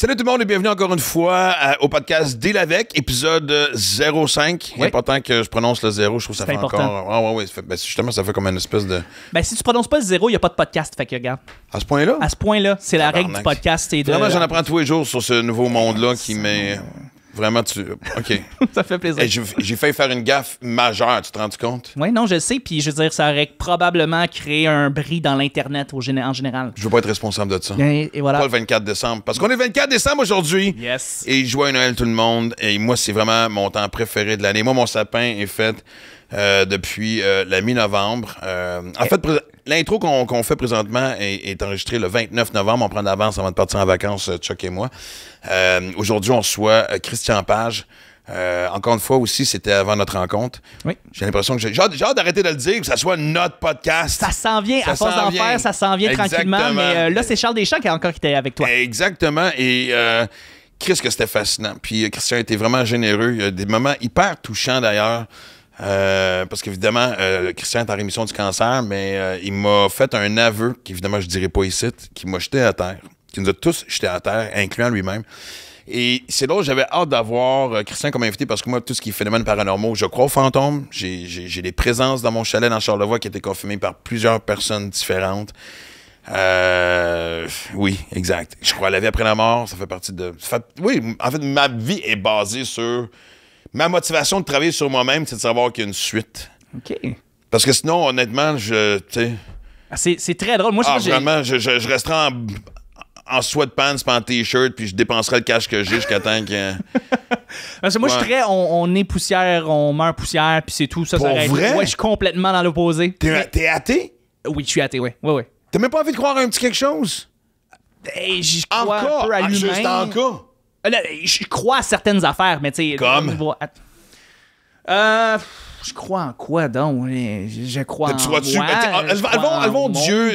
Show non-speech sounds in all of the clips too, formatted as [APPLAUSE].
Salut tout le monde et bienvenue encore une fois euh, au podcast Délavec, avec, épisode 05. Euh, c'est Important que je prononce le zéro, je trouve ça fait important. encore. Ah, ouais, ouais, ça fait- ben, justement, ça fait comme une espèce de. Ben, si tu prononces pas le zéro, il n'y a pas de podcast. Fait que, regarde, À ce point-là? à ce point-là, c'est la règle du podcast. C'est de... Vraiment, j'en apprends tous les jours sur ce nouveau monde-là qui m'est. Vraiment, tu. OK. [LAUGHS] ça fait plaisir. J'ai failli faire une gaffe majeure, tu te rends -tu compte? Oui, non, je sais. Puis je veux dire, ça aurait probablement créé un bris dans l'Internet en général. Je veux pas être responsable de ça. Et, voilà. Pas le 24 décembre. Parce qu'on est le 24 décembre aujourd'hui. Yes. Et à Noël tout le monde. Et moi, c'est vraiment mon temps préféré de l'année. Moi, mon sapin est fait euh, depuis euh, la mi-novembre. Euh, en eh, fait, fait, l'intro qu'on fait présentement est, est, enregistrée le 29 novembre. On prend d'avance avant de partir en vacances, euh, Chuck et moi. Euh, aujourd'hui, on reçoit euh, Christian Page. encore une fois aussi, c'était avant notre rencontre. J'ai l'impression que j'ai hâte d'arrêter de le dire, que ça soit notre podcast. Ça s'en vient, à force d'en faire, ça s'en vient tranquillement. Mais là, c'est Charles Deschamps qui, est encore, qui était avec toi. Exactement. Et. Euh, Chris, que c'était fascinant. Puis Christian était vraiment généreux. Il y a des moments hyper touchants d'ailleurs. Euh, parce qu'évidemment, euh, Christian est en rémission du cancer, mais euh, il m'a fait un aveu, qu'évidemment je ne dirai pas ici, qui m'a jeté à terre, qui nous a tous jetés à terre, incluant lui-même. Et c'est là où j'avais hâte d'avoir Christian comme invité parce que moi, tout ce qui est phénomène paranormal, je crois aux fantômes. J'ai des présences dans mon chalet dans Charlevoix qui étaient confirmées par plusieurs personnes différentes. oui, exact. Je crois à la vie après la mort, ça fait partie de. oui, en fait, ma vie est basée sur ma motivation de travailler sur moi-même, c'est de savoir qu'il y a une suite. OK. Parce que sinon, honnêtement, je. Ah, c'est très drôle. Moi, je ah, vraiment, je, je, resterai en, sweatpants, en t-shirt, puis je dépenserai le cash que j'ai jusqu'à temps que. [LAUGHS] moi, je suis On, est poussière, on meurt poussière, puis c'est tout. Ça, Pour ça vrai? je suis complètement dans l'opposé. T'es athée? Oui, je suis athée, oui. Ouais, T'as même pas envie de croire un petit quelque chose? Hey, J'y crois encore, un peu à ah, encore. Euh, je crois à certaines affaires, mais tu sais. Comme. Euh, je crois en quoi donc Je crois en vois ben, -tu, moi, ah, elles, vont, euh, Dieu,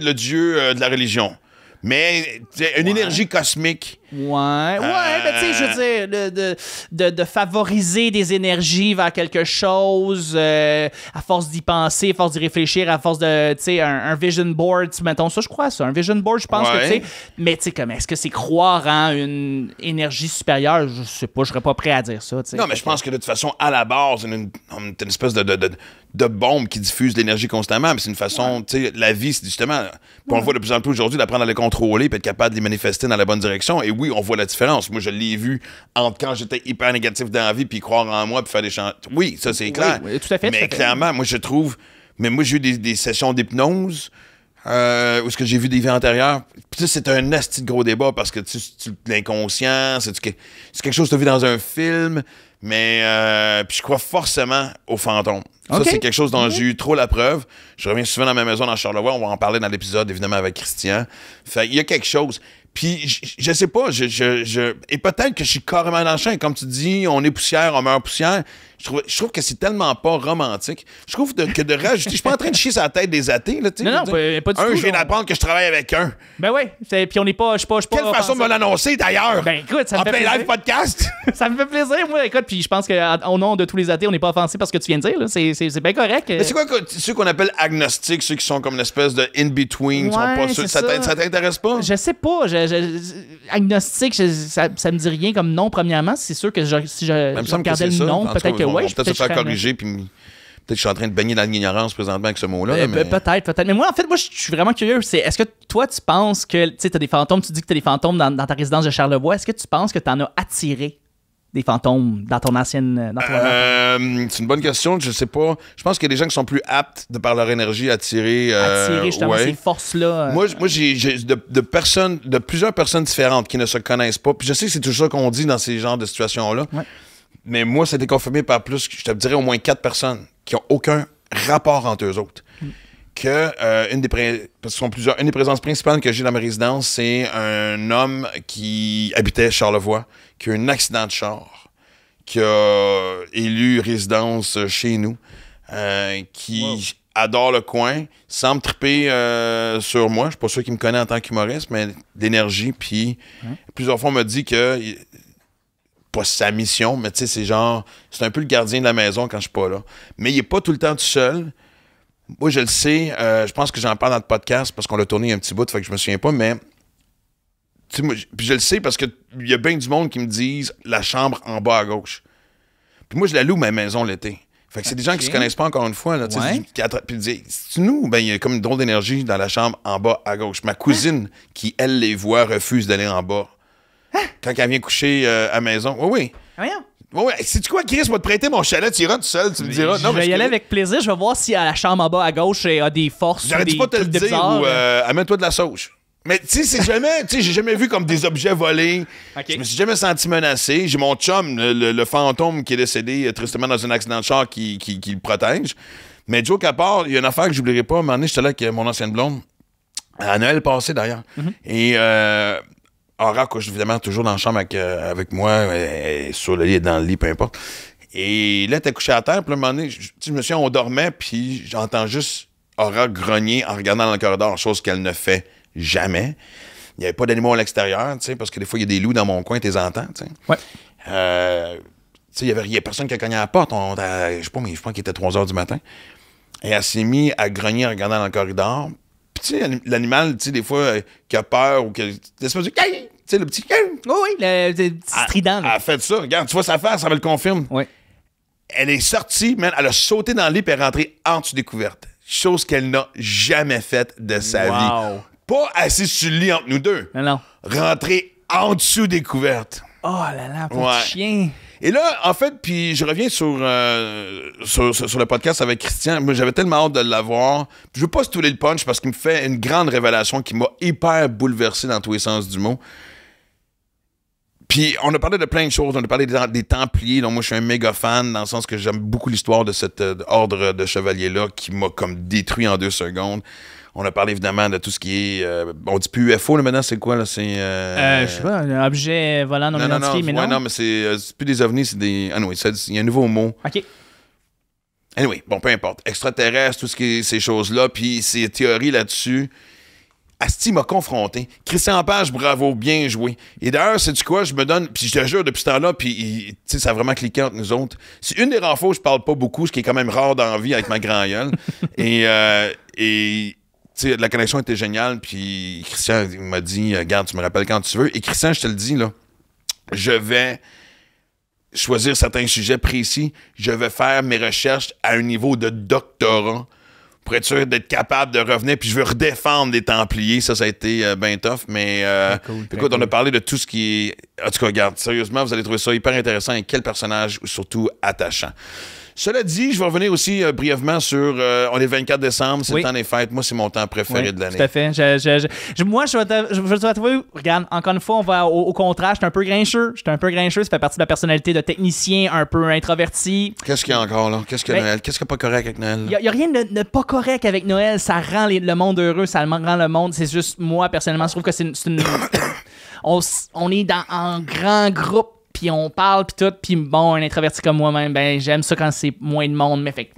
le, dieu, de la religion. Mais une énergie cosmique. Ouais, ouais, mais ben, tu sais, je veux dire, de, favoriser des énergies vers quelque chose, euh, à force d'y penser, à force d'y réfléchir, à force de, tu sais, un, vision board, mettons ça, je crois ça, un vision board, je pense que, tu sais, mais tu sais, comme, est-ce que c'est croire en une énergie supérieure? Je sais pas, je serais pas prêt à dire ça, Non, mais je pense que de toute façon, à la base, une, une, une espèce de de bombes qui diffusent l'énergie constamment, mais c'est une façon, tu sais, la vie, c'est justement, on le voit de plus en plus aujourd'hui, d'apprendre à les contrôler, et être capable de les manifester dans la bonne direction. Et oui, on voit la différence. Moi, je l'ai vu entre quand j'étais hyper négatif dans la vie, puis croire en moi, puis faire des chants. Oui, ça, c'est clair. tout à fait, mais clairement, moi, je trouve. Mais moi, j'ai eu des, des sessions d'hypnose euh, ce que j'ai vu des vies antérieures. Puis c'est un asti de gros débat parce que tu, l'inconscient, c'est quelque chose que tu as vu dans un film, mais euh, puis je crois forcément aux fantômes. Ça, c'est quelque chose dont j'ai eu trop la preuve. Je reviens souvent dans ma maison dans Charlevoix, on va en parler dans l'épisode, évidemment, avec Christian. Fait il y a quelque chose. Puis, je, sais pas, je, je, je... et peut-être que je suis carrément dans le champ. Comme tu dis, on est poussière, on meurt poussière. Je trouve, que c'est tellement pas romantique. Je trouve que de rajouter. Je suis pas en train de chier sa tête des athées, tu Non, non, pas, du tout. je viens d'apprendre que je travaille avec un. Ben oui. Puis on n'est pas. Je pas, Quelle façon de me l'annoncer d'ailleurs? Ben écoute, ça me fait live podcast. [LAUGHS] ça me fait plaisir, moi, écoute. Puis je pense qu'au nom de tous les athées, on n'est pas offensé parce que tu viens de dire, là. C'est, bien correct. Mais c'est quoi ceux qu'on appelle agnostiques, ceux qui sont comme une espèce de in-between, sont pas Ça, t'intéresse pas? Je sais pas. agnostique, ça, me dit rien comme nom, premièrement. C'est sûr que si je, ben, regardais le nom, peut-être que je ouais, peut-être faire corriger, puis Peut-être que je suis en train de baigner dans l'ignorance présentement avec ce mot-là. Ben, peut-être, peut-être. Mais moi, en fait, moi, je suis vraiment curieux. C'est, est-ce que toi, tu penses que, tu as des fantômes, tu dis que tu as des fantômes dans, ta résidence de Charlevoix. Est-ce que tu penses que tu en as attiré des fantômes dans ton ancienne. Euh, euh, c'est une bonne question. Je ne sais pas. Je pense qu'il y a des gens qui sont plus aptes de par leur énergie à attirer. Euh, justement ces forces-là. Moi, j'ai, de, personnes, de plusieurs personnes différentes qui ne se connaissent pas. Puis je sais que c'est toujours ça qu'on dit dans ces genres de situations-là. Mais moi, c'était confirmé par plus, je te dirais au moins quatre personnes qui n'ont aucun rapport entre eux autres. Que, euh, une, des sont plusieurs, une des présences principales que j'ai dans ma résidence, c'est un homme qui habitait Charlevoix, qui a eu un accident de char, qui a élu résidence chez nous, euh, qui adore le coin, semble triper euh, sur moi. Je suis pas sûr qu'il me connaît en tant qu'humoriste, mais d'énergie. Puis hein? plusieurs fois, on m'a dit que pas sa mission, mais tu sais, c'est genre, c'est un peu le gardien de la maison quand je suis pas là. Mais il est pas tout le temps tout seul. Moi, je le sais, euh, je pense que j'en parle dans le podcast parce qu'on l'a tourné un petit bout, fait que je me souviens pas, mais. Moi, je le sais parce qu'il y a bien du monde qui me disent la chambre en bas à gauche. Puis moi, je la loue ma maison l'été. Fait que c'est des gens qui se connaissent pas encore une fois. Là, tu nous, ben, il y a comme une drôle d'énergie dans la chambre en bas à gauche. Ma cousine, qui elle les voit, refuse d'aller en bas quand elle vient coucher à euh, à maison. Oui, oui. Oui, oui. si tu quoi, Chris, je vais te prêter mon chalet, tu iras tout seul, tu me diras. Non, je vais y aller avec plaisir, je vais voir si à euh, la chambre en bas à gauche a des forces. J'aurais tu pas te le dire ou euh, amène-toi de la sauge. Mais tu sais, c'est jamais, tu sais, j'ai jamais vu comme des objets volés. Je me suis jamais senti menacé. J'ai mon chum, le, fantôme qui est décédé tristement dans un accident de char qui, qui, le protège. Mais Joe, à part, il y a une affaire que j'oublierai pas. Un moment donné, j'étais là avec mon ancienne blonde, à Noël passé d'ailleurs. Mhm. Et euh, Aura couche évidemment toujours dans la chambre avec, euh, avec moi, euh, sur le lit, dans le lit, peu importe. Et là, t'es couché à terre, puis à un moment donné, je, je me dit, on dormait, puis j'entends juste Aura grogner en regardant dans le corridor, chose qu'elle ne fait jamais. Il n'y avait pas d'animaux à l'extérieur, parce que des fois, il y a des loups dans mon coin, t'es entends, tu sais. Ouais. Euh, il n'y avait personne qui a cogné à la porte. je sais pas, mais je pense qu'il était 3 h du matin. Et elle s'est mise à grogner en regardant dans le corridor. Puis, tu sais, l'animal, tu sais, des fois, euh, qui a peur ou qui a Tu sais, le petit. Oui, oui, le, petit strident. Elle, a fait ça. Regarde, tu vois sa face, ça va le confirme. Oui. Elle est sortie, man, elle a sauté dans le lit et est rentrée en dessous des couvertes. Chose qu'elle n'a jamais faite de sa vie. Pas assise sur le lit entre nous deux. Non, non. Rentrée en dessous des couvertes. Oh là là, petit chien. Et là, en fait, puis je reviens euh, sur, sur, le podcast avec Christian. Moi, j'avais tellement hâte de l'avoir. Je veux pas se le punch parce qu'il me fait une grande révélation qui m'a hyper bouleversé dans tous les sens du mot. Puis on a parlé de plein de choses. On a parlé des, Templiers, donc moi je suis un méga fan, dans le sens que j'aime beaucoup l'histoire de cet euh, ordre de chevalier-là qui m'a comme détruit en deux secondes. On a parlé évidemment de tout ce qui est. Euh, on dit plus UFO, là, maintenant, c'est quoi, là C'est. Euh, euh, je sais pas, un objet volant non, identifié, mais non. non, mais c'est, plus des ovnis, c'est des. Ah, non, il y a un nouveau mot. OK. Anyway, bon, peu importe. Extraterrestre, tout ce qui ces choses-là, puis ces théories là-dessus. Asti m'a confronté. Christian Page, bravo, bien joué. Et d'ailleurs, c'est du quoi, je me donne, puis je te jure, depuis ce temps-là, puis ça a vraiment cliqué entre nous autres. C'est une des renforts où je parle pas beaucoup, ce qui est quand même rare dans la vie avec ma grand gueule. [LAUGHS] et, et la connexion était géniale, puis Christian m'a dit Garde, tu me rappelles quand tu veux. Et Christian, je te le dis, là, je vais choisir certains sujets précis, je vais faire mes recherches à un niveau de doctorat pour être sûr d'être capable de revenir, puis je veux redéfendre les Templiers. Ça, ça a été ben bien tough, mais euh, écoute, on a parlé de tout ce qui est. En tout cas, regarde, sérieusement, vous allez trouver ça hyper intéressant et quel personnage, surtout attachant. Cela dit, je vais revenir aussi euh, brièvement sur. Euh, on est le 24 décembre, c'est le temps des fêtes. Moi, c'est mon temps préféré de l'année. Tout à fait. moi, je vais, te, trouver. Regarde, encore une fois, on va au, contraire. Je suis un peu grincheux. Je suis un peu grincheux. Ça fait partie de la personnalité de technicien un peu introverti. Qu'est-ce qu'il y a encore, là? Qu'est-ce que ben, Noël? Qu'est-ce qui pas correct avec Noël? Il n'y a, rien de, pas correct avec Noël. Ça rend le monde heureux. Ça rend le monde. C'est juste moi, personnellement, je trouve que c'est une. [COUGHS] on, on est dans un grand groupe puis on parle, puis tout. Puis bon, un introverti comme moi-même, ben j'aime ça quand c'est moins de monde. Mais fait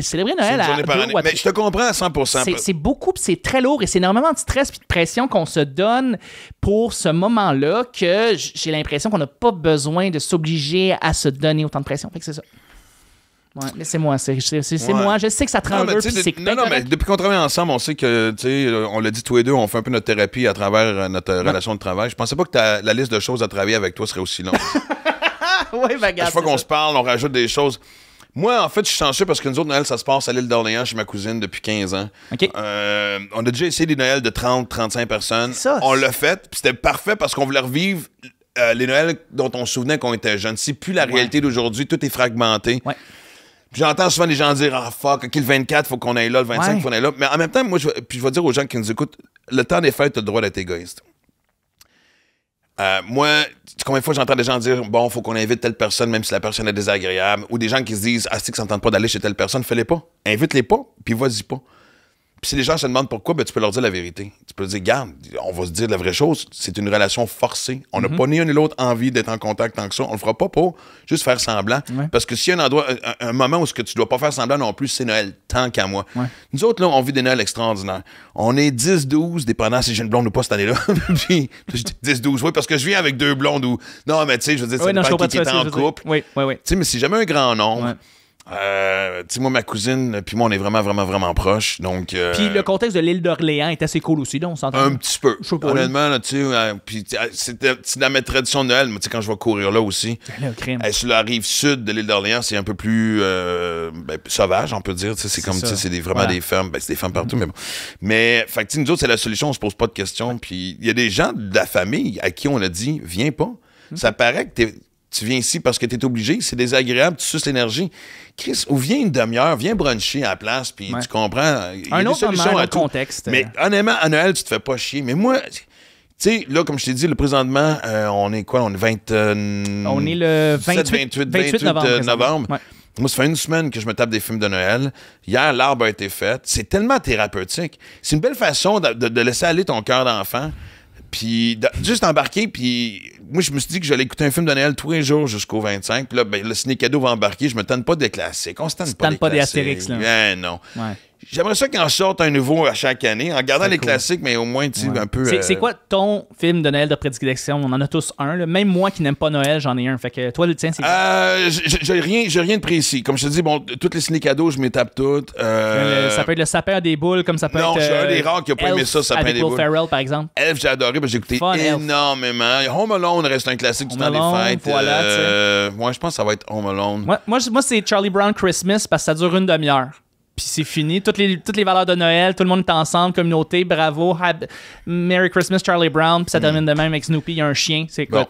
célébrer Noël à deux, Mais je te comprends à 100%. C'est beaucoup, c'est très lourd, et c'est énormément de stress puis de pression qu'on se donne pour ce moment-là que j'ai l'impression qu'on n'a pas besoin de s'obliger à se donner autant de pression. Fait que c'est ça c'est moi, c'est moi. Je sais que ça te rend heureux. Non, non, mais depuis qu'on travaille ensemble, on sait que, tu sais, euh, on le dit tous les deux, on fait un peu notre thérapie à travers euh, notre euh, relation de travail. Je pensais pas que la liste de choses à travailler avec toi serait aussi longue. [LAUGHS] oui, bagarre. Chaque fois qu'on se parle, on rajoute des choses. Moi, en fait, je suis chanceux parce que nous autres, Noël, ça se passe à l'île d'Orléans chez ma cousine depuis 15 ans. on a déjà essayé des Noëls de 30, 35 personnes. on l'a fait, c'était parfait parce qu'on voulait revivre les Noëls dont on se souvenait qu'on était jeunes. C'est plus la réalité d'aujourd'hui, tout est fragmenté. Ouais j'entends souvent les gens dire Ah, fuck, OK, le 24, faut qu'on aille là, le 25, faut qu'on aille là. Mais en même temps, moi, je, puis vais dire aux gens qui nous écoutent le temps des fêtes, as le droit d'être égoïste. Euh, moi, combien de fois j'entends des gens dire Bon, faut qu'on invite telle personne, même si la personne est désagréable, ou des gens qui se disent Ah, si tu s'entendent pas d'aller chez telle personne, fais-les pas. Invite-les pas, puis vas-y pas si les gens se demandent pourquoi, ben, tu peux leur dire la vérité. Tu peux dire, garde, on va se dire la vraie chose. C'est une relation forcée. On n'a mhm. pas ni un ni l'autre envie d'être en contact tant que ça. On le fera pas pour juste faire semblant. Parce que s'il y a un, endroit, un, moment où ce que tu dois pas faire semblant non plus, c'est Noël, tant qu'à moi. Nous autres, là, on vit des Noëls extraordinaires. On est 10-12, dépendant si j'ai une blonde ou pas cette année-là. 10-12, [LAUGHS] oui, parce que je viens avec deux blondes ou. Non, mais tu sais, je veux dire, c'est pas qui, est en couple. Oui, oui, oui. Tu sais, mais si jamais un grand nombre. Euh, tu sais, moi, ma cousine, puis moi, on est vraiment, vraiment, vraiment proches. Donc, euh, puis le contexte de l'île d'Orléans est assez cool aussi, donc on s'entend. Un petit peu. Je sais tu sais, euh, euh, c'est la même tradition de Noël, mais tu sais, quand je vais courir là aussi. Le crime. sur la rive sud de l'île d'Orléans, c'est un peu plus ben, sauvage, on peut dire. C'est comme, tu sais, c'est vraiment des femmes. Ben, c'est des femmes mm-hmm. partout, mais bon. Mais, fait que, nous autres, c'est la solution, on se pose pas de questions. Puis, il y a des gens de la famille à qui on a dit, viens pas. Mm-hmm. Ça paraît que t'es tu viens ici parce que tu es obligé, c'est désagréable, tu suces l'énergie. Chris, ou viens une demi-heure, viens bruncher à la place, puis tu comprends. un autre à contexte. Mais honnêtement, à Noël, tu te fais pas chier. Mais moi, tu sais, là, comme je t'ai dit, le présentement, euh, on est quoi? On est 20... Euh, on est le 28, 28, novembre. Euh, moi, ça fait une semaine que je me tape des films de Noël. Hier, l'arbre a été fait. C'est tellement thérapeutique. C'est une belle façon de laisser aller ton cœur d'enfant. Puis juste embarquer, puis moi, je me suis dit que j'allais écouter un film de Noël tous les jours jusqu'au 25. Puis là, ben, le ciné cadeau va embarquer. Je me tente pas des classiques. On se tente pas, pas, des, Astérix, là. Ben, non. Ouais. J'aimerais ça qu'il en sorte un nouveau à chaque année, en gardant les classiques, mais au moins, un peu. Euh, c'est quoi ton film de Noël de prédilection On en a tous un. Même moi qui n'aime pas Noël, j'en ai un. Fait que toi, le tien, c'est. Euh, j'ai rien, rien de précis. Comme je te dis, bon, toutes les ciné cadeaux, je m'étape toutes. Euh, euh, ça peut être le sapin à des boules, comme ça peut non, être. Non, je un des rares qui a pas aimé ça, sapin avec des boules. Ferrell, par exemple. Elf, j'ai adoré, j'ai écouté énormément. Home Alone reste un classique du temps des fêtes. Voilà, moi, je pense que ça va être Home Alone. moi, moi c'est Charlie Brown Christmas parce que ça dure une demi-heure puis c'est fini. Toutes les, toutes les valeurs de Noël, tout le monde est ensemble, communauté, bravo, Merry Christmas, Charlie Brown, puis ça mm. termine de même avec Snoopy, il y a un chien, c'est quoi,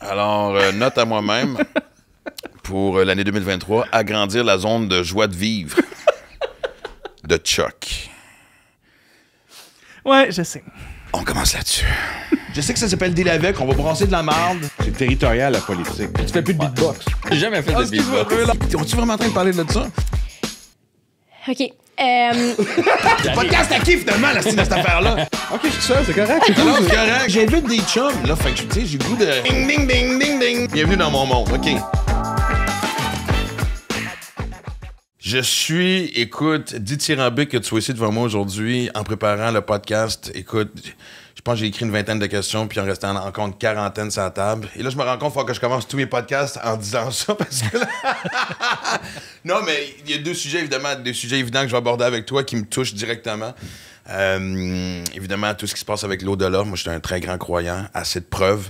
Alors, euh, note à moi-même [LAUGHS] pour euh, l'année 2023, agrandir la zone de joie de vivre de Chuck. Ouais, je sais. On commence là-dessus. Je sais que ça s'appelle des lavec, on va brasser de la merde. C'est territorial, la politique. Tu fais plus de beatbox. J'ai jamais fait de ah, beatbox. On est vraiment en train de parler de ça? OK. Euh... [LAUGHS] Podcast à qui, finalement, la style de cette affaire-là? OK, je suis seul, c'est correct. C'est c'est correct. des chums, là. Fait que, tu sais, j'ai le goût de... Ding, ding, ding, ding, ding. Bienvenue dans mon monde, OK. Je suis, écoute, dit-tu, dithyrambique que tu sois ici devant moi aujourd'hui en préparant le podcast. Écoute, je pense que j'ai écrit une vingtaine de questions, puis en restait en, encore quarantaine sur table. Et là, je me rends compte, il faut que je commence tous mes podcasts en disant ça, parce que [LAUGHS] Non, mais il y a deux sujets, évidemment, deux sujets évidents que je vais aborder avec toi qui me touchent directement. Euh, évidemment, tout ce qui se passe avec l'eau de delà moi, je suis un très grand croyant, à cette preuve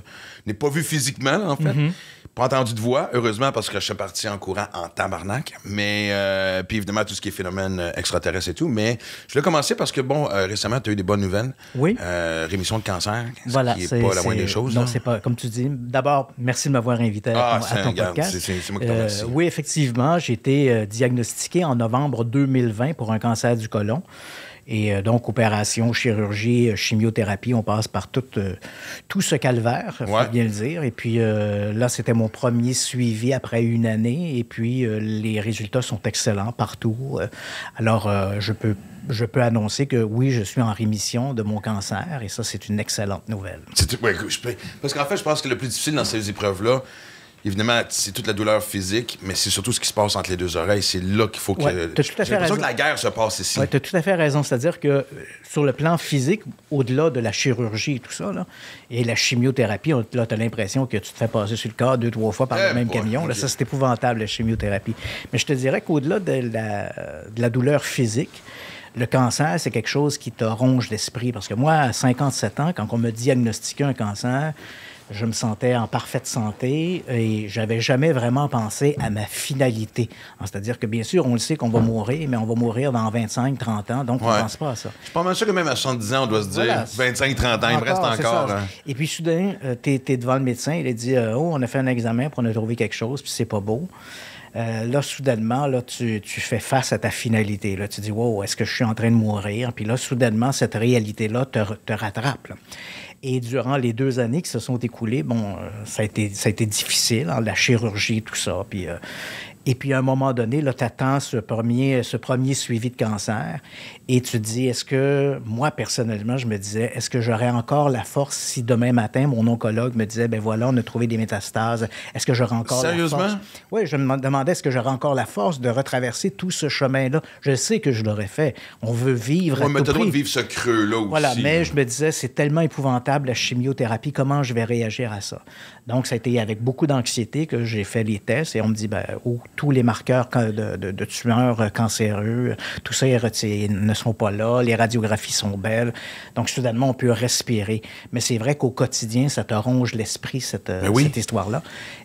Je n'ai pas vu physiquement, en fait. Mm-hmm. Pas entendu de voix, heureusement, parce que je suis parti en courant en tabarnak. Mais, euh, puis évidemment, tout ce qui est phénomène euh, extraterrestre et tout. Mais je l'ai commencé parce que, bon, euh, récemment, tu as eu des bonnes nouvelles. Oui. rémission de cancer, voilà, qui n'est pas la moindre des choses. Non, c'est pas, comme tu dis, d'abord, merci de m'avoir invité à, ah, ton podcast. podcast. C'est moi qui remercie. oui, effectivement, j'ai été diagnostiqué en novembre 2020 pour un cancer du côlon. Et euh, donc, opération, chirurgie, euh, chimiothérapie, on passe par tout, euh, tout ce calvaire, il faut bien le dire. Et puis là, c'était mon premier suivi après une année. Et puis, les résultats sont excellents partout. Alors, je peux je peux annoncer que oui, je suis en rémission de mon cancer et ça, c'est une excellente nouvelle. parce qu'en fait, je pense que le plus difficile dans ces épreuves-là, évidemment, c'est toute la douleur physique, mais c'est surtout ce qui se passe entre les deux oreilles. C'est là qu'il faut que. à la guerre se passe ici. Oui, tu as tout à fait raison. C'est-à-dire que euh, sur le plan physique, au-delà de la chirurgie et tout ça, et la chimiothérapie, là, tu as l'impression que tu te fais passer sur le corps deux, trois fois par le eh même camion. ça, c'est épouvantable, la chimiothérapie. Mais je te dirais qu'au-delà de la, de la douleur physique, le cancer, c'est quelque chose qui te ronge l'esprit. Parce que moi, à 57 ans, quand on me diagnostiquait un cancer, je me sentais en parfaite santé et j'avais jamais vraiment pensé à ma finalité. Hein, c'est-à-dire que bien sûr, on le sait qu'on va mourir, mais on va mourir dans 25, 30 ans, donc on ne pense pas à ça. Je pense pas que même à 70 ans, on doit se dire 25, 30 ans, il me reste encore. Hein. Et puis soudain, euh, tu es, devant le médecin, il a dit euh, Oh, on a fait un examen pour on a trouvé quelque chose, puis c'est pas beau. Euh, là, soudainement, là, tu, fais face à ta finalité. Là, tu dis, wow, est-ce que je suis en train de mourir? Puis là, soudainement, cette réalité-là te, rattrape. Et durant les deux années qui se sont écoulées, bon, euh, ça a été, ça a été difficile, hein, la chirurgie, tout ça. Puis, euh, et puis, à un moment donné, là, tu attends ce premier, ce premier suivi de cancer et tu te dis, est-ce que, moi, personnellement, je me disais, est-ce que j'aurais encore la force si demain matin, mon oncologue me disait, ben voilà, on a trouvé des métastases, est-ce que j'aurais encore Sérieusement? la force? Oui, je me demandais, est-ce que j'aurais encore la force de retraverser tout ce chemin-là? Je sais que je l'aurais fait. On veut vivre. On veut de vivre ce creux-là aussi. Voilà, mais je me disais, c'est tellement épouvantable, la chimiothérapie, comment je vais réagir à ça? Donc, ça a été avec beaucoup d'anxiété que j'ai fait les tests et on me dit, ben, oh, tous les marqueurs de, de, tumeurs euh, cancéreux, euh, tout ça ne sont pas là, les radiographies sont belles. Donc, soudainement, on peut respirer. Mais c'est vrai qu'au quotidien, ça te ronge l'esprit, cette, euh, ben histoire-là.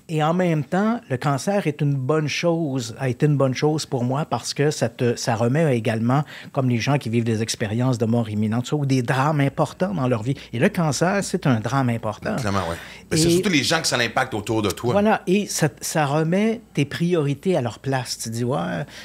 Et en même temps, le cancer est une bonne chose, a été une bonne chose pour moi parce que ça, ça remet également, comme les gens qui vivent des expériences de mort imminente ou des drames importants dans leur vie. Et le cancer, c'est un drame important. Exactement, oui. Ben, c'est surtout les gens que ça impacte autour de toi. Voilà, et ça remet tes priorités à leur place. Tu dis, ouais,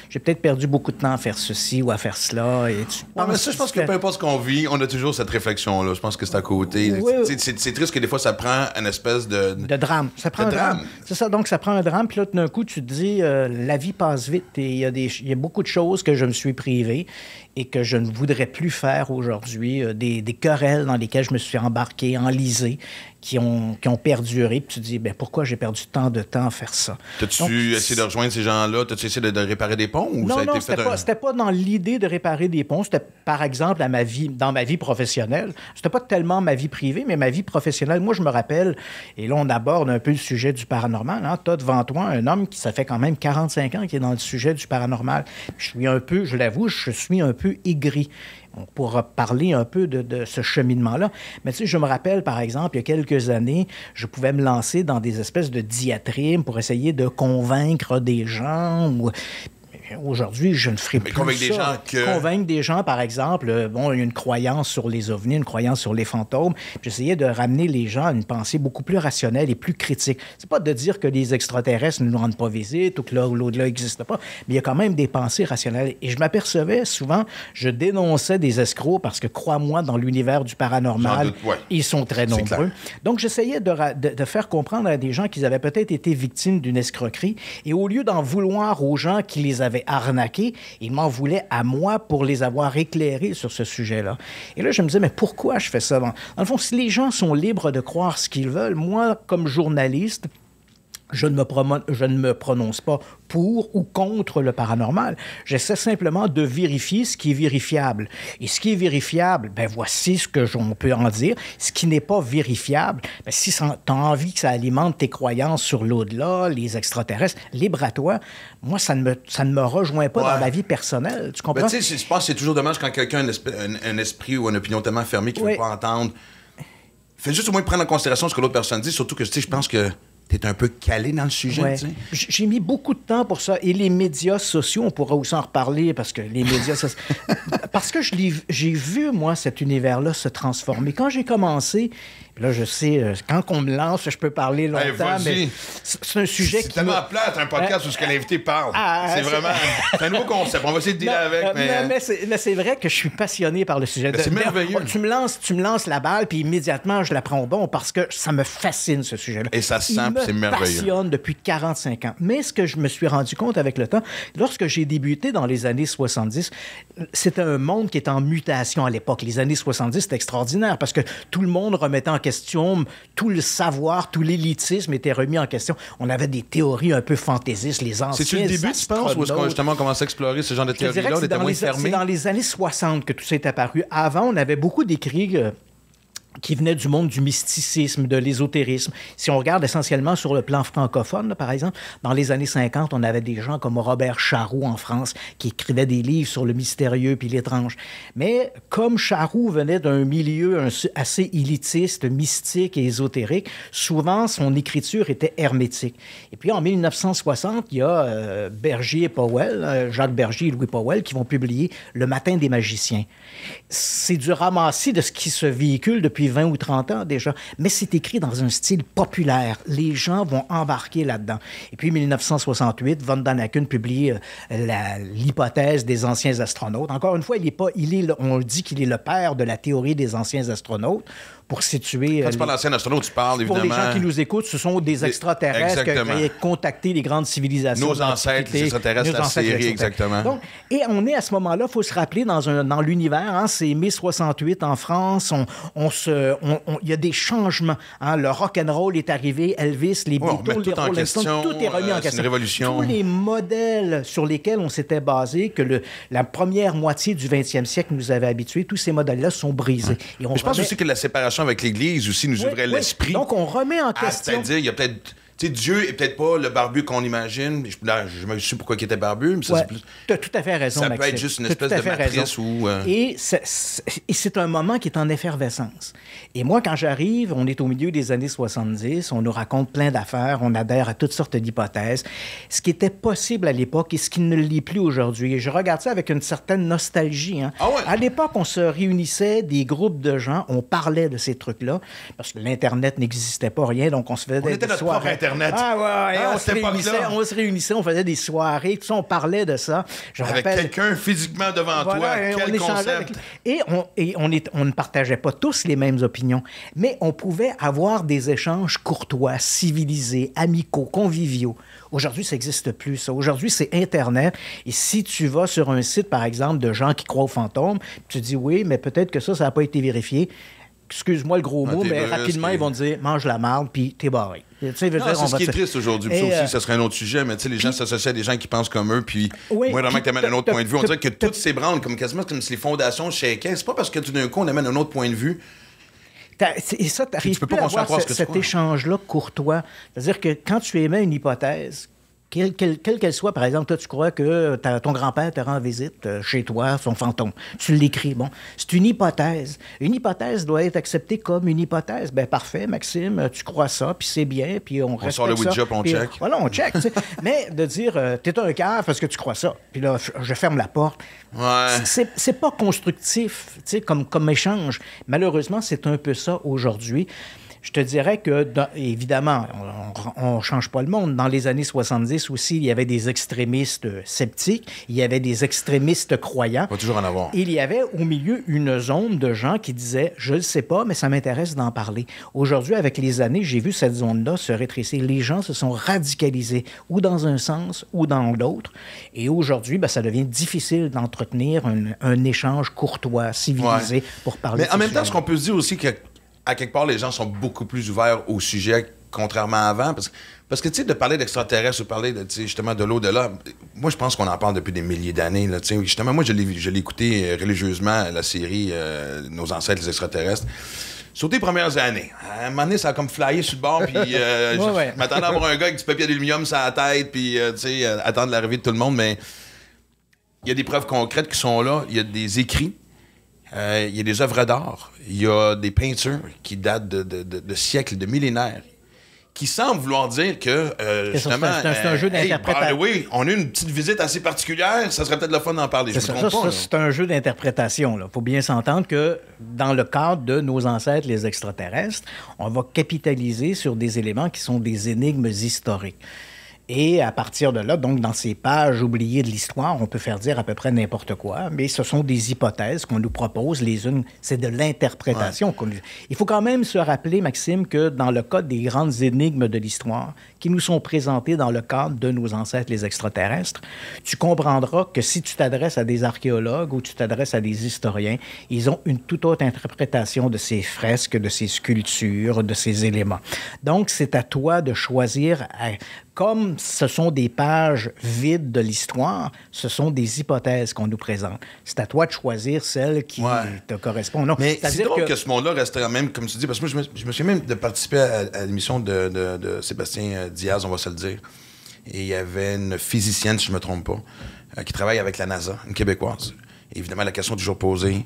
j'ai peut-être perdu beaucoup de temps à faire ceci ou à faire cela. Et mais ça, je pense que peu importe ce qu'on vit, on a toujours cette réflexion-là. Je pense que c'est à côté. C'est triste que des fois, ça prend une espèce de. De drame. Ça prend un drame. C'est ça. Donc, ça prend un drame. Puis là, d'un coup, tu te dis, euh, la vie passe vite et il y, a y a beaucoup de choses que je me suis privé et que je ne voudrais plus faire aujourd'hui, euh, des, querelles dans lesquelles je me suis embarqué, enlisé, qui ont, qui ont perduré. Puis tu te dis, ben, pourquoi j'ai perdu tant de temps à faire ça? T'as-tu essayé de rejoindre ces gens-là? T'as-tu essayé de, réparer des ponts? non, non, c'était, pas, dans l'idée de réparer des ponts. C'était, par exemple, à ma vie, dans ma vie professionnelle. C'était pas tellement ma vie privée, mais ma vie professionnelle. Moi, je me rappelle, et là, on aborde un peu le sujet du paranormal. Hein. T'as devant toi un homme qui, ça fait quand même 45 ans, qui est dans le sujet du paranormal. Je suis un peu, je l'avoue, je suis un peu peu aigri. On pourra parler un peu de, ce cheminement-là. Mais tu sais, je me rappelle, par exemple, il y a quelques années, je pouvais me lancer dans des espèces de diatribes pour essayer de convaincre des gens. Ou... Aujourd'hui, je ne ferai plus ça. Des gens Convaincre des gens, par exemple, euh, bon, une croyance sur les ovnis, une croyance sur les fantômes. J'essayais de ramener les gens à une pensée beaucoup plus rationnelle et plus critique. C'est pas de dire que les extraterrestres ne nous rendent pas visite ou que l'au-delà n'existe pas, mais il y a quand même des pensées rationnelles. Et je m'apercevais souvent, je dénonçais des escrocs parce que, crois-moi, dans l'univers du paranormal, ils sont très nombreux. Donc, j'essayais de, de faire comprendre à des gens qu'ils avaient peut-être été victimes d'une escroquerie et au lieu d'en vouloir aux gens qui les avaient m'avait arnaqué. Il m'en voulait à moi pour les avoir éclairés sur ce sujet-là. Et là, je me disais, mais pourquoi je fais ça? dans le fond, si les gens sont libres de croire ce qu'ils veulent, moi, comme journaliste, je ne, me je ne me prononce pas pour ou contre le paranormal. J'essaie simplement de vérifier ce qui est vérifiable. Et ce qui est vérifiable, ben voici ce que j'en peux en dire. Ce qui n'est pas vérifiable, ben si tu as envie que ça alimente tes croyances sur l'au-delà, les extraterrestres, libre à toi. Moi, ça ne me, ça ne me rejoint pas dans ma vie personnelle. Tu comprends? Ben, tu sais, je pense que c'est toujours dommage quand quelqu'un a un, esprit, ou une opinion tellement fermée qu'il ne veut pas entendre. Fais juste au moins prendre en considération ce que l'autre personne dit, surtout que, tu sais, je pense que tu es un peu calé dans le sujet. sais. J'ai mis beaucoup de temps pour ça. Et les médias sociaux, on pourra aussi en reparler parce que les médias [LAUGHS] parce que j'ai vu, moi, cet univers-là se transformer. Quand j'ai commencé, Là, je sais, euh, quand on me lance, je peux parler ben, longtemps, mais c'est un sujet qui. C'est tellement plate, un podcast où ce que euh, l'invité parle. Ah, c'est vraiment. C'est un nouveau concept. On va essayer de dire avec. Mais, mais, c'est vrai que je suis passionné par le sujet. Ben, c'est merveilleux. Tu me, lances, tu me lances la balle, puis immédiatement, je la prends au bon parce que ça me fascine, ce sujet-là. Et ça c'est merveilleux. Ça me passionne depuis 45 ans. Mais ce que je me suis rendu compte avec le temps, lorsque j'ai débuté dans les années 70, c'était un monde qui était en mutation à l'époque. Les années 70, c'était extraordinaire parce que tout le monde remettait en question tout le savoir, tout l'élitisme était remis en question. On avait des théories un peu fantaisistes, les anciens. C'est-tu le début, tu penses, où est-ce qu'on justement commencé à explorer ce genre de théories-là? C'est dans les années 60 que tout ça est apparu. Avant, on avait beaucoup d'écrits. Euh, qui venaient du monde du mysticisme, de l'ésotérisme. Si on regarde essentiellement sur le plan francophone, par exemple, dans les années 50, on avait des gens comme Robert Charroux en France qui écrivait des livres sur le mystérieux puis l'étrange. Mais comme Charroux venait d'un milieu assez élitiste, mystique et ésotérique, souvent son écriture était hermétique. Et puis en 1960, il y a euh, Bergier et Powell, euh, Jacques Bergier et Louis Powell, qui vont publier Le Matin des magiciens. C'est du ramassis de ce qui se véhicule depuis 20 ou 30 ans déjà, mais c'est écrit dans un style populaire. Les gens vont embarquer là-dedans. Et puis 1968, Von Daniken publie euh, l'hypothèse des anciens astronautes. Encore une fois, il est pas, il est, on dit qu'il est le père de la théorie des anciens astronautes pour situer. Euh, tu parles d'anciens astronautes, tu parles évidemment. Pour les gens qui nous écoutent, ce sont des extraterrestres qui ont contacté les grandes civilisations. Nos ancêtres, les extraterrestres, nos la série, exactement. et on est à ce moment-là, il faut se rappeler, dans, l'univers, hein, c'est 1068 en France, on, on il y a des changements. Hein. le rock and roll est arrivé, Elvis, les Beatles, les Rolling Stones, tout est remis en euh, question. Une révolution. Tous les modèles sur lesquels on s'était basé, que le, la première moitié du 20e siècle nous avait habitués, tous ces modèles-là sont brisés. Et on je pense aussi que la séparation avec l'Église aussi nous ouvrait l'esprit. Donc, on remet en ah, question. dire il y a peut-être tu Dieu est peut-être pas le barbu qu'on imagine. Je, ne je me suis pourquoi il était barbu, mais ça, c'est plus. Tu as tout à fait raison. Ça peut être juste une espèce de matrice Et c'est un moment qui est en effervescence. Et moi, quand j'arrive, on est au milieu des années 70, on nous raconte plein d'affaires, on adhère à toutes sortes d'hypothèses. Ce qui était possible à l'époque et ce qui ne l'est plus aujourd'hui. Et je regarde ça avec une certaine nostalgie. Hein. Ah à l'époque, on se réunissait des groupes de gens, on parlait de ces trucs-là, parce que l'Internet n'existait pas rien, donc on se faisait on des soirées. Ah ouais, ah, on, se réunissait, on faisait des soirées, on parlait de ça. avec quelqu'un physiquement devant toi, quel concept. Et, on, et on, ne partageait pas tous les mêmes opinions, mais on pouvait avoir des échanges courtois, civilisés, amicaux, conviviaux. Aujourd'hui, ça n'existe plus, Aujourd'hui, c'est Internet. Et si tu vas sur un site, par exemple, de gens qui croient aux fantômes, tu dis oui, mais peut-être que ça, ça n'a pas été vérifié excuse-moi le gros ah, mot, mais rapidement, ils vont dire mange la marde, puis t'es barré. C'est ce qui est triste aujourd'hui. Ça aussi, euh, ça serait un autre sujet, mais tu sais les gens s'associent à des gens qui pensent comme eux, puis moi, vraiment, que tu amènes un autre point de vue. On dirait que toutes ces brandes, comme quasiment comme si les fondations chacun, C'est pas parce que tout d'un coup, on amène un autre point de vue et ça, tu peux pas à avoir ce, cet échange-là courtois. C'est-à-dire que quand tu émets une hypothèse quelle qu'elle soit, par exemple, toi tu crois que ton grand-père te rend visite euh, chez toi, son fantôme. Tu l'écris. Bon, c'est une hypothèse. Une hypothèse doit être acceptée comme une hypothèse. Ben parfait, Maxime, tu crois ça, puis c'est bien, puis on, on sort le on check. Voilà, on check. [LAUGHS] Mais de dire, euh, t'es un cave parce que tu crois ça, puis là, je ferme la porte. Ouais. C'est pas constructif, tu sais, comme, comme échange. Malheureusement, c'est un peu ça aujourd'hui. Je te dirais que, évidemment, on ne change pas le monde. Dans les années 70 aussi, il y avait des extrémistes euh, sceptiques, il y avait des extrémistes croyants. Il va toujours en avoir. Il y avait au milieu une zone de gens qui disaient Je ne sais pas, mais ça m'intéresse d'en parler. Aujourd'hui, avec les années, j'ai vu cette zone-là se rétrécir. Les gens se sont radicalisés, ou dans un sens, ou dans l'autre. Et aujourd'hui, ben, ça devient difficile d'entretenir un, échange courtois, civilisé, pour parler. Mais en même temps, ce qu'on peut se dire aussi, que à quelque part, les gens sont beaucoup plus ouverts au sujet, contrairement à avant. Parce, que, tu sais, de parler d'extraterrestres ou parler de, justement de l'au-delà, moi, je pense qu'on en parle depuis des milliers d'années. Justement, moi, je l'ai écouté euh, religieusement, la série euh, Nos ancêtres, extraterrestres. Sur tes premières années. Hein, à un moment donné, ça a comme flyé sur le bord, puis euh, [LAUGHS] je [LAUGHS] m'attendais à avoir un gars avec du papier d'aluminium sur la tête, puis, euh, tu sais, attendre l'arrivée de tout le monde, mais il y a des preuves concrètes qui sont là, il y a des écrits. Euh, il y a des œuvres d'art, il y a des peintures qui datent de, siècles, de millénaires, qui semblent vouloir dire que, euh, C'est un, euh, jeu d'interprétation. oui, on a une petite visite assez particulière, ça serait peut-être le fun d'en parler, je c'est un jeu d'interprétation. Il faut bien s'entendre que, dans le cadre de nos ancêtres, les extraterrestres, on va capitaliser sur des éléments qui sont des énigmes historiques. Et à partir de là, donc dans ces pages oubliées de l'histoire, on peut faire dire à peu près n'importe quoi, mais ce sont des hypothèses qu'on nous propose. Les unes, c'est de l'interprétation. qu'on Il faut quand même se rappeler, Maxime, que dans le cas des grandes énigmes de l'histoire qui nous sont présentées dans le cadre de nos ancêtres, les extraterrestres, tu comprendras que si tu t'adresses à des archéologues ou tu t'adresses à des historiens, ils ont une toute autre interprétation de ces fresques, de ces sculptures, de ces éléments. Donc, c'est à toi de choisir comme ce sont des pages vides de l'histoire, ce sont des hypothèses qu'on nous présente. C'est à toi de choisir celle qui te correspond. Mais c'est drôle que... ce monde-là restera même, comme tu dis, parce que moi, je me, suis même de participer à, l'émission de, Sébastien euh, Diaz, on va se le dire. Et il y avait une physicienne, si je ne me trompe pas, euh, qui travaille avec la NASA, une Québécoise. évidemment, la question est toujours posée,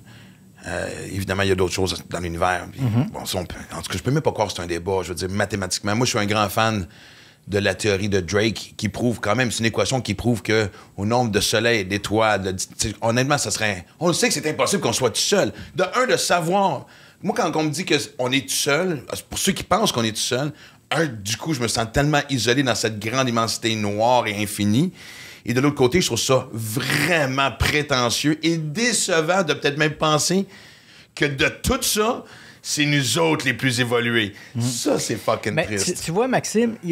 euh, évidemment, il y a d'autres choses dans l'univers. Mm-hmm. en tout cas, je ne peux même pas croire que c'est un débat. Je veux dire, mathématiquement, moi, je suis un grand fan de la théorie de Drake qui prouve quand même, c'est une équation qui prouve que au nombre de soleils, d'étoiles, honnêtement, ça serait. On le sait que c'est impossible qu'on soit tout seul. De un, de savoir. Moi, quand on me dit qu'on est tout seul, pour ceux qui pensent qu'on est tout seul, un, du coup, je me sens tellement isolé dans cette grande immensité noire et infinie. Et de l'autre côté, je trouve ça vraiment prétentieux et décevant de peut-être même penser que de tout ça, c'est nous autres les plus évolués. Mm-hmm. Ça, c'est fucking triste. Tu, vois, Maxime, il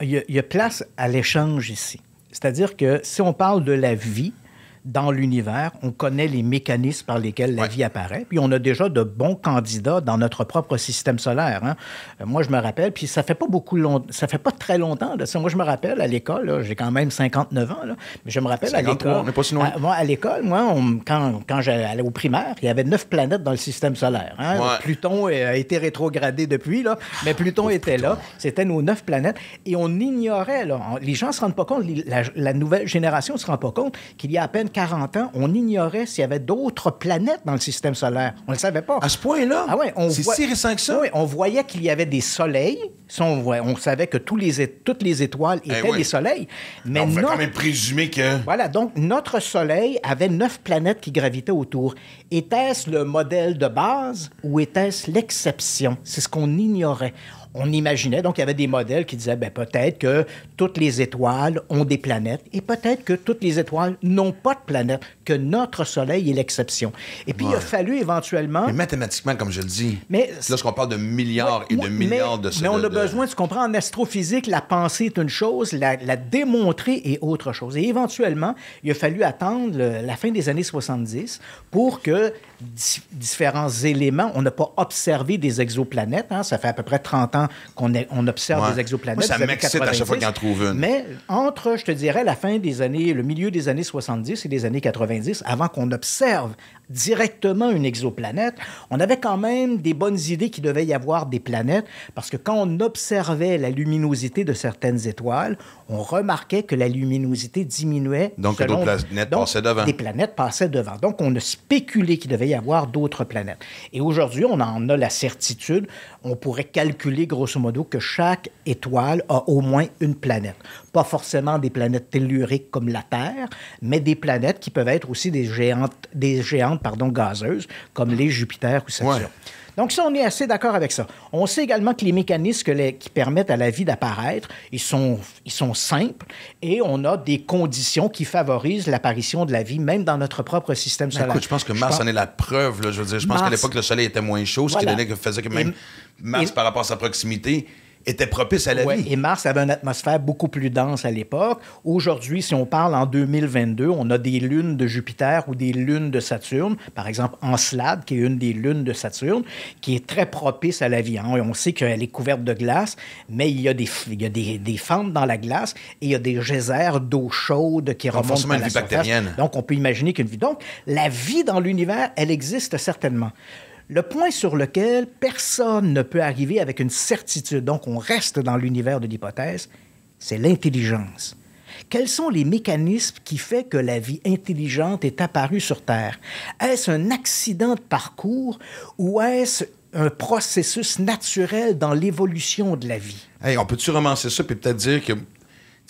y a place à l'échange ici. C'est-à-dire que si on parle de la vie, dans l'univers, on connaît les mécanismes par lesquels la vie apparaît, puis on a déjà de bons candidats dans notre propre système solaire. Hein. Euh, moi, je me rappelle, puis ça fait pas beaucoup long... ça fait pas très longtemps Moi, je me rappelle à l'école, j'ai quand même 59 ans, là, mais je me rappelle à l'école. Ah, moi, à l'école, moi, quand, j'allais au primaire, il y avait neuf planètes dans le système solaire. Hein. Pluton a été rétrogradé depuis, là, mais Pluton était là. C'était nos neuf planètes et on ignorait, les gens se rendent pas compte, la, la nouvelle génération se rend pas compte qu'il y a à peine 40 ans, on ignorait s'il y avait d'autres planètes dans le système solaire. On ne le savait pas. À ce point-là? Ah ouais, c'est si récent que ça? Oui, on voyait qu'il y avait des soleils. Ça, on, on, savait que tous les... toutes les étoiles eh étaient des soleils. Mais on notre... quand même présumer que... Voilà, donc notre soleil avait neuf planètes qui gravitaient autour. Était-ce le modèle de base ou était-ce l'exception? C'est ce qu'on ignorait on imaginait, donc il y avait des modèles qui disaient, ben, peut-être que toutes les étoiles ont des planètes et peut-être que toutes les étoiles n'ont pas de planètes, que notre Soleil est l'exception. Et puis, il a fallu éventuellement... Mais mathématiquement, comme je le dis, mais, lorsqu'on parle de milliards et de milliards de de... Mais on a besoin, tu comprends, en astrophysique, la pensée est une chose, la, démontrer est autre chose. Et éventuellement, il a fallu attendre la fin des années 70 pour que différents éléments. On n'a pas observé des exoplanètes. Hein. Ça fait à peu près 30 ans qu'on on observe des exoplanètes. ça m'excite à chaque fois qu'on trouve une. Mais entre, je te dirais, la fin des années, le milieu des années 70 et des années 90, avant qu'on observe directement une exoplanète, on avait quand même des bonnes idées qu'il devait y avoir des planètes, parce que quand on observait la luminosité de certaines étoiles, on remarquait que la luminosité diminuait. Donc, selon, planètes donc, passaient devant. Des planètes passaient devant. Donc, on a spéculé qu'il devait y avoir d'autres planètes. Et aujourd'hui, on en a la certitude. On pourrait calculer grosso modo que chaque étoile a au moins une planète. Pas forcément des planètes telluriques comme la Terre, mais des planètes qui peuvent être aussi des géantes, des géantes pardon, gazeuses comme les Jupiter ou Saturne. Donc, ça, on est assez d'accord avec ça. On sait également que les mécanismes les, qui permettent à la vie d'apparaître, ils sont, ils sont simples et on a des conditions qui favorisent l'apparition de la vie, même dans notre propre système ben, solaire. Écoute, je pense que Mars en est la preuve. je veux dire, je pense qu'à l'époque, le soleil était moins chaud, ce qui faisait que même Mars, par rapport à sa proximité, était propice à la vie. Et Mars avait une atmosphère beaucoup plus dense à l'époque. Aujourd'hui, si on parle en 2022, on a des lunes de Jupiter ou des lunes de Saturne, par exemple Encelade, qui est une des lunes de Saturne, qui est très propice à la vie. Hein, on sait qu'elle est couverte de glace, mais il y a des, il des, des, fentes dans la glace et il y a des geysers d'eau chaude qui remontent la vie Bactérienne. Donc, on peut imaginer qu'une vie... Donc, la vie dans l'univers, elle existe certainement le point sur lequel personne ne peut arriver avec une certitude, donc on reste dans l'univers de l'hypothèse, c'est l'intelligence. Quels sont les mécanismes qui font que la vie intelligente est apparue sur Terre? Est-ce un accident de parcours ou est-ce un processus naturel dans l'évolution de la vie? on peut-tu romancer ça puis peut-être dire que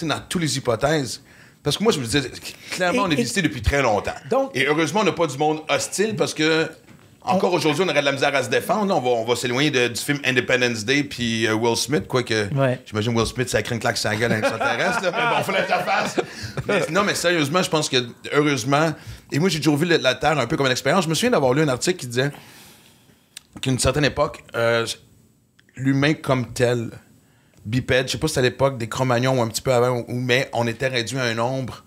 dans toutes les hypothèses, parce que moi, je vous disais, clairement, on est visité depuis très longtemps. et heureusement, on n'a pas du monde hostile parce que encore aujourd'hui, on aurait de la misère à se défendre. On va, s'éloigner du film Independence Day puis euh, Will Smith, quoi que... J'imagine Will Smith, ça crée une claque sa gueule extraterrestre, [LAUGHS] mais bon, non, mais sérieusement, je pense que, heureusement, et moi, j'ai toujours vu la Terre un peu comme une expérience. Je me souviens d'avoir lu un article qui disait qu'une certaine époque, euh, l'humain comme tel, bipède, je sais pas si c'était à l'époque des cro ou un petit peu avant, mais on était réduit à un nombre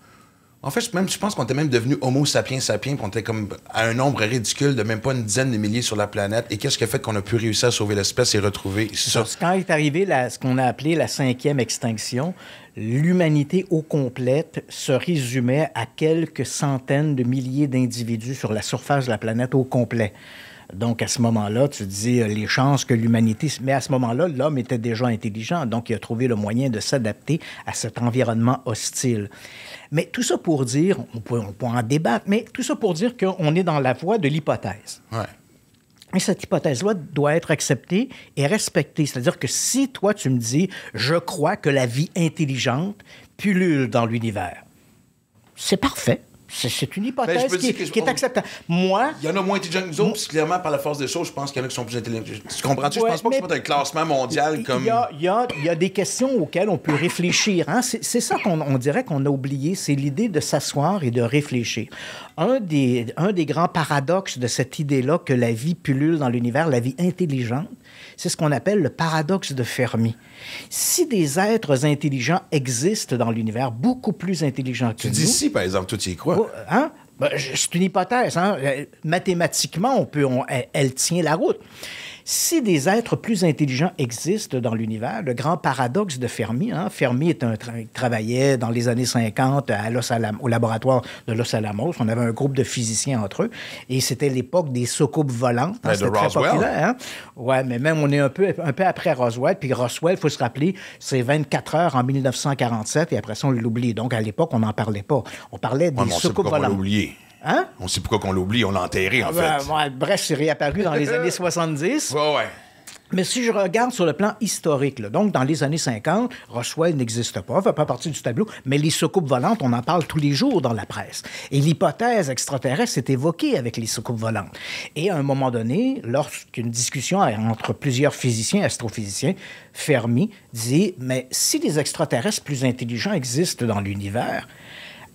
en fait, même, je pense qu'on était même devenu Homo sapiens sapiens, qu'on était comme à un nombre ridicule de même pas une dizaine de milliers sur la planète. Et qu'est-ce qui a fait qu'on a pu réussir à sauver l'espèce et retrouver ça? Quand est arrivé ce qu'on a appelé la cinquième extinction, l'humanité au complet se résumait à quelques centaines de milliers d'individus sur la surface de la planète au complet. Donc, à ce moment-là, tu dis euh, les chances que l'humanité. Mais à ce moment-là, l'homme était déjà intelligent, donc il a trouvé le moyen de s'adapter à cet environnement hostile. Mais tout ça pour dire, on peut, on peut en débattre, mais tout ça pour dire qu'on est dans la voie de l'hypothèse. Ouais. Mais cette hypothèse-là doit être acceptée et respectée. C'est-à-dire que si toi, tu me dis, je crois que la vie intelligente pullule dans l'univers, c'est parfait. C'est une hypothèse qui, qui, est acceptable. Moi. Il y en a moins intelligents que nous autres, puis clairement, par la force des choses, je pense qu'il y en a qui sont plus intelligents. Tu comprends-tu? Ouais, je pense pas que c'est un classement mondial comme. Il y a, des questions auxquelles on peut réfléchir. Hein. C'est ça qu'on dirait qu'on a oublié, c'est l'idée de s'asseoir et de réfléchir. Un des, un des grands paradoxes de cette idée-là que la vie pullule dans l'univers, la vie intelligente, c'est ce qu'on appelle le paradoxe de Fermi. Si des êtres intelligents existent dans l'univers, beaucoup plus intelligents que nous... Tu dis si, par exemple, tout y crois. Oh, hein? Ben, c'est une hypothèse. Hein? Euh, mathématiquement, on peut, elle tient la route si des êtres plus intelligents existent dans l'univers, le grand paradoxe de Fermi, hein, Fermi est un travaillait dans les années 50 à Los Alamos, au laboratoire de Los Alamos. On avait un groupe de physiciens entre eux et c'était l'époque des soucoupes volantes. Hein, c'était hein. Ouais, mais même on est un peu, un peu après Roswell. Puis Roswell, il faut se rappeler, c'est 24 heures en 1947 et après ça, on l'oublie. Donc à l'époque, on n'en parlait pas. On parlait des soucoupes volantes. Hein? On sait pourquoi qu'on l'oublie, on l'a enterré, en ah ben, fait. bref, c'est réapparu dans les années 70. [LAUGHS] Ouais, ouais. Mais si je regarde sur le plan historique, donc dans les années 50, Roswell n'existe pas, fait pas partie du tableau, mais les soucoupes volantes, on en parle tous les jours dans la presse. Et l'hypothèse extraterrestre est évoquée avec les soucoupes volantes. Et à un moment donné, lorsqu'une discussion entre plusieurs physiciens, astrophysiciens, Fermi dit, mais si des extraterrestres plus intelligents existent dans l'univers,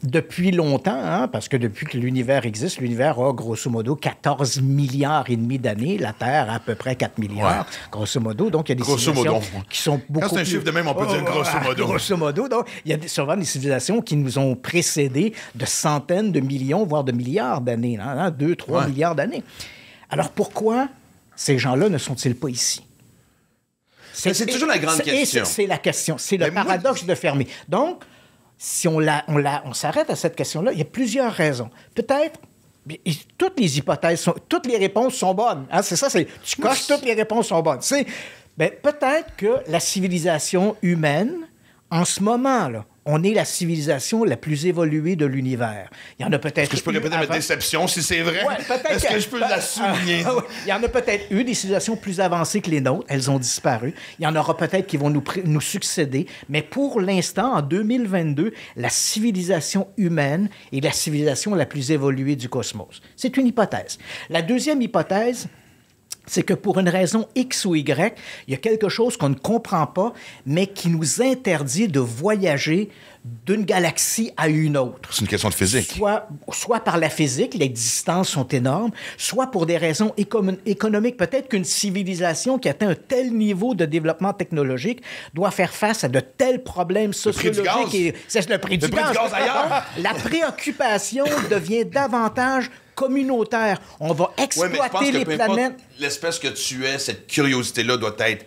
depuis longtemps, hein, parce que depuis que l'univers existe, l'univers a grosso modo 14 milliards et demi d'années, la Terre a à peu près 4 milliards, grosso modo. Donc, il y a des civilisations qui sont beaucoup Quand c'est un chiffre de même, on peut oh, dire grosso modo. Grosso modo, donc, il y a souvent des civilisations qui nous ont précédés de centaines de millions, voire de milliards d'années, 2, hein, 3 hein, milliards d'années. Alors, pourquoi ces gens-là ne sont-ils pas ici? C'est toujours la grande question. C'est la question. C'est le paradoxe de Fermi. Donc, si on, on, s'arrête à cette question-là, il y a plusieurs raisons. Peut-être, toutes les hypothèses, sont, toutes les réponses sont bonnes. Hein, c'est ça, c'est, tu coches, toutes les réponses sont bonnes. C'est, ben, peut-être que la civilisation humaine, en ce moment, là, on est la civilisation la plus évoluée de l'univers. Il y en a peut-être. Est-ce que je peux répéter ma déception si c'est vrai? Est-ce que je peux la ah, ah, souligner? Ah, Il y en a peut-être eu des civilisations plus avancées que les nôtres. Elles ont disparu. Il y en aura peut-être qui vont nous, nous succéder. Mais pour l'instant, en 2022, la civilisation humaine est la civilisation la plus évoluée du cosmos. C'est une hypothèse. La deuxième hypothèse, c'est que pour une raison X ou Y, il y a quelque chose qu'on ne comprend pas, mais qui nous interdit de voyager d'une galaxie à une autre. C'est une question de physique. Soit, par la physique, les distances sont énormes, soit pour des raisons économiques. Peut-être qu'une civilisation qui atteint un tel niveau de développement technologique doit faire face à de tels problèmes sociologiques. C'est le prix du [LAUGHS] La préoccupation devient davantage communautaire. On va exploiter les planètes. L'espèce que tu es, cette curiosité-là doit être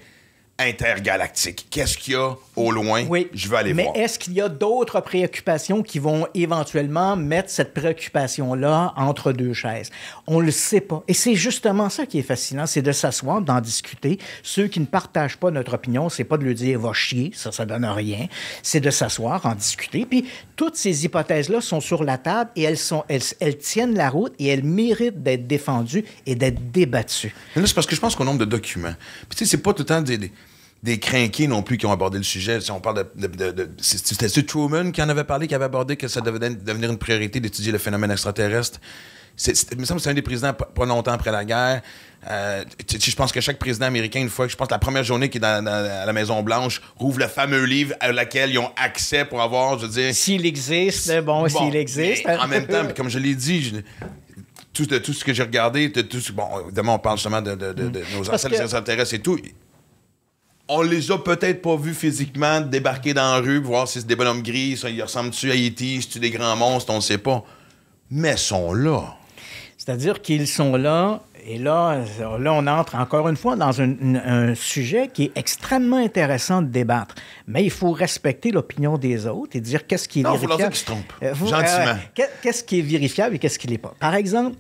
intergalactique. Qu'est-ce qu'il y a au loin? Oui. Je vais aller voir. Mais est-ce qu'il y a d'autres préoccupations qui vont éventuellement mettre cette préoccupation-là entre deux chaises? On le sait pas. Et c'est justement ça qui est fascinant, c'est de s'asseoir, d'en discuter. Ceux qui ne partagent pas notre opinion, c'est pas de lui dire va chier, ça, ça donne rien. C'est de s'asseoir, en discuter. Puis toutes ces hypothèses-là sont sur la table et elles, sont, elles, tiennent la route et elles méritent d'être défendues et d'être débattues. c'est parce que je pense qu'on nombre de documents. Puis tu c'est pas tout le temps des des crinqués non plus qui ont abordé le sujet. Si on parle de. de, de, C'était Truman qui en avait parlé, qui avait abordé que ça devait devenir une priorité d'étudier le phénomène extraterrestre. c'est il me semble que c'est un des présidents pas longtemps après la guerre. Euh, je pense que chaque président américain, une fois, je pense que la première journée qu'il est dans, à la Maison-Blanche, ouvre le fameux livre à laquelle ils ont accès pour avoir, je veux dire... S'il existe, bon, s'il existe. en même temps, comme je l'ai dit, tout, de, tout ce que j'ai regardé, de, tout, bon, évidemment, on parle justement de, mm. nos ancêtres extraterrestres et tout on les a peut-être pas vus physiquement débarquer dans la rue, voir si c'est des bonhommes gris, ça, ressemblent-tu à E.T., si tu des grands monstres, on ne sait pas. Mais ils sont là. C'est-à-dire qu'ils sont là, et là, là, on entre encore une fois dans un, sujet qui est extrêmement intéressant de débattre. Mais il faut respecter l'opinion des autres et dire qu'est-ce qui est vérifiable. qu'ils se trompent, euh, gentiment. Euh, qu'est-ce qui est vérifiable et qu'est-ce qui l'est pas. Par exemple,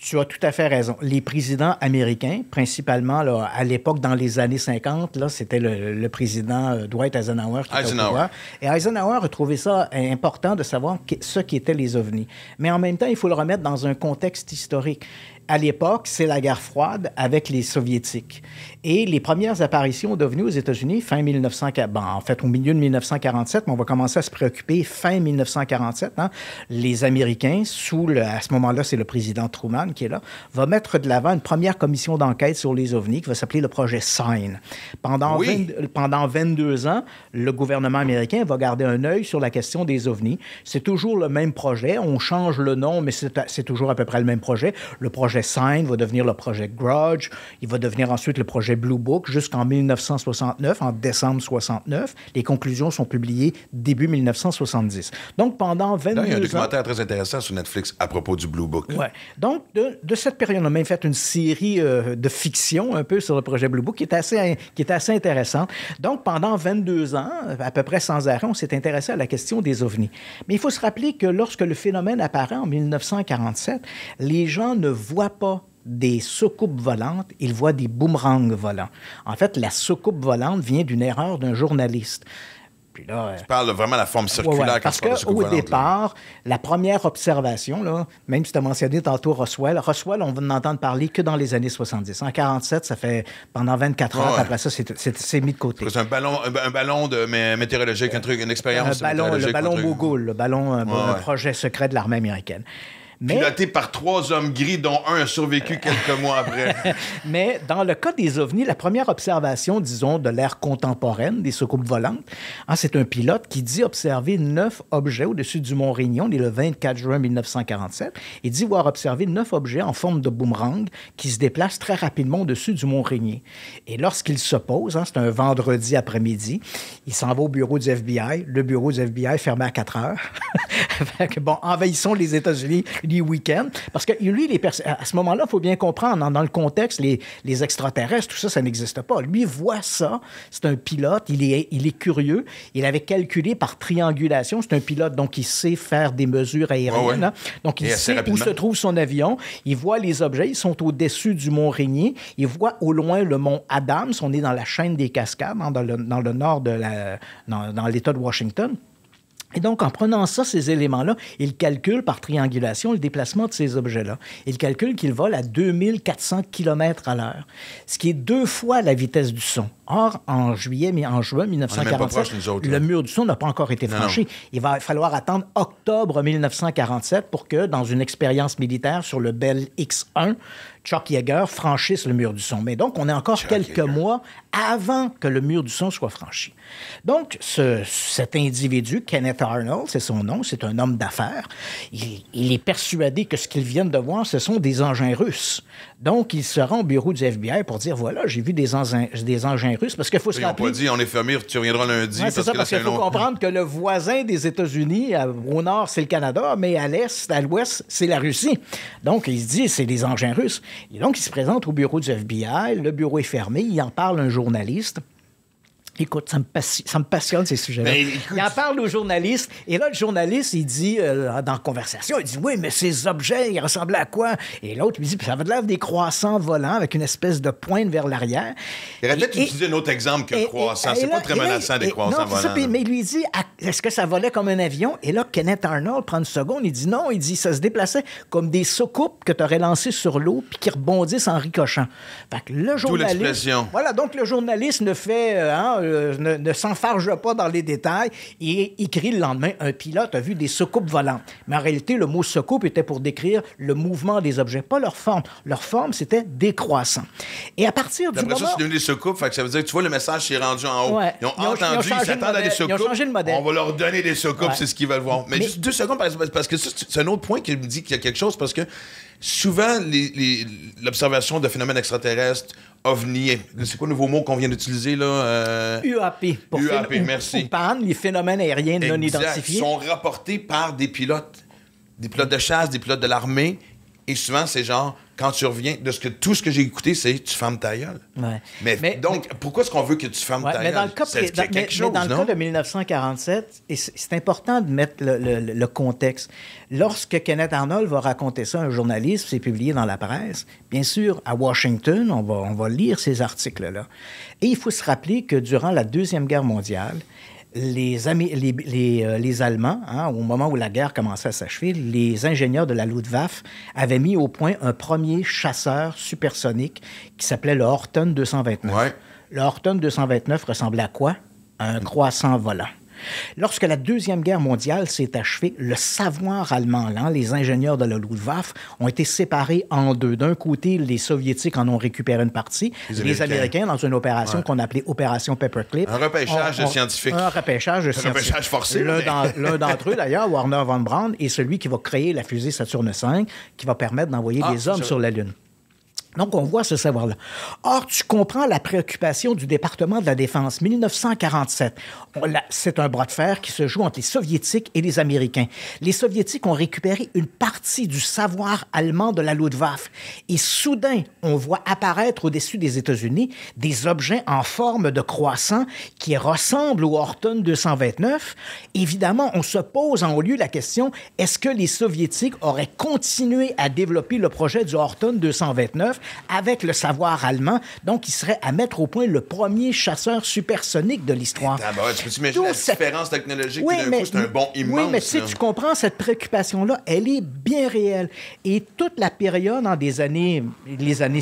tu as tout à fait raison. Les présidents américains, principalement là, à l'époque, dans les années 50, là, c'était le, président euh, Dwight Eisenhower qui Eisenhower. Était au pouvoir. Et Eisenhower a trouvé ça important de savoir ce qu'étaient les ovnis. Mais en même temps, il faut le remettre dans un contexte historique à l'époque, c'est la guerre froide avec les Soviétiques. Et les premières apparitions d'OVNI aux États-Unis, fin 1947... en fait, au milieu de 1947, mais on va commencer à se préoccuper fin 1947. Hein. les Américains, sous à ce moment-là, c'est le président Truman qui est là, va mettre de l'avant une première commission d'enquête sur les OVNI qui va s'appeler le projet SIGN. Pendant, euh, pendant 22 ans, le gouvernement américain va garder un œil sur la question des OVNI. C'est toujours le même projet. On change le nom, mais c'est toujours à peu près le même projet. Le projet projet Sign va devenir le projet Grudge. Il va devenir ensuite le projet Blue Book jusqu'en 1969, en décembre 69. Les conclusions sont publiées début 1970. Donc, pendant 22 ans... Il y a un documentaire très intéressant sur Netflix à propos du Blue Book. Donc, de, cette période, on a même fait une série euh, de fiction un peu sur le projet Blue Book qui est assez, qui est assez intéressante. Donc, pendant 22 ans, à peu près sans arrêt, on s'est intéressé à la question des ovnis. Mais il faut se rappeler que lorsque le phénomène apparaît en 1947, les gens ne voient pas des soucoupes volantes, il voit des boomerangs volants. En fait, la soucoupe volante vient d'une erreur d'un journaliste. Puis là, tu parles vraiment de la forme circulaire. Parce que parce qu'au départ, la première observation, là, même si tu as mentionné tantôt Roswell, Roswell, on n'entendre parler que dans les années 70. En 47, ça fait pendant 24 heures, après ça, c'est mis de côté. C'est un ballon, un, ballon de, météorologique, un truc, une expérience Le ballon Mogul, le ballon, euh, projet secret de l'armée américaine. Piloté par trois hommes gris, dont un a survécu quelques mois après. [LAUGHS] Mais dans le cas des ovnis, la première observation, disons, de l'ère contemporaine des soucoupes volantes, hein, c'est un pilote qui dit observer neuf objets au-dessus du mont Réunion, il le 24 juin 1947, et dit voir observer neuf objets en forme de boomerang qui se déplacent très rapidement au-dessus du mont réunion Et lorsqu'il se pose, hein, c'est un vendredi après-midi, il s'en va au bureau du FBI. Le bureau du FBI fermé à 4 heures. [LAUGHS] bon, envahissons les États-Unis, week Parce que lui, les à ce moment-là, il faut bien comprendre, dans, le contexte, les, extraterrestres, tout ça, ça n'existe pas. Lui voit ça, c'est un pilote, il est, il est curieux, il avait calculé par triangulation, c'est un pilote, donc il sait faire des mesures aériennes. Hein. Donc il sait où se trouve son avion, il voit les objets, ils sont au-dessus du mont Rainier, il voit au loin le mont Adams, on est dans la chaîne des cascades, hein, dans, le, nord de la, dans l'État de Washington. Et donc, en prenant ça, ces éléments-là, il calcule par triangulation le déplacement de ces objets-là. Il calcule qu'ils volent à 2400 km à l'heure, ce qui est deux fois la vitesse du son. Or, en juillet, mais en juin 1947, le mur du son n'a pas encore été franchi. Il va falloir attendre octobre 1947 pour que, dans une expérience militaire sur le Bell X-1, Chuck Yeager franchisse le mur du son. Mais donc, on est encore quelques mois avant que le mur du son soit franchi. Donc, cet individu, Kenneth Arnold, c'est son nom, c'est un homme d'affaires, il, est persuadé que ce qu'ils viennent de voir, ce sont des engins russes. Donc, il se rend au bureau du FBI pour dire, voilà, j'ai vu des engins, des engins russes, parce qu'il faut se rappeler... dit, on est fermé, tu reviendras lundi. c'est ça, parce qu'il faut comprendre que le voisin des États-Unis, au nord, c'est le Canada, mais à l'est, à l'ouest, c'est la Russie. Donc, il se dit, c'est des engins russes. Et donc, il se présente au bureau du FBI. Le bureau est fermé. Il en parle un journaliste. Écoute, ça me, ça me passionne ces sujets-là. Ben, il en parle aux journalistes, et là, le journaliste, il dit, euh, dans la conversation, il dit Oui, mais ces objets, ils ressemblent à quoi Et l'autre lui dit Ça va de l'air des croissants volants avec une espèce de pointe vers l'arrière. Il aurait peut-être utilisé un autre exemple que croissant. C'est pas très menaçant, des croissants volants. mais il lui dit ah, Est-ce que ça volait comme un avion Et là, Kenneth Arnold prend une seconde, il dit Non, il dit Ça se déplaçait comme des soucoupes que tu aurais lancées sur l'eau puis qui rebondissent en ricochant. Fait que le journaliste. Voilà, donc le journaliste ne fait. Euh, hein, euh, ne, s'en s'enfarge pas dans les détails et écrit le lendemain un pilote a vu des soucoupes volantes. Mais en réalité, le mot soucoupe était pour décrire le mouvement des objets, pas leur forme. Leur forme, c'était décroissant. Et à partir du Après moment... ça, c'est devenu des soucoupes, ça veut dire que tu vois, le message s'est rendu en haut. Ils, ont entendu, ils s'attendent à des soucoupes. modèle. On va leur donner des soucoupes, c'est ce qu'ils veulent voir. Mais, Mais, juste deux secondes, parce que c'est un autre point qui me dit qu'il y a quelque chose, parce que souvent, l'observation de phénomènes extraterrestres ovni. C'est quoi le nouveau mot qu'on vient d'utiliser là UAP. Euh? Pour UAP, merci. les phénomènes aériens non identifiés. sont rapportés par des pilotes, des pilotes de chasse, des pilotes de l'armée. Et souvent, c'est genre quand tu reviens, de ce que tout ce que j'ai écouté, c'est tu fermes ta gueule. Mais, donc, pourquoi est-ce qu'on veut que tu fermes ta mais gueule? Dans le quelque chose, dans le cas de 1947, et c'est important de mettre le, contexte. Lorsque Kenneth Arnold va raconter ça à un journaliste, c'est publié dans la presse, bien sûr, à Washington, on va, on va lire ces articles-là. Et il faut se rappeler que durant la Deuxième Guerre mondiale, euh, les, Allemands, hein, au moment où la guerre commençait à s'achever, les ingénieurs de la Luftwaffe avaient mis au point un premier chasseur supersonique qui s'appelait le Horton 229. Le Horton 229 ressemblait à quoi? À un croissant volant. Lorsque la Deuxième Guerre mondiale s'est achevée, le savoir allemand, hein, les ingénieurs de la Luftwaffe, ont été séparés en deux. D'un côté, les Soviétiques en ont récupéré une partie, les, Américains. dans une opération qu'on appelait Opération Paperclip. Un repêchage de scientifiques. Un repêchage de forcé. L'un [LAUGHS] d'entre eux, d'ailleurs, Warner von Braun, est celui qui va créer la fusée Saturne V, qui va permettre d'envoyer ah, des hommes sur la Lune. Donc, on voit ce savoir-là. Or, tu comprends la préoccupation du département de la Défense. 1947, c'est un bras de fer qui se joue entre les Soviétiques et les Américains. Les Soviétiques ont récupéré une partie du savoir allemand de la Luftwaffe. Et soudain, on voit apparaître au-dessus des États-Unis des objets en forme de croissant qui ressemblent au Horton 229. Évidemment, on se pose en haut lieu la question, est-ce que les Soviétiques auraient continué à développer le projet du Horton 229 avec le savoir allemand. Donc, il serait à mettre au point le premier chasseur supersonique de l'histoire. Ah, bah tu peux imaginer la différence technologique oui, mais, coup, un bon immense. Oui, mais si tu comprends, cette préoccupation-là, elle est bien réelle. Et toute la période en des années, les années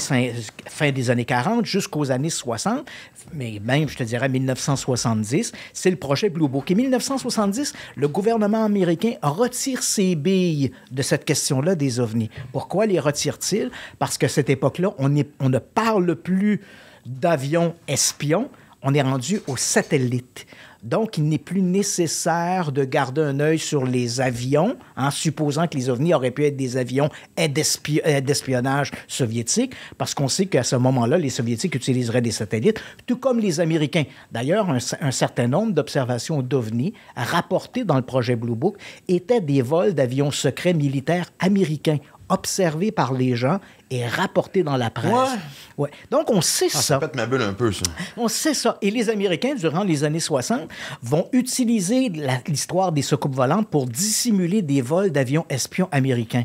fin des années 40 jusqu'aux années 60, mais même, je te dirais, 1970, c'est le projet Blue Book. Et 1970, le gouvernement américain retire ses billes de cette question-là des ovnis. Pourquoi les retire-t-il? Parce que c'était pas donc là on, ne parle plus d'avions espions, on est rendu aux satellites. Donc, il n'est plus nécessaire de garder un œil sur les avions, en hein, supposant que les ovnis auraient pu être des avions d'espionnage soviétique, parce qu'on sait qu'à ce moment-là, les Soviétiques utiliseraient des satellites, tout comme les Américains. D'ailleurs, un, un, certain nombre d'observations d'ovnis rapportées dans le projet Blue Book étaient des vols d'avions secrets militaires américains observés par les gens est rapporté dans la presse. Ouais. Donc, on sait ça. Ah, ça. Ça pète ma bulle un peu, ça. On sait ça. Et les Américains, durant les années 60, vont utiliser l'histoire des soucoupes volantes pour dissimuler des vols d'avions espions américains.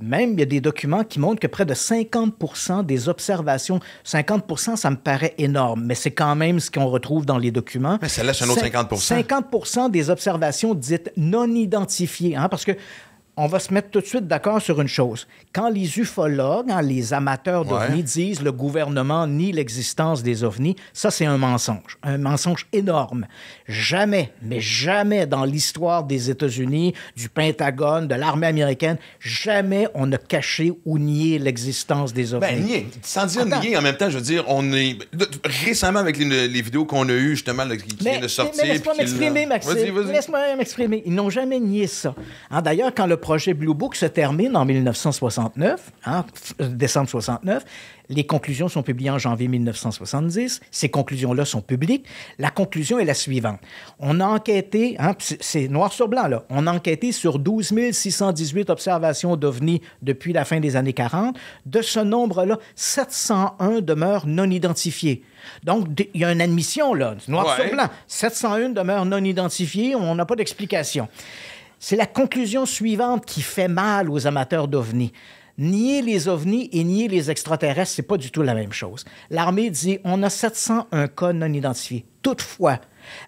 Même, il y a des documents qui montrent que près de 50 des observations, 50 ça me paraît énorme, mais c'est quand même ce qu'on retrouve dans les documents. Mais ça laisse un autre 50 50 des observations dites non identifiées, hein, parce que on va se mettre tout de suite d'accord sur une chose. Quand les ufologues, hein, les amateurs d'ovnis disent disent le gouvernement nie l'existence des ovnis, ça c'est un mensonge, un mensonge énorme. Jamais, mais jamais dans l'histoire des États-Unis, du Pentagone, de l'armée américaine, jamais on a caché ou nié l'existence des ben, ovnis. nier. Sans dire nier en même temps, je veux dire, on est récemment avec les, vidéos qu'on a eues justement qui, viennent de sortir. laisse-moi m'exprimer, Maxime. Laisse-moi m'exprimer. Ils n'ont jamais nié ça. Hein, d'ailleurs, quand le projet Blue Book se termine en 1969, hein, euh, décembre 69. Les conclusions sont publiées en janvier 1970. Ces conclusions-là sont publiques. La conclusion est la suivante. On a enquêté, hein, c'est noir sur blanc, là, on a enquêté sur 12 618 observations d'OVNI depuis la fin des années 40. De ce nombre-là, 701 demeurent non identifiées. Donc, il y a une admission, là, noir sur blanc. 701 demeurent non identifiées, on n'a pas d'explication. C'est la conclusion suivante qui fait mal aux amateurs d'ovnis. Nier les ovnis et nier les extraterrestres, c'est pas du tout la même chose. L'armée dit on a 701 cas non identifiés. Toutefois,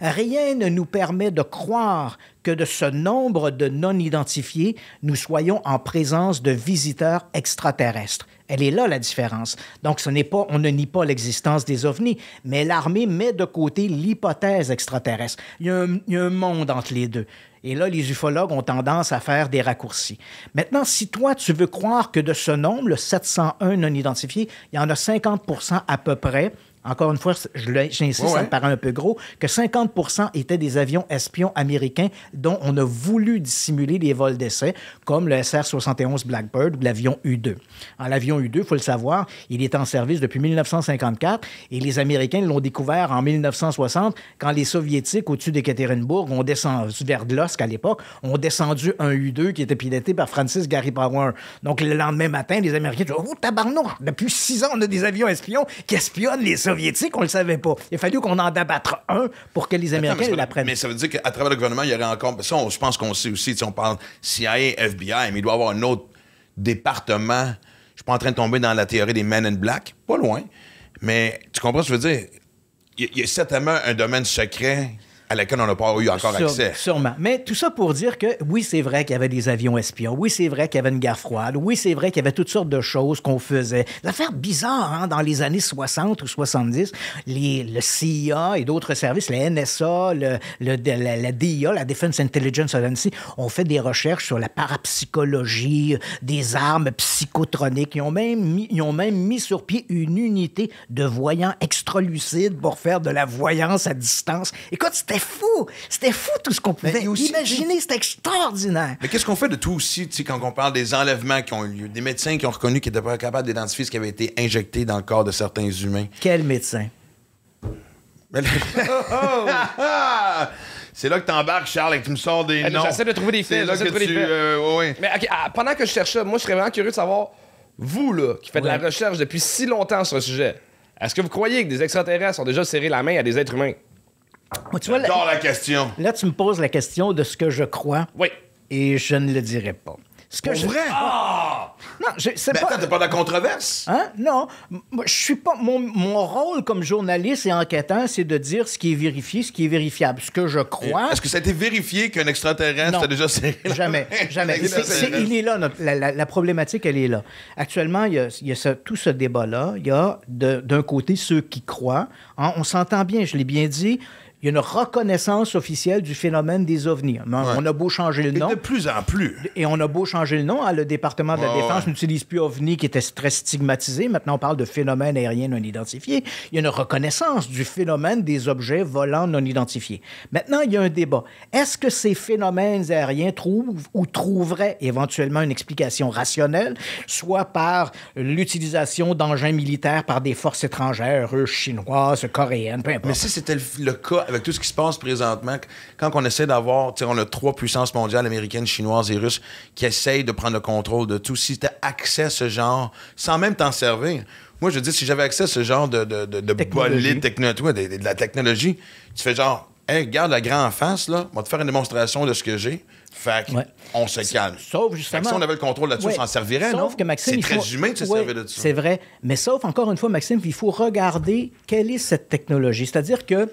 rien ne nous permet de croire que de ce nombre de non-identifiés, nous soyons en présence de visiteurs extraterrestres. Elle est là la différence. Donc ce n'est pas on ne nie pas l'existence des ovnis, mais l'armée met de côté l'hypothèse extraterrestre. Il y, a un, monde entre les deux. Et là, les ufologues ont tendance à faire des raccourcis. Maintenant, si toi, tu veux croire que de ce nombre, le 701 non identifié, il y en a 50 à peu près encore une fois, j'insiste, ça me paraît un peu gros, que 50 étaient des avions espions américains dont on a voulu dissimuler les vols d'essai, comme le SR-71 Blackbird ou l'avion U-2. L'avion U-2, il faut le savoir, il est en service depuis 1954 et les Américains l'ont découvert en 1960 quand les Soviétiques, au-dessus d'Ekaterinbourg, ont descendu vers Glosk à l'époque, ont descendu un U-2 qui était piloté par Francis Gary Power. Donc, le lendemain matin, les Américains disent « Oh, tabarnouche! Depuis six ans, on a des avions espions qui espionnent les Soviétiques! soviétique, on le savait pas. Il a fallu qu'on en abattre un pour que les Américains l'apprennent. Mais ça veut dire qu'à travers le gouvernement, il y aurait encore. je pense qu'on sait aussi, on parle CIA, FBI, mais il doit y avoir un autre département. Je suis pas en train de tomber dans la théorie des Men in Black, pas loin. Mais tu comprends ce que je veux dire? Il y a certainement un domaine secret à laquelle on n'a pas eu encore accès. Sûrement. Mais tout ça pour dire que oui, c'est vrai qu'il y avait des avions espions, oui, c'est vrai qu'il y avait une guerre froide, oui, c'est vrai qu'il y avait toutes sortes de choses qu'on faisait. L'affaire bizarre, hein, dans les années 60 ou 70, les, le CIA et d'autres services, la NSA, le, la, DIA, la Defense Intelligence Agency, ont fait des recherches sur la parapsychologie, des armes psychotroniques. Ils ont même mis, ils ont même mis sur pied une unité de voyants extralucides pour faire de la voyance à distance. Écoute, c'était c'était fou. C'était fou tout ce qu'on pouvait imaginer. C'était extraordinaire. Mais qu'est-ce qu'on fait de tout aussi, tu sais, quand on parle des enlèvements qui ont eu lieu, des médecins qui ont reconnu qu'ils n'étaient pas capables d'identifier ce qui avait été injecté dans le corps de certains humains? Quel médecin? [LAUGHS] C'est là que t'embarques, Charles, et que tu me sors des eh, noms. J'essaie de trouver des faits. là Mais pendant que je cherchais, moi, je serais vraiment curieux de savoir, vous, là, qui faites de la recherche depuis si longtemps sur le sujet, est-ce que vous croyez que des extraterrestres ont déjà serré la main à des êtres humains? Moi, là, la question. Là, tu me poses la question de ce que je crois. Oui. Et je ne le dirai pas. Ce que je... vrai? Ah! Ah! Non, c'est sais ben, pas... Attends, t'es pas dans la controverse? Hein? Non. je suis pas... Mon, mon, rôle comme journaliste et enquêteur, c'est de dire ce qui est vérifié, ce qui est vérifiable. Ce que je crois... Est-ce que ça a été vérifié qu'un extraterrestre non. déjà Jamais, [LAUGHS] jamais. il est là, la, problématique, elle est là. Actuellement, il y a, il y a tout ce débat-là. Il y a d'un côté ceux qui croient. Hein, on s'entend bien, je l'ai bien dit il y a une reconnaissance officielle du phénomène des ovnis. On, a beau changer le nom. de plus en plus. Et on a beau changer le nom. Hein, le département de la Défense n'utilise plus ovni qui était très stigmatisé. Maintenant, on parle de phénomène aérien non identifié. Il y a une reconnaissance du phénomène des objets volants non identifiés. Maintenant, il y a un débat. Est-ce que ces phénomènes aériens trouvent ou trouveraient éventuellement une explication rationnelle, soit par l'utilisation d'engins militaires par des forces étrangères, chinoises, coréennes, peu importe. Mais si c'était le cas avec tout ce qui se passe présentement, quand on essaie d'avoir, on a trois puissances mondiales, américaines, chinoises et russes, qui essayent de prendre le contrôle de tout, si tu as accès à ce genre, sans même t'en servir, moi, je dis, si j'avais accès à ce genre de, de, de, bolide de, la technologie, tu fais genre, hey, regarde la grande face, là, on va te faire une démonstration de ce que j'ai. Fait qu'on on se calme. Sauf justement. si on avait le contrôle là-dessus, ça s'en servirait, non? C'est très humain de se servir de dessus C'est vrai. Mais sauf, encore une fois, Maxime, il faut regarder quelle est cette technologie. C'est-à-dire que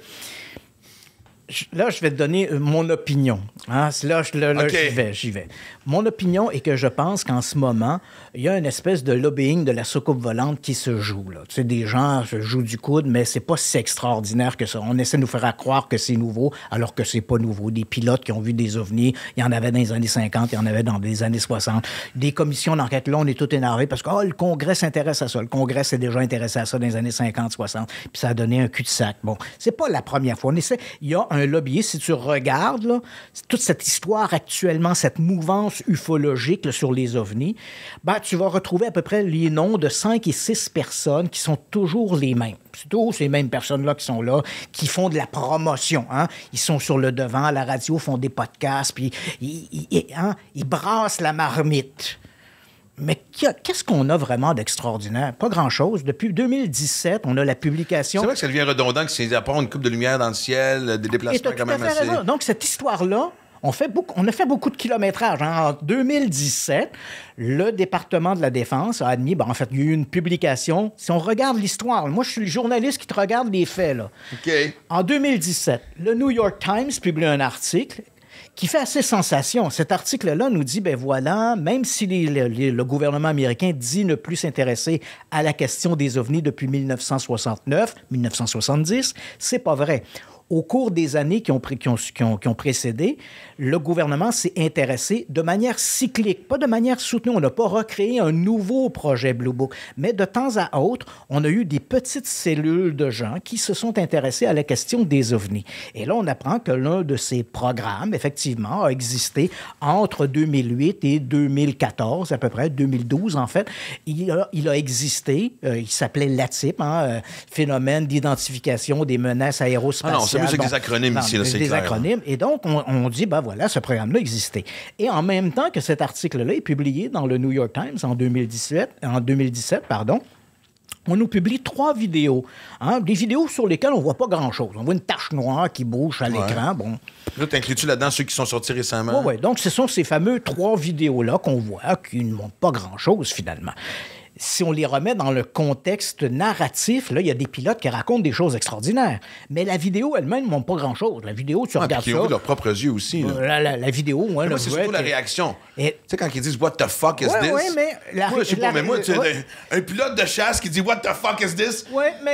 là, je vais te donner euh, mon opinion. Hein? Là, là, j'y vais, j'y vais. Mon opinion est que je pense qu'en ce moment, il y a une espèce de lobbying de la soucoupe volante qui se joue. Là. Tu sais, des gens se jouent du coude, mais c'est pas si extraordinaire que ça. On essaie de nous faire croire que c'est nouveau, alors que c'est pas nouveau. Des pilotes qui ont vu des ovnis, il y en avait dans les années 50, il y en avait dans les années 60. Des commissions d'enquête, là, on est tout énervé parce que oh, le Congrès s'intéresse à ça. Le Congrès s'est déjà intéressé à ça dans les années 50, 60, puis ça a donné un cul-de-sac. Bon, c'est pas la première fois. On Il y a un lobbyiste. Si tu regardes, toute cette histoire actuellement, cette mouvance Ufologique sur les ovnis, ben, tu vas retrouver à peu près les noms de cinq et six personnes qui sont toujours les mêmes. C'est toujours ces mêmes personnes-là qui sont là, qui font de la promotion. Hein? Ils sont sur le devant, à la radio, font des podcasts, puis ils, hein, brassent la marmite. Mais qu'est-ce qu'on a vraiment d'extraordinaire? Pas grand-chose. Depuis 2017, on a la publication. C'est vrai que ça devient redondant que c'est à une coupe de lumière dans le ciel, des déplacements quand même Donc, cette histoire-là, on, fait beaucoup, a fait beaucoup de kilométrage. Hein. En 2017, le département de la Défense a admis, ben, en fait, il y a eu une publication. Si on regarde l'histoire, moi, je suis le journaliste qui te regarde les faits. En 2017, le New York Times publie un article qui fait assez sensation. Cet article-là nous dit, ben voilà, même si le gouvernement américain dit ne plus s'intéresser à la question des ovnis depuis 1969, 1970, c'est pas vrai. Au cours des années qui ont, précédé, le gouvernement s'est intéressé de manière cyclique, pas de manière soutenue. On n'a pas recréé un nouveau projet Blue Book, mais de temps à autre, on a eu des petites cellules de gens qui se sont intéressés à la question des ovnis. Et là, on apprend que l'un de ces programmes, effectivement, a existé entre 2008 et 2014, à peu près 2012 en fait. Il a, existé, euh, il s'appelait LATIP, hein, euh, phénomène d'identification des menaces aérospatiales. Ah ah, des acronymes ici, là, c'est Des acronymes. Et donc, on, dit, ben voilà, ce programme-là existait. Et en même temps que cet article-là est publié dans le New York Times en 2017, en 2017 pardon, on nous publie trois vidéos. Hein, des vidéos sur lesquelles on voit pas grand-chose. On voit une tache noire qui bouge à l'écran. Bon. Là, tu là-dedans ceux qui sont sortis récemment? Oui, oui. Donc, ce sont ces fameux trois vidéos-là qu'on voit qui ne montrent pas grand-chose, finalement si on les remet dans le contexte narratif, là, il y a des pilotes qui racontent des choses extraordinaires. Mais la vidéo elle-même ne montre pas grand-chose. La vidéo, tu regardes qui ça. Ont leurs propres yeux aussi. La, vidéo, ouais, C'est surtout la réaction. Tu sais, quand ils disent What the fuck is this? Oui, mais. La... je sais pas, mais moi, un pilote de chasse qui dit What the fuck is this?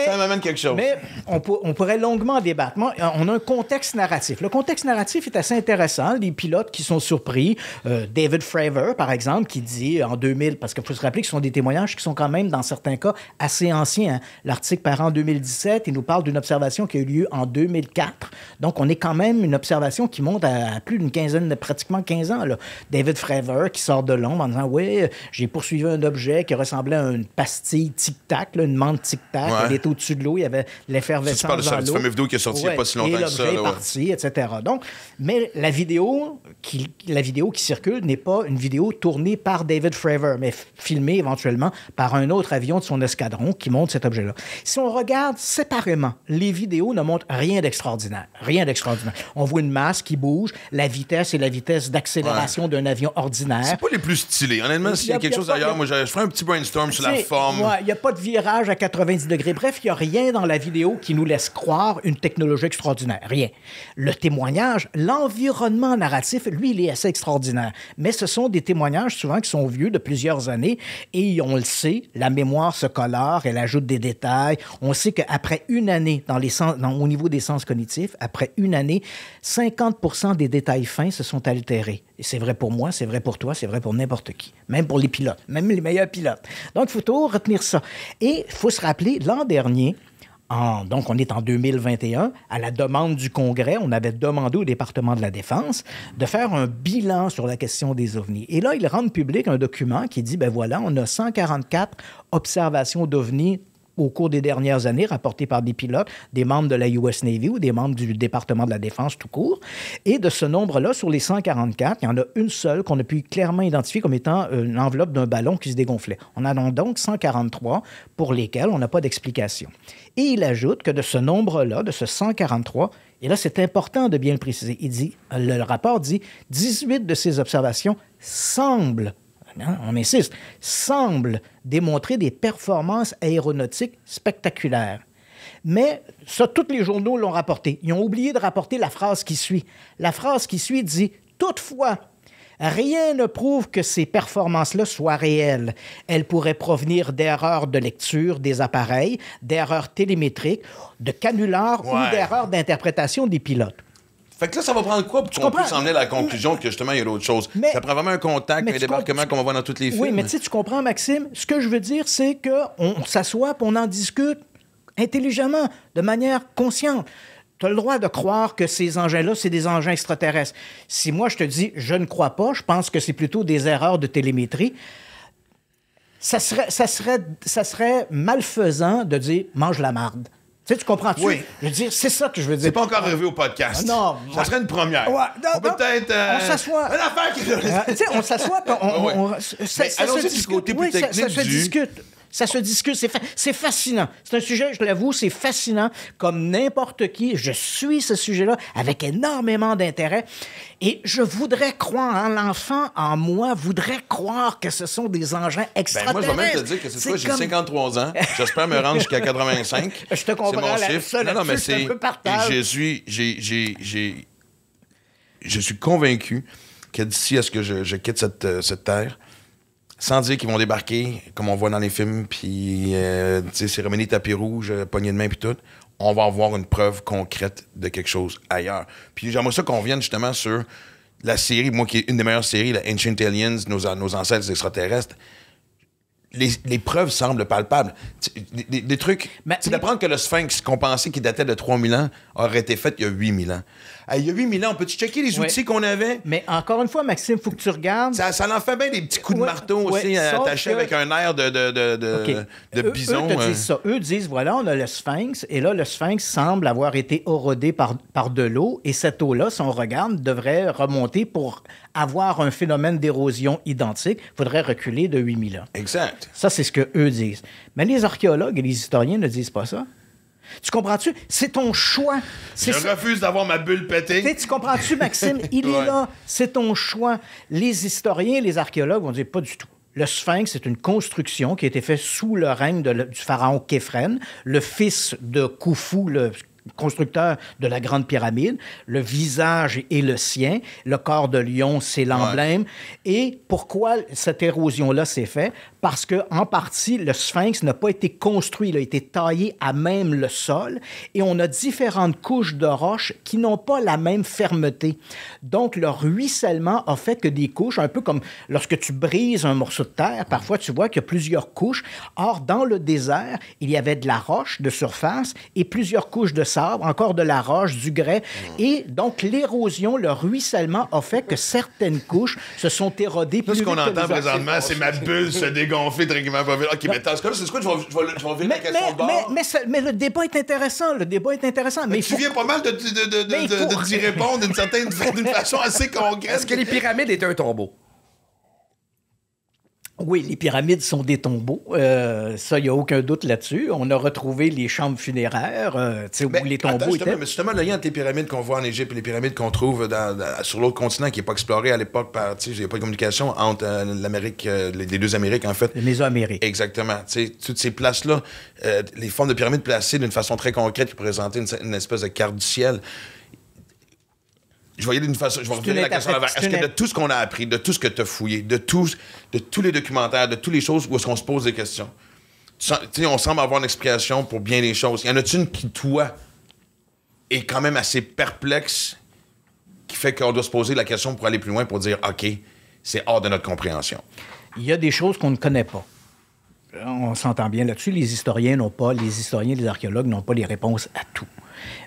Ça m'amène quelque chose. Mais on, pourrait longuement débattre. On a un contexte narratif. Le contexte narratif est assez intéressant. Les pilotes qui sont surpris, euh, David Fravor, par exemple, qui dit en 2000, parce qu'il faut se rappeler que ce sont des témoignages qui sont quand même, dans certains cas, assez anciens. Hein. L'article part en 2017, il nous parle d'une observation qui a eu lieu en 2004. Donc, on est quand même une observation qui monte à, plus d'une quinzaine, pratiquement 15 ans. David Fravor qui sort de l'ombre en disant Oui, j'ai poursuivi un objet qui ressemblait à une pastille tic-tac, une menthe tic-tac. Elle était au-dessus de l'eau, il y avait l'effervescence. Si tu parles de cette fameuse vidéo qui est sortie il n'y a pas si longtemps que ça. Là, est parti, etc. Donc, mais la vidéo qui, la vidéo qui circule n'est pas une vidéo tournée par David Fravor, mais filmée éventuellement par un autre avion de son escadron qui montre cet objet-là. Si on regarde séparément, les vidéos ne montrent rien d'extraordinaire. Rien d'extraordinaire. On voit une masse qui bouge, la vitesse et la vitesse d'accélération d'un avion ordinaire. C'est pas les plus stylés. Honnêtement, s'il y, a quelque chose ailleurs, moi, je ferai un petit brainstorm sur la forme. Il n'y a pas de virage à 90 degrés. Bref, il n'y a rien dans la vidéo qui nous laisse croire une technologie extraordinaire. Rien. Le témoignage, l'environnement narratif, lui, il est assez extraordinaire. Mais ce sont des témoignages souvent qui sont vieux de plusieurs années et on le sait sait, la mémoire se colore, elle ajoute des détails. On sait qu'après une année, au niveau des sens cognitifs, après une année, 50 des détails fins se sont altérés. Et c'est vrai pour moi, c'est vrai pour toi, c'est vrai pour n'importe qui, même pour les pilotes, même les meilleurs pilotes. Donc, il faut toujours retenir ça. Et il faut se rappeler, l'an dernier, donc, on est en 2021, à la demande du Congrès, on avait demandé au département de la Défense de faire un bilan sur la question des ovnis. Et là, ils rendent public un document qui dit, ben voilà, on a 144 observations d'ovnis au cours des dernières années rapportés par des pilotes, des membres de la US Navy ou des membres du département de la Défense tout court. Et de ce nombre-là, sur les 144, il y en a une seule qu'on a pu clairement identifier comme étant une euh, enveloppe d'un ballon qui se dégonflait. On en a donc 143 pour lesquels on n'a pas d'explication. Et il ajoute que de ce nombre-là, de ce 143, et là c'est important de bien le préciser, il dit, le rapport dit 18 de ces observations semblent on hein? insiste, semble démontrer des performances aéronautiques spectaculaires. Mais ça, tous les journaux l'ont rapporté. Ils ont oublié de rapporter la phrase qui suit. La phrase qui suit dit Toutefois, rien ne prouve que ces performances-là soient réelles. Elles pourraient provenir d'erreurs de lecture des appareils, d'erreurs télémétriques, de canulars ou d'erreurs d'interprétation des pilotes. Fait que là, ça va prendre quoi pour qu'on puisse emmener à la conclusion que justement, il y a d'autres choses? ça prend vraiment un contact, un débarquement qu'on va voir dans toutes les films. Oui, mais tu sais, tu comprends, Maxime? Ce que je veux dire, c'est qu'on s'assoit on en discute intelligemment, de manière consciente. Tu as le droit de croire que ces engins-là, c'est des engins extraterrestres. Si moi, je te dis, je ne crois pas, je pense que c'est plutôt des erreurs de télémétrie, ça serait, ça serait, ça serait malfaisant de dire, mange la marde. Tu sais, tu comprends-tu? Oui. Je veux dire, c'est ça que je veux dire. C'est pas encore arrivé au podcast. Ah, non. Ça serait une première. on peut peut-être. Euh, on s'assoit. Une affaire euh, tu sais, on s'assoit. Ah on, on, on, ça, se discute. côté oui, Ça, se discute. Ça se discute, c'est, fascinant. C'est un sujet, je l'avoue, c'est fascinant. Comme n'importe qui, je suis ce sujet-là avec énormément d'intérêt. Et je voudrais croire, hein, l'enfant en moi voudrait croire que ce sont des engins extraterrestres. Ben, moi, je vais même te dire que c'est j'ai 53 ans. [LAUGHS] J'espère me rendre jusqu'à 85. [LAUGHS] je te comprends. C'est mon non, mais c'est. Je suis. J'ai, je suis convaincu que d'ici à ce que je, quitte cette, euh, cette terre, sans dire qu'ils vont débarquer, comme on voit dans les films, puis euh, sais, tapis rouge, euh, poignée de main, puis tout, on va avoir une preuve concrète de quelque chose ailleurs. Puis j'aimerais ça qu'on vienne justement sur la série, moi qui est une des meilleures séries, la Ancient Aliens, nos, ancêtres extraterrestres. Les, preuves semblent palpables. Des, des trucs. C'est d'apprendre que le sphinx qu'on pensait qui datait de 3000 ans aurait été fait il y a 8000 ans il y a 8000 ans, on peut-tu checker les outils qu'on avait? Mais encore une fois, Maxime, faut que tu regardes. Ça, ça en fait bien des petits coups de marteau aussi, euh, attachés avec un air de, de, de, bison. Eux, disent ça. Eux disent, voilà, on a le sphinx, et là, le sphinx semble avoir été érodé par, par de l'eau, et cette eau-là, si on regarde, devrait remonter pour avoir un phénomène d'érosion identique, il faudrait reculer de 8000 ans. Exact. Ça, c'est ce que eux disent. Mais les archéologues et les historiens ne disent pas ça. Tu comprends-tu? C'est ton choix. Je refuse d'avoir ma bulle pétée. tu comprends-tu, Maxime? [LAUGHS] Il est là. C'est ton choix. Les historiens, les archéologues vont dire pas du tout. Le sphinx, c'est une construction qui a été faite sous le règne du pharaon Képhren, le fils de Khufu, le constructeur de la Grande Pyramide. Le visage est le sien. Le corps de lion, c'est l'emblème. Et pourquoi cette érosion-là s'est faite? Parce que, en partie, le sphinx n'a pas été construit. Il a été taillé à même le sol. Et on a différentes couches de roches qui n'ont pas la même fermeté. Donc, le ruissellement a fait que des couches, un peu comme lorsque tu brises un morceau de terre, parfois tu vois qu'il y a plusieurs couches. Or, dans le désert, il y avait de la roche de surface et plusieurs couches de sable encore de la roche, du grès. Mm. Et donc, l'érosion, le ruissellement a fait que certaines couches se sont érodées plus Tout ce qu'on entend présentement, c'est ma bulle se dégonfler tranquillement. OK, mais attends, c'est ce que je vais, je mais, mais, mais, le débat est intéressant. Le débat est intéressant. Mais tu viens pas mal de, de, de, d'y répondre d'une certaine [LAUGHS] façon assez concrète. Est-ce que les pyramides étaient un tombeau? Oui, les pyramides sont des tombeaux. Euh, ça, il n'y a aucun doute là-dessus. On a retrouvé les chambres funéraires, euh, sais, où les tombeaux étaient. Mais justement, le lien entre les pyramides qu'on voit en Égypte et les pyramides qu'on trouve sur l'autre continent qui n'est pas exploré à l'époque par. Il n'y a pas de communication entre euh, l'Amérique, euh, les, deux Amériques, en fait. Les Amériques. Exactement. sais, toutes ces places-là, les formes de pyramides placées d'une façon très concrète qui présentaient une, une espèce de carte du ciel je vais d'une façon, je la question avant. Est-ce que de tout ce qu'on a appris, de tout ce que tu as fouillé, de, tous, de tous les documentaires, de toutes les choses où est-ce qu'on se pose des questions, tu on semble avoir une explication pour bien des choses. Il y en a-tu une qui, toi, est quand même assez perplexe, qui fait qu'on doit se poser la question pour aller plus loin, pour dire, OK, c'est hors de notre compréhension? Il y a des choses qu'on ne connaît pas on s'entend bien là-dessus, les historiens n'ont pas, les historiens, les archéologues n'ont pas les réponses à tout.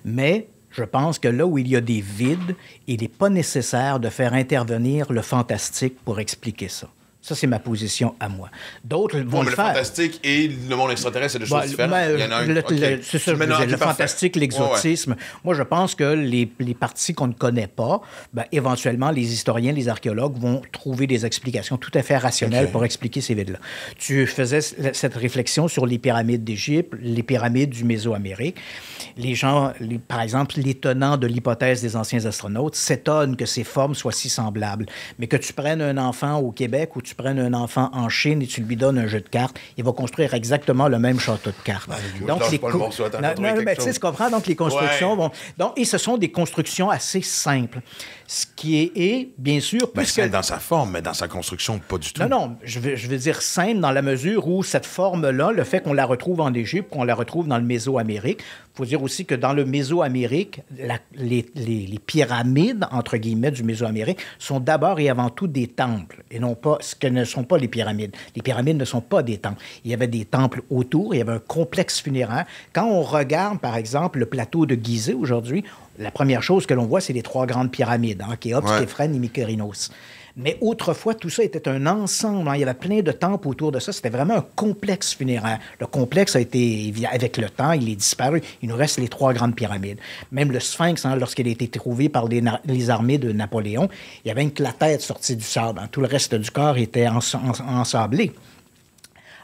Mais je pense que là où il y a des vides, il n'est pas nécessaire de faire intervenir le fantastique pour expliquer ça. Ça, c'est ma position à moi. D'autres vont le, faire. Le fantastique et le monde extraterrestre, c'est deux choses différentes. c'est ça, le fantastique, l'exotisme. Moi, je pense que les, parties qu'on ne connaît pas, ben, éventuellement, les historiens, les archéologues vont trouver des explications tout à fait rationnelles pour expliquer ces vides-là. Tu faisais cette réflexion sur les pyramides d'Égypte, les pyramides du Mésoamérique. Les gens, par exemple, l'étonnant de l'hypothèse des anciens astronautes s'étonnent que ces formes soient si semblables. Mais que tu prennes un enfant au Québec ou tu tu prennes un enfant en Chine et tu lui donnes un jeu de cartes, il va construire exactement le même château de cartes. Ben, donc, les donc les constructions Donc, et ce sont des constructions assez simples. Ce qui est, bien sûr... parce ben, puisque... dans sa forme, mais dans sa construction, pas du tout. Non, non, je veux, dire simple dans la mesure où cette forme-là, le fait qu'on la retrouve en Égypte, qu'on la retrouve dans le Mésoamérique, il faut dire aussi que dans le Mésoamérique, la, les, pyramides, entre guillemets, du Mésoamérique sont d'abord et avant tout des temples, et non pas ce que ne sont pas les pyramides. Les pyramides ne sont pas des temples. Il y avait des temples autour, il y avait un complexe funéraire. Quand on regarde, par exemple, le plateau de Gizeh aujourd'hui, la première chose que l'on voit, c'est les trois grandes pyramides, hein, Khéops, et Mykérinos. Mais autrefois, tout ça était un ensemble. Hein. Il y avait plein de temples autour de ça. C'était vraiment un complexe funéraire. Le complexe a été, avec le temps, il est disparu. Il nous reste les trois grandes pyramides. Même le sphinx, hein, lorsqu'il a été trouvé par les, armées de Napoléon, il y avait une que la tête sortie du sable. Hein. Tout le reste du corps était ensablé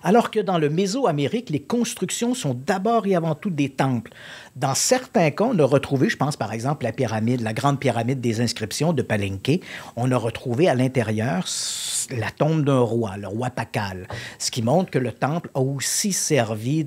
alors que dans le Mésoamérique, les constructions sont d'abord et avant tout des temples. Dans certains cas, on a retrouvé, je pense par exemple la pyramide, la grande pyramide des inscriptions de Palenque, on a retrouvé à l'intérieur la tombe d'un roi, le roi Pakal, ce qui montre que le temple a aussi servi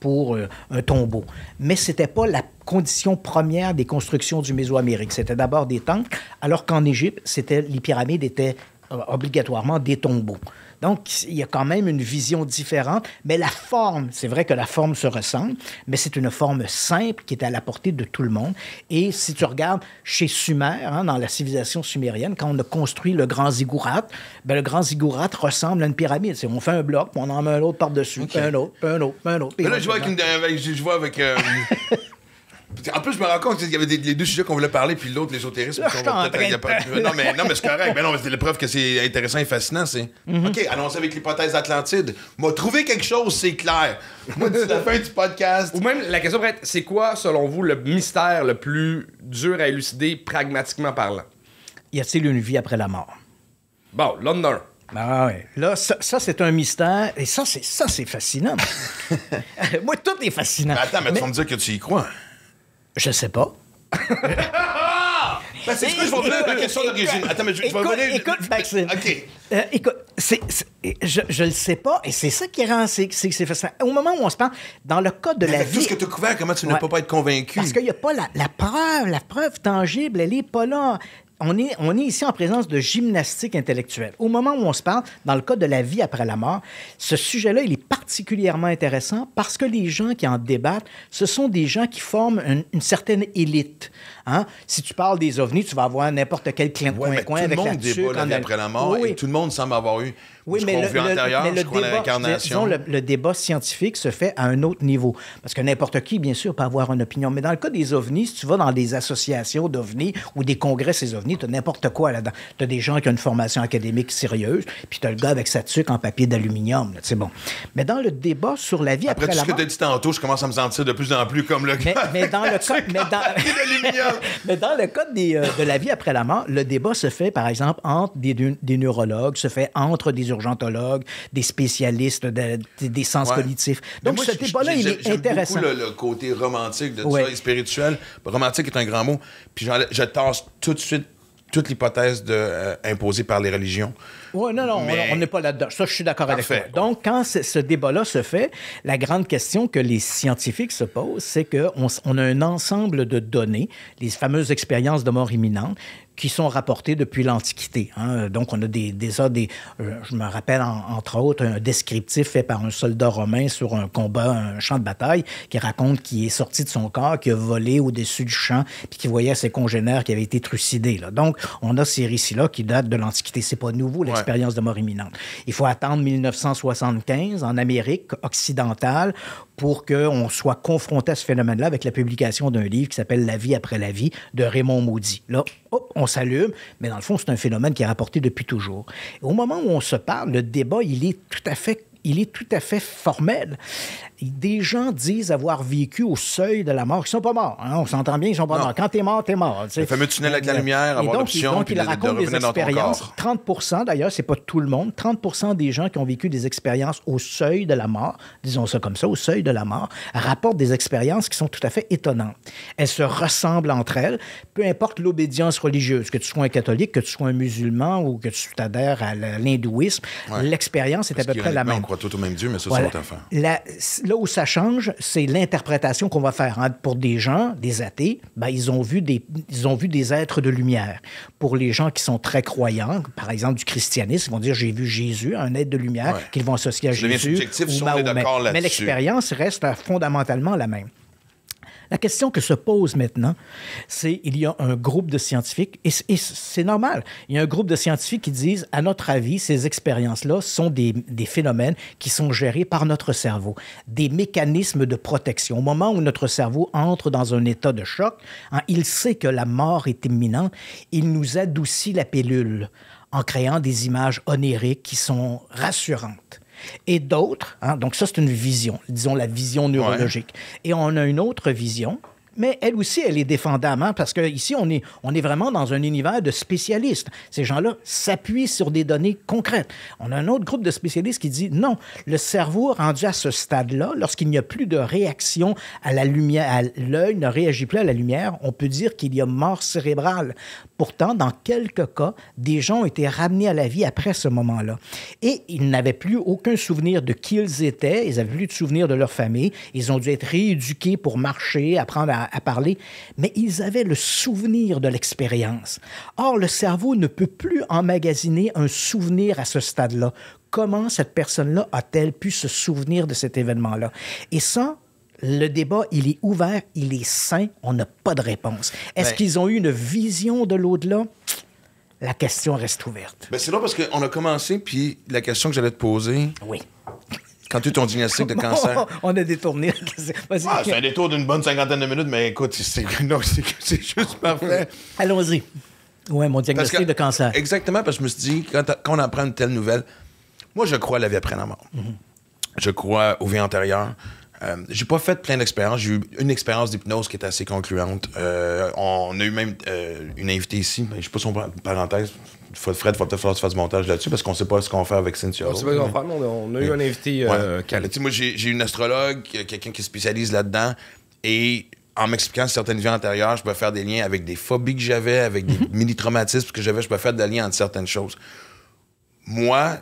pour euh, un tombeau. Mais ce n'était pas la condition première des constructions du Mésoamérique. C'était d'abord des temples, alors qu'en Égypte, les pyramides étaient euh, obligatoirement des tombeaux. Donc, il y a quand même une vision différente, mais la forme, c'est vrai que la forme se ressemble, mais c'est une forme simple qui est à la portée de tout le monde. Et si tu regardes chez Sumer, hein, dans la civilisation sumérienne, quand on a construit le grand ziggurat, ben, le grand ziggurat ressemble à une pyramide. on fait un bloc, on en met un autre par-dessus, un autre, un autre, un autre. je vois avec, euh, [LAUGHS] En plus, je me rends compte qu'il y avait les deux sujets qu'on voulait parler, puis l'autre, l'ésotérisme. De... Non, mais, non, mais c'est correct. Mais non, mais c'est la preuve que c'est intéressant et fascinant. C'est mhm. OK, annoncé avec l'hypothèse Atlantide. M'a trouver quelque chose, c'est clair. Moi, d'ici la fin du podcast. Ou même, la question pourrait être c'est quoi, selon vous, le mystère le plus dur à élucider, pragmatiquement parlant Y a-t-il une vie après la mort Bon, London. Ben, ah oui. Là, ça, c'est un mystère. Et ça, c'est ça, c'est fascinant. [LAUGHS] Moi, tout est fascinant. Mais ben, attends, mais, mais... tu vas me dire que tu y crois. Je sais pas. [LAUGHS] Ben, c'est ce que je vais la question d'origine. Attends, mais je, écoute, me vais Écoute, ben, Maxime. OK. Euh, écoute, c'est, je, je le sais pas, et c'est ça qui rend c'est, Au moment où on se parle, dans le cas de la vie. Tout ce que tu as couvert, comment tu ne peux pas être convaincu? Parce qu'il n'y a pas la, la, preuve, la preuve tangible, elle n'est pas là on est, ici en présence de gymnastique intellectuelle. Au moment où on se parle, dans le cas de la vie après la mort, ce sujet-là, il est particulièrement intéressant parce que les gens qui en débattent, ce sont des gens qui forment une certaine élite. Hein? Si tu parles des ovnis, tu vas avoir n'importe quel clin coin, coin avec la Tout le monde débat après la mort et tout le monde semble avoir eu oui, je mais le, débat, l'incarnation. le, le, débat scientifique se fait à un autre niveau. Parce que n'importe qui, bien sûr, peut avoir une opinion. Mais dans le cas des ovnis, si tu vas dans des associations d'ovnis ou des congrès ces ovnis, tu as n'importe quoi là-dedans. Tu as des gens qui ont une formation académique sérieuse, puis tu as le gars avec sa tuque en papier d'aluminium. C'est bon. Mais dans le débat sur la vie après, après tout ce que tu as dit tantôt, je commence à me sentir de plus en plus comme le mais, gars. Mais dans le cas... Mais dans... Mais dans le code euh, de la vie après la mort, le débat se fait, par exemple, entre des, des neurologues, se fait entre des urgentologues, des spécialistes des, sens cognitifs. Donc, ce débat-là, il est intéressant. Beaucoup le, côté romantique de ouais. spirituel. Romantique est un grand mot. Puis je tasse tout de suite toute l'hypothèse euh, imposée par les religions. Oui, non, non, on n'est pas là-dedans. Ça, je suis d'accord avec toi. Donc, quand ce débat-là se fait, la grande question que les scientifiques se posent, c'est qu'on on a un ensemble de données, les fameuses expériences de mort imminente, qui sont rapportés depuis l'Antiquité. Hein. Donc, on a des, déjà des, euh, je me rappelle entre autres, un descriptif fait par un soldat romain sur un combat, un champ de bataille, qui raconte qu'il est sorti de son corps, qui a volé au-dessus du champ, puis qui voyait ses congénères qui avaient été trucidés. Là. Donc, on a ces récits-là qui datent de l'Antiquité. C'est pas nouveau, l'expérience de mort imminente. Il faut attendre 1975 en Amérique occidentale pour qu'on soit confronté à ce phénomène-là avec la publication d'un livre qui s'appelle La vie après la vie de Raymond Maudit. Là, on s'allume, mais dans le fond, c'est un phénomène qui est rapporté depuis toujours. au moment où on se parle, le débat, il est tout à fait il est tout à fait formel des gens disent avoir vécu au seuil de la mort, qui sont pas morts. Hein, on s'entend bien, ils sont pas morts. Quand t'es mort, t'es mort. Le fameux tunnel avec la lumière, avoir l'option. puis il des expériences. 30 d'ailleurs, c'est pas tout le monde, 30 des gens qui ont vécu des expériences au seuil de la mort, disons ça comme ça, au seuil de la mort, rapportent des expériences qui sont tout à fait étonnantes. Elles se ressemblent entre elles, peu importe l'obédience religieuse, que tu sois un catholique, que tu sois un musulman ou que tu t'adhères à l'hindouisme, l'expérience est à peu près la même. On croit tout au même Dieu, mais ça, c'est là où ça change, c'est l'interprétation qu'on va faire. Hein, pour des gens, des athées, ben, ils, ont vu des, ils ont vu des êtres de lumière. Pour les gens qui sont très croyants, par exemple du christianisme, ils vont dire j'ai vu Jésus, un être de lumière, qu'ils vont associer à Jésus. Mais l'expérience reste fondamentalement la même. La question que se pose maintenant, c'est il y a un groupe de scientifiques, et c'est normal, il y a un groupe de scientifiques qui disent, à notre avis, ces expériences-là sont des, phénomènes qui sont gérés par notre cerveau, des mécanismes de protection. Au moment où notre cerveau entre dans un état de choc, hein, il sait que la mort est imminente, il nous adoucit la pilule en créant des images oniriques qui sont rassurantes. Et d'autres, hein, donc ça c'est une vision, disons la vision neurologique. Et on a une autre vision mais elle aussi, elle est défendable, hein, parce qu'ici, on est, on est vraiment dans un univers de spécialistes. Ces gens-là s'appuient sur des données concrètes. On a un autre groupe de spécialistes qui dit non, le cerveau rendu à ce stade-là, lorsqu'il n'y a plus de réaction à la lumière, à l'œil ne réagit plus à la lumière, on peut dire qu'il y a mort cérébrale. Pourtant, dans quelques cas, des gens ont été ramenés à la vie après ce moment-là. Et ils n'avaient plus aucun souvenir de qui ils étaient, ils n'avaient plus de souvenir de leur famille, ils ont dû être rééduqués pour marcher, apprendre à à, parler, mais ils avaient le souvenir de l'expérience. Or, le cerveau ne peut plus emmagasiner un souvenir à ce stade-là. Comment cette personne-là a-t-elle pu se souvenir de cet événement-là? Et ça, le débat, il est ouvert, il est sain, on n'a pas de réponse. Est-ce ben- qu'ils ont eu une vision de l'au-delà? La question reste ouverte. Ben c'est là parce qu'on a commencé, puis la question que j'allais te poser. Oui. Quand tu ton diagnostic de cancer. [LAUGHS] On a détourné ah, c'est un détour d'une bonne cinquantaine de minutes, mais écoute, c'est [LAUGHS] juste parfait. Allons-y. Oui, mon diagnostic de cancer. Exactement, parce que je me suis dit, quand, on apprend une telle nouvelle, moi, je crois à la vie après la mort. Mm-hmm. Je crois aux vies antérieures. Euh, j'ai pas fait plein d'expériences. J'ai eu une expérience d'hypnose qui est assez concluante. Euh, on a eu même euh, une invitée ici, je sais pas son parenthèse, Fred, il faut peut-être que tu fasses montage là-dessus parce qu'on sait pas ce qu'on fait avec Cynthia. On sait pas ce on, a eu un invité euh, Moi, j'ai une astrologue, euh, quelqu'un qui spécialise là-dedans, et en m'expliquant certaines vies antérieures, je peux faire des liens avec des phobies que j'avais, avec des mhm. mini-traumatismes que j'avais, je peux faire des liens entre certaines choses. Moi,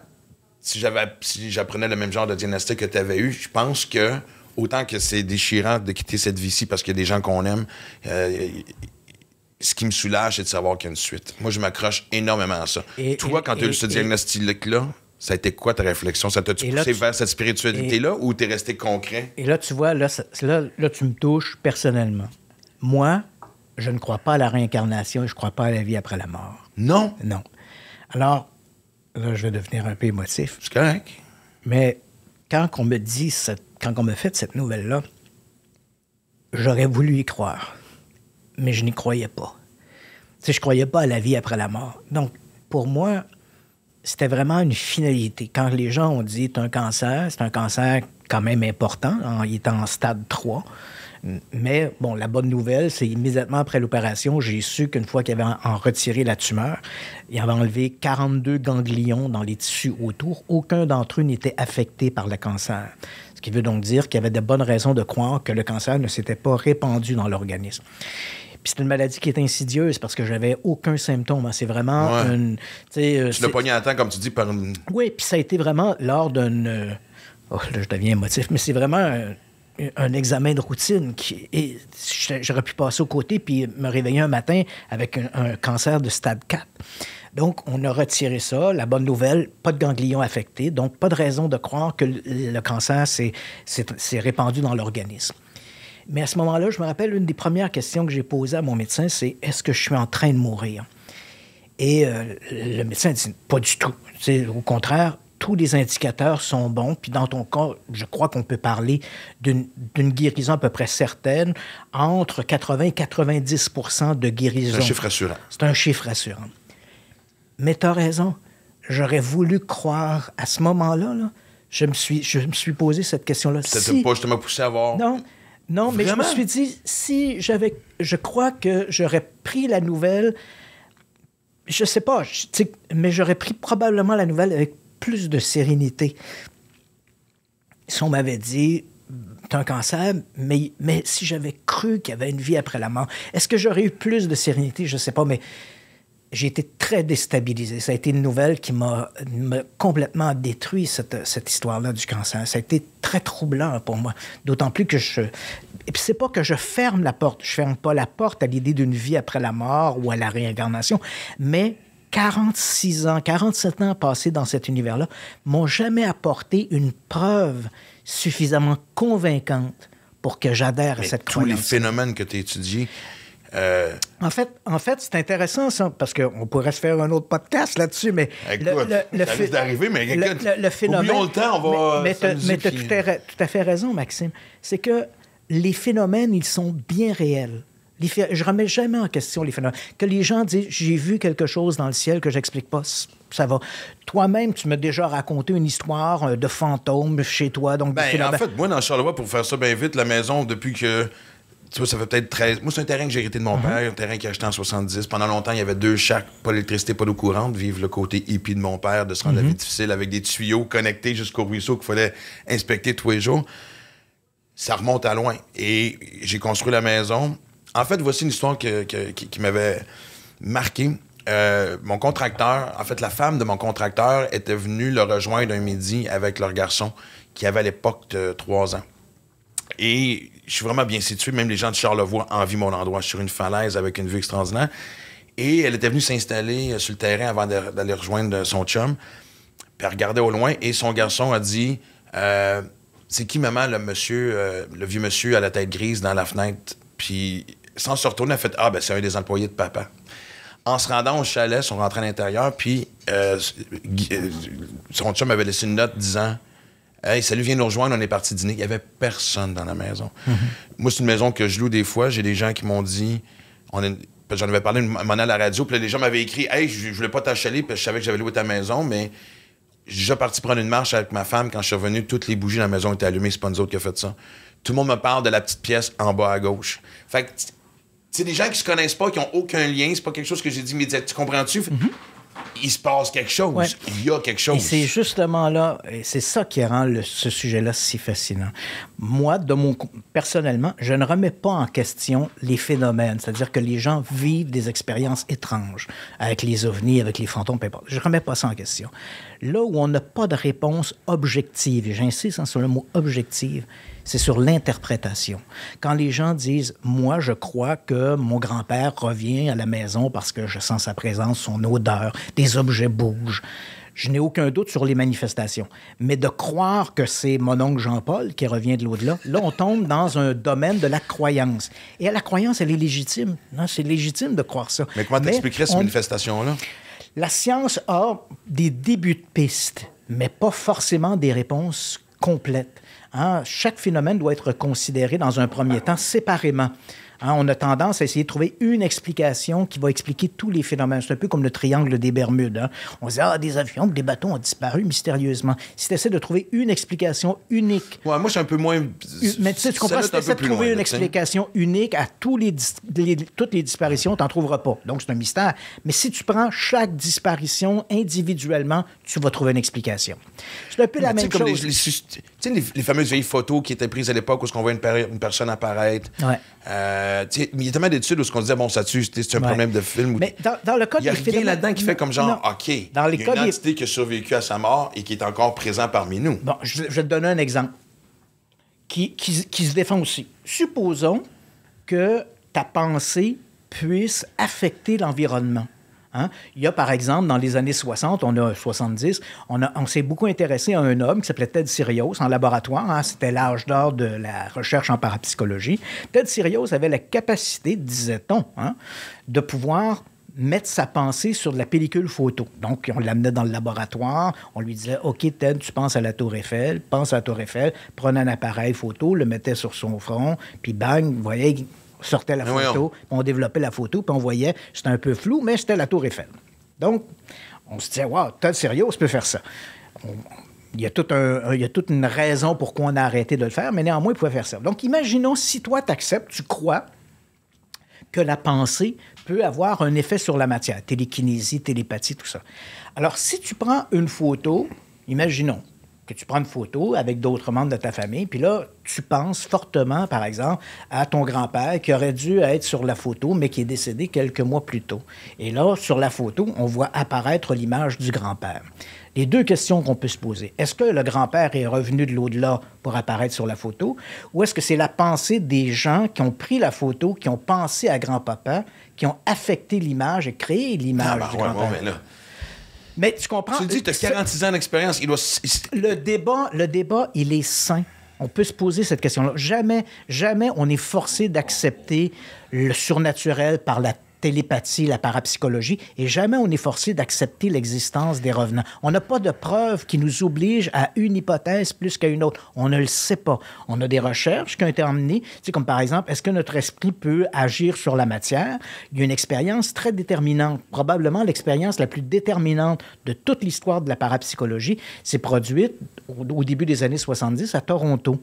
si j'avais si j'apprenais le même genre de diagnostic que tu avais eu, je pense que autant que c'est déchirant de quitter cette vie-ci parce qu'il y a des gens qu'on aime, euh, ce qui me soulage, c'est de savoir qu'il y a une suite. Moi, je m'accroche énormément à ça. Et, Toi, quand tu as eu ce diagnostic-là, ça a été quoi ta réflexion? Ça t'a-tu poussé vers cette spiritualité-là ou t'es resté concret? Et là, tu vois, là, là, tu me touches personnellement. Moi, je ne crois pas à la réincarnation et je ne crois pas à la vie après la mort. Non? Non. Alors, là, je vais devenir un peu émotif. C'est correct. Mais quand on me dit, quand on me fait cette nouvelle-là, j'aurais voulu y croire mais je n'y croyais pas. Je ne je croyais pas à la vie après la mort. Donc, pour moi, c'était vraiment une finalité. Quand les gens ont dit c'est un cancer, c'est un cancer quand même important, il est en stade 3. Mais bon, la bonne nouvelle, c'est immédiatement après l'opération, j'ai su qu'une fois qu'il avait en, en retiré la tumeur, il avait enlevé 42 ganglions dans les tissus autour. Aucun d'entre eux n'était affecté par le cancer. Ce qui veut donc dire qu'il y avait de bonnes raisons de croire que le cancer ne s'était pas répandu dans l'organisme c'est une maladie qui est insidieuse parce que j'avais aucun symptôme. Hein. C'est vraiment une. tu euh, l'as à temps, comme tu dis, par Oui, puis ça a été vraiment lors d'une. Euh, oh, là, je deviens émotif, mais c'est vraiment. Un examen de routine qui j'aurais pu passer au côté puis me réveiller un matin avec un, cancer de stade 4. Donc, on a retiré ça. La bonne nouvelle, pas de ganglions affectés. Donc, pas de raison de croire que le cancer s'est répandu dans l'organisme. Mais à ce moment-là, je me rappelle, une des premières questions que j'ai posées à mon médecin, c'est est-ce que je suis en train de mourir? Et euh, le médecin dit pas du tout. au contraire, tous les indicateurs sont bons. Puis dans ton cas, je crois qu'on peut parler d'une guérison à peu près certaine, entre 80 et 90 de guérison. C'est un chiffre rassurant. C'est un chiffre rassurant. Mais tu as raison. J'aurais voulu croire à ce moment-là. je me suis, je me suis posé cette question-là. Ça ne si... pas justement poussé à voir. Non, non, mais je me suis dit, si j'avais. Je crois que j'aurais pris la nouvelle. Je sais pas, mais j'aurais pris probablement la nouvelle avec plus de sérénité. Si on m'avait dit, t'as un cancer, mais, mais si j'avais cru qu'il y avait une vie après la mort, est-ce que j'aurais eu plus de sérénité? Je sais pas, mais j'ai été très déstabilisé. Ça a été une nouvelle qui m'a complètement détruit, cette, cette histoire-là du cancer. Ça a été très troublant pour moi. D'autant plus que je. Et puis, c'est pas que je ferme la porte. Je ferme pas la porte à l'idée d'une vie après la mort ou à la réincarnation. Mais 46 ans, 47 ans passés dans cet univers-là m'ont jamais apporté une preuve suffisamment convaincante pour que j'adhère à cette croyance. Tous les phénomènes que tu as étudiés euh, en fait, en fait c'est intéressant, ça, parce qu'on pourrait se faire un autre podcast là-dessus, mais... Écoute, le, le, ça d'arriver, mais le, phénomène... le temps, on va... Mais, tu as tout à, fait raison, Maxime. C'est que les phénomènes, ils sont bien réels. Les je remets jamais en question les phénomènes. Que les gens disent j'ai vu quelque chose dans le ciel que j'explique pas, ça va. Toi-même, tu m'as déjà raconté une histoire euh, de fantôme chez toi, donc. Ben, en fait, moi dans Charleroi, pour faire ça bien vite, la maison depuis que tu ça peut-être 13. Moi, c'est un terrain que j'ai hérité de mon mhm. père, un terrain qu'il a acheté en 70. Pendant longtemps, il y avait deux chats pas d'électricité, pas d'eau courante. vivre le côté hippie de mon père, de se rendre la vie mhm. difficile avec des tuyaux connectés jusqu'au ruisseau qu'il fallait inspecter tous les jours. Ça remonte à loin. Et j'ai construit la maison. En fait, voici une histoire qui, m'avait marqué. Euh, mon contracteur, en fait, la femme de mon contracteur était venue le rejoindre un midi avec leur garçon qui avait à l'époque trois ans et je suis vraiment bien situé. Même les gens de Charlevoix envient mon endroit. Je suis sur une falaise avec une vue extraordinaire. Et elle était venue s'installer euh, sur le terrain avant d'aller rejoindre euh, son chum. Puis elle regardait au loin et son garçon a dit euh, C'est qui, maman, le monsieur, le vieux monsieur à la tête grise dans la fenêtre Puis sans se retourner, elle a fait Ah, ben c'est un des employés de papa. En se rendant au chalet, ils sont à l'intérieur, puis son chum avait laissé une note disant Hey, salut, viens nous rejoindre, on est parti dîner. Il n'y avait personne dans la maison. Mm-hmm. Moi, c'est une maison que je loue des fois. J'ai des gens qui m'ont dit. On J'en avais parlé une à la radio, puis les gens m'avaient écrit Hey, je, ne voulais pas t'achaler, puis je savais que j'avais loué ta maison, mais j'ai déjà parti prendre une marche avec ma femme. Quand je suis revenu, toutes les bougies dans la maison étaient allumées, c'est pas nous autres qui a fait ça. Tout le monde me parle de la petite pièce en bas à gauche. Fait que, c'est des gens qui se connaissent pas, qui ont aucun lien, c'est pas quelque chose que j'ai dit immédiatement. Tu comprends-tu? Mm-hmm il se passe quelque chose, il y a quelque chose. c'est justement là, et c'est ça qui rend ce sujet-là si fascinant. Moi, de mon, personnellement, je ne remets pas en question les phénomènes, c'est-à-dire que les gens vivent des expériences étranges avec les ovnis, avec les fantômes, peu importe. Je ne remets pas ça en question. Là où on n'a pas de réponse objective, et j'insiste hein, sur le mot objective, c'est sur l'interprétation. Quand les gens disent, moi, je crois que mon grand-père revient à la maison parce que je sens sa présence, son odeur, des objets bougent. Je n'ai aucun doute sur les manifestations. Mais de croire que c'est mon oncle Jean-Paul qui revient de l'au-delà, là, on tombe dans un domaine de la croyance. Et la croyance, elle est légitime. non C'est légitime de croire ça. Mais comment t'expliquerais ces manifestations là La science a des débuts de pistes, mais pas forcément des réponses complètes. Hein, chaque phénomène doit être considéré dans un premier temps séparément. Hein, on a tendance à essayer de trouver une explication qui va expliquer tous les phénomènes. C'est un peu comme le triangle des Bermudes. Hein. On se dit, ah, des avions, des bateaux ont disparu mystérieusement. Si tu essaies de trouver une explication unique. moi, je suis un peu moins. Mais tu sais, tu comprends, si tu essaies de trouver une explication unique à tous les, toutes les disparitions, tu n'en trouveras pas. Donc, c'est un mystère. Mais si tu prends chaque disparition individuellement, tu vas trouver une explication. C'est un peu la même chose. Tu sais, les, fameuses vieilles photos qui étaient prises à l'époque où on voit une, une personne apparaître. Ouais. Euh, il y a tellement d'études où ce qu'on disait, bon, ça tue, c'est un problème de film. Mais dans, le cas Il n'y a rien là-dedans qui fait comme genre, OK, dans il y a une entité qui a survécu à sa mort et qui est encore présent parmi nous. Bon, je, vais te donner un exemple qui se défend aussi. Supposons que ta pensée puisse affecter l'environnement. Hein. Il y a, par exemple, dans les années 60, on a 70, on, on s'est beaucoup intéressé à un homme qui s'appelait Ted Sirios en laboratoire. Hein. C'était l'âge d'or de la recherche en parapsychologie. Ted Sirios avait la capacité, disait-on, hein, de pouvoir mettre sa pensée sur de la pellicule photo. Donc, on l'amenait dans le laboratoire, on lui disait, OK, Ted, tu penses à la tour Eiffel, pense à la tour Eiffel, prenait un appareil photo, le mettait sur son front, puis bang, vous voyez, sortait la photo, on développait la photo, puis on voyait, c'était un peu flou, mais c'était la Tour Eiffel. Donc, on se disait, waouh, t'as sérieux, on se peut faire ça. il y, a il y, a toute une raison pourquoi on a arrêté de le faire, mais néanmoins, il pouvait faire ça. Donc, imaginons si toi, tu acceptes, tu crois que la pensée peut avoir un effet sur la matière, télékinésie, télépathie, tout ça. Alors, si tu prends une photo, imaginons, que tu prends une photo avec d'autres membres de ta famille, puis là, tu penses fortement, par exemple, à ton grand-père qui aurait dû être sur la photo, mais qui est décédé quelques mois plus tôt. Et là, sur la photo, on voit apparaître l'image du grand-père. Les deux questions qu'on peut se poser, est-ce que le grand-père est revenu de l'au-delà pour apparaître sur la photo, ou est-ce que c'est la pensée des gens qui ont pris la photo, qui ont pensé à grand-papa, qui ont affecté l'image et créé l'image ah, du bah, grand-père? Mais tu comprends. Tu dis, tu as 46 ans d'expérience. Il le, débat, le débat, il est sain. On peut se poser cette question-là. Jamais, jamais on est forcé d'accepter le surnaturel par la télépathie, la parapsychologie, et jamais on est forcé d'accepter l'existence des revenants. On n'a pas de preuves qui nous obligent à une hypothèse plus qu'à une autre. On ne le sait pas. On a des recherches qui ont été emmenées, tu comme par exemple, est-ce que notre esprit peut agir sur la matière? Il y a une expérience très déterminante, probablement l'expérience la plus déterminante de toute l'histoire de la parapsychologie, s'est produite au début des années 70 à Toronto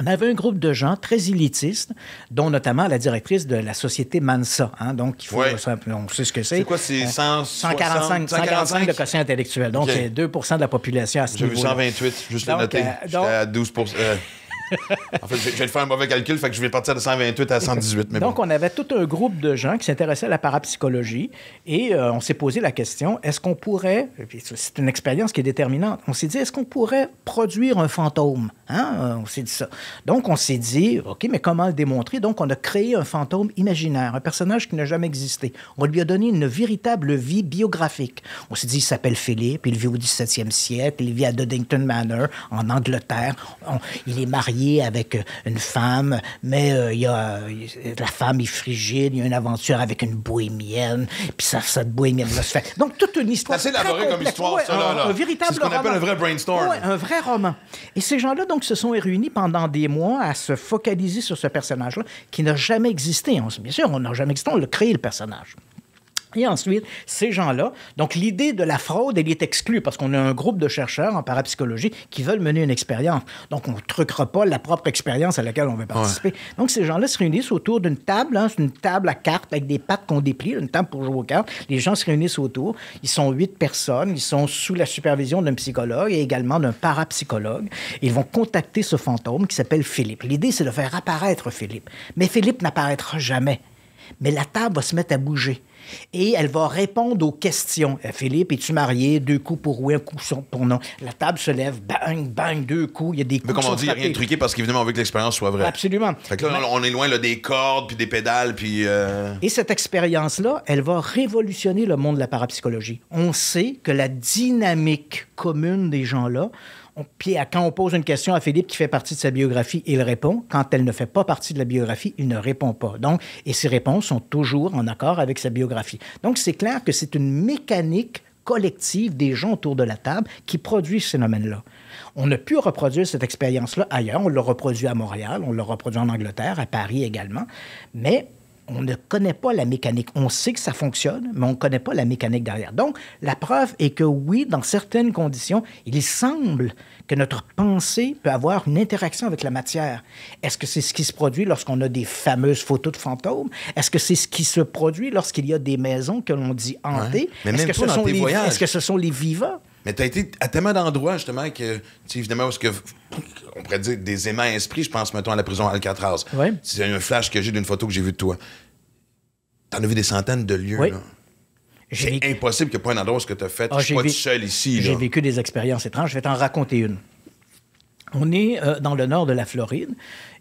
on avait un groupe de gens très élitistes, dont notamment la directrice de la société Mansa. Hein, donc, il faut, on sait ce que c'est. C'est quoi, c'est 145, euh, 145 de quotient intellectuel. Donc, c'est 2 de la population à ce niveau J'ai vu 128, juste noter. Euh, à 12 [LAUGHS] en fait, je vais faire un mauvais calcul, fait que je vais partir de 128 à 118. Mais Donc, on avait tout un groupe de gens qui s'intéressaient à la parapsychologie et euh, on s'est posé la question est-ce qu'on pourrait, c'est une expérience qui est déterminante, on s'est dit est-ce qu'on pourrait produire un fantôme hein? euh, On s'est dit ça. Donc, on s'est dit OK, mais comment le démontrer Donc, on a créé un fantôme imaginaire, un personnage qui n'a jamais existé. On lui a donné une véritable vie biographique. On s'est dit il s'appelle Philippe, il vit au 17e siècle, il vit à Doddington Manor, en Angleterre, il est marié avec euh, une femme, mais euh, il y a, euh, la femme est frigide, il y a une aventure avec une bohémienne, puis ça, cette bohémienne va se fait. Donc, toute une histoire. C'est comme histoire, Un, véritable ce qu'on appelle un vrai brainstorm. un vrai roman. Et ces gens-là, donc, se sont réunis pendant des mois à se focaliser sur ce personnage-là qui n'a jamais existé. Hein. bien sûr, on n'a jamais existé, on l'a créé, le personnage. Et ensuite, ces gens-là, donc l'idée de la fraude, elle est exclue parce qu'on a un groupe de chercheurs en parapsychologie qui veulent mener une expérience. Donc, on ne truquera pas la propre expérience à laquelle on veut participer. Donc, ces gens-là se réunissent autour d'une table, hein, c'est une table à cartes avec des pattes qu'on déplie, une table pour jouer aux cartes. Les gens se réunissent autour. Ils sont huit personnes. Ils sont sous la supervision d'un psychologue et également d'un parapsychologue. Ils vont contacter ce fantôme qui s'appelle Philippe. L'idée, c'est de faire apparaître Philippe. Mais Philippe n'apparaîtra jamais. Mais la table va se mettre à bouger et elle va répondre aux questions. Euh, Philippe, es-tu marié? Deux coups pour oui, un coup pour non. La table se lève, bang, bang, deux coups. Il y a des coups. Mais comme on dit, il a rien truqué parce qu'évidemment, on veut que l'expérience soit vraie. Absolument. on est loin là, des cordes, puis des pédales, puis. Euh, et cette expérience-là, elle va révolutionner le monde de la parapsychologie. On sait que la dynamique commune des gens-là, on, puis quand on pose une question à Philippe qui fait partie de sa biographie, il répond. Quand elle ne fait pas partie de la biographie, il ne répond pas. Donc, et ses réponses sont toujours en accord avec sa biographie. Donc, c'est clair que c'est une mécanique collective des gens autour de la table qui produit ce phénomène-là. On a pu reproduire cette expérience-là ailleurs. On l'a reproduit à Montréal, on l'a reproduit en Angleterre, à Paris également. Mais on ne connaît pas la mécanique. On sait que ça fonctionne, mais on ne connaît pas la mécanique derrière. Donc, la preuve est que oui, dans certaines conditions, il semble que notre pensée peut avoir une interaction avec la matière. Est-ce que c'est ce qui se produit lorsqu'on a des fameuses photos de fantômes? Est-ce que c'est ce qui se produit lorsqu'il y a des maisons que l'on dit hantées? que, Est -ce que ce sont les vivants? Mais tu as été à tellement d'endroits, justement, que, évidemment, que, on pourrait dire des aimants esprits, je pense, mettons, à la prison Alcatraz. Oui. C'est un flash que j'ai d'une photo que j'ai vue de toi. T'en as vu des centaines de lieux, là. C'est impossible qu'il n'y ait pas un endroit où ce que tu as fait. Ah, je suis pas seul ici. J'ai vécu des expériences étranges. Je vais t'en raconter une. On est euh, dans le nord de la Floride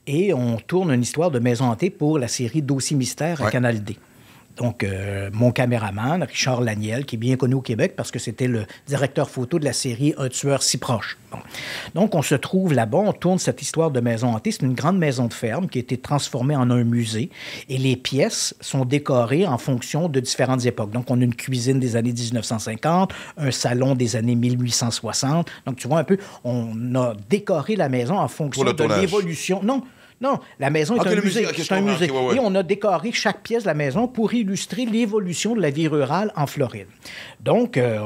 et on tourne une histoire de maison hantée pour la série Dossier mystère à Canal D donc euh, mon caméraman, Richard Laniel, qui est bien connu au Québec parce que c'était le directeur photo de la série Un tueur si proche. Donc on se trouve là-bas, on tourne cette histoire de maison hantée. C'est une grande maison de ferme qui a été transformée en un musée et les pièces sont décorées en fonction de différentes époques. Donc on a une cuisine des années 1950, un salon des années 1860. Donc tu vois un peu, on a décoré la maison en fonction de l'évolution. Non, non, la maison est un musée. c'est un musée. Et on a décoré chaque pièce de la maison pour illustrer l'évolution de la vie rurale en Floride. Donc, euh,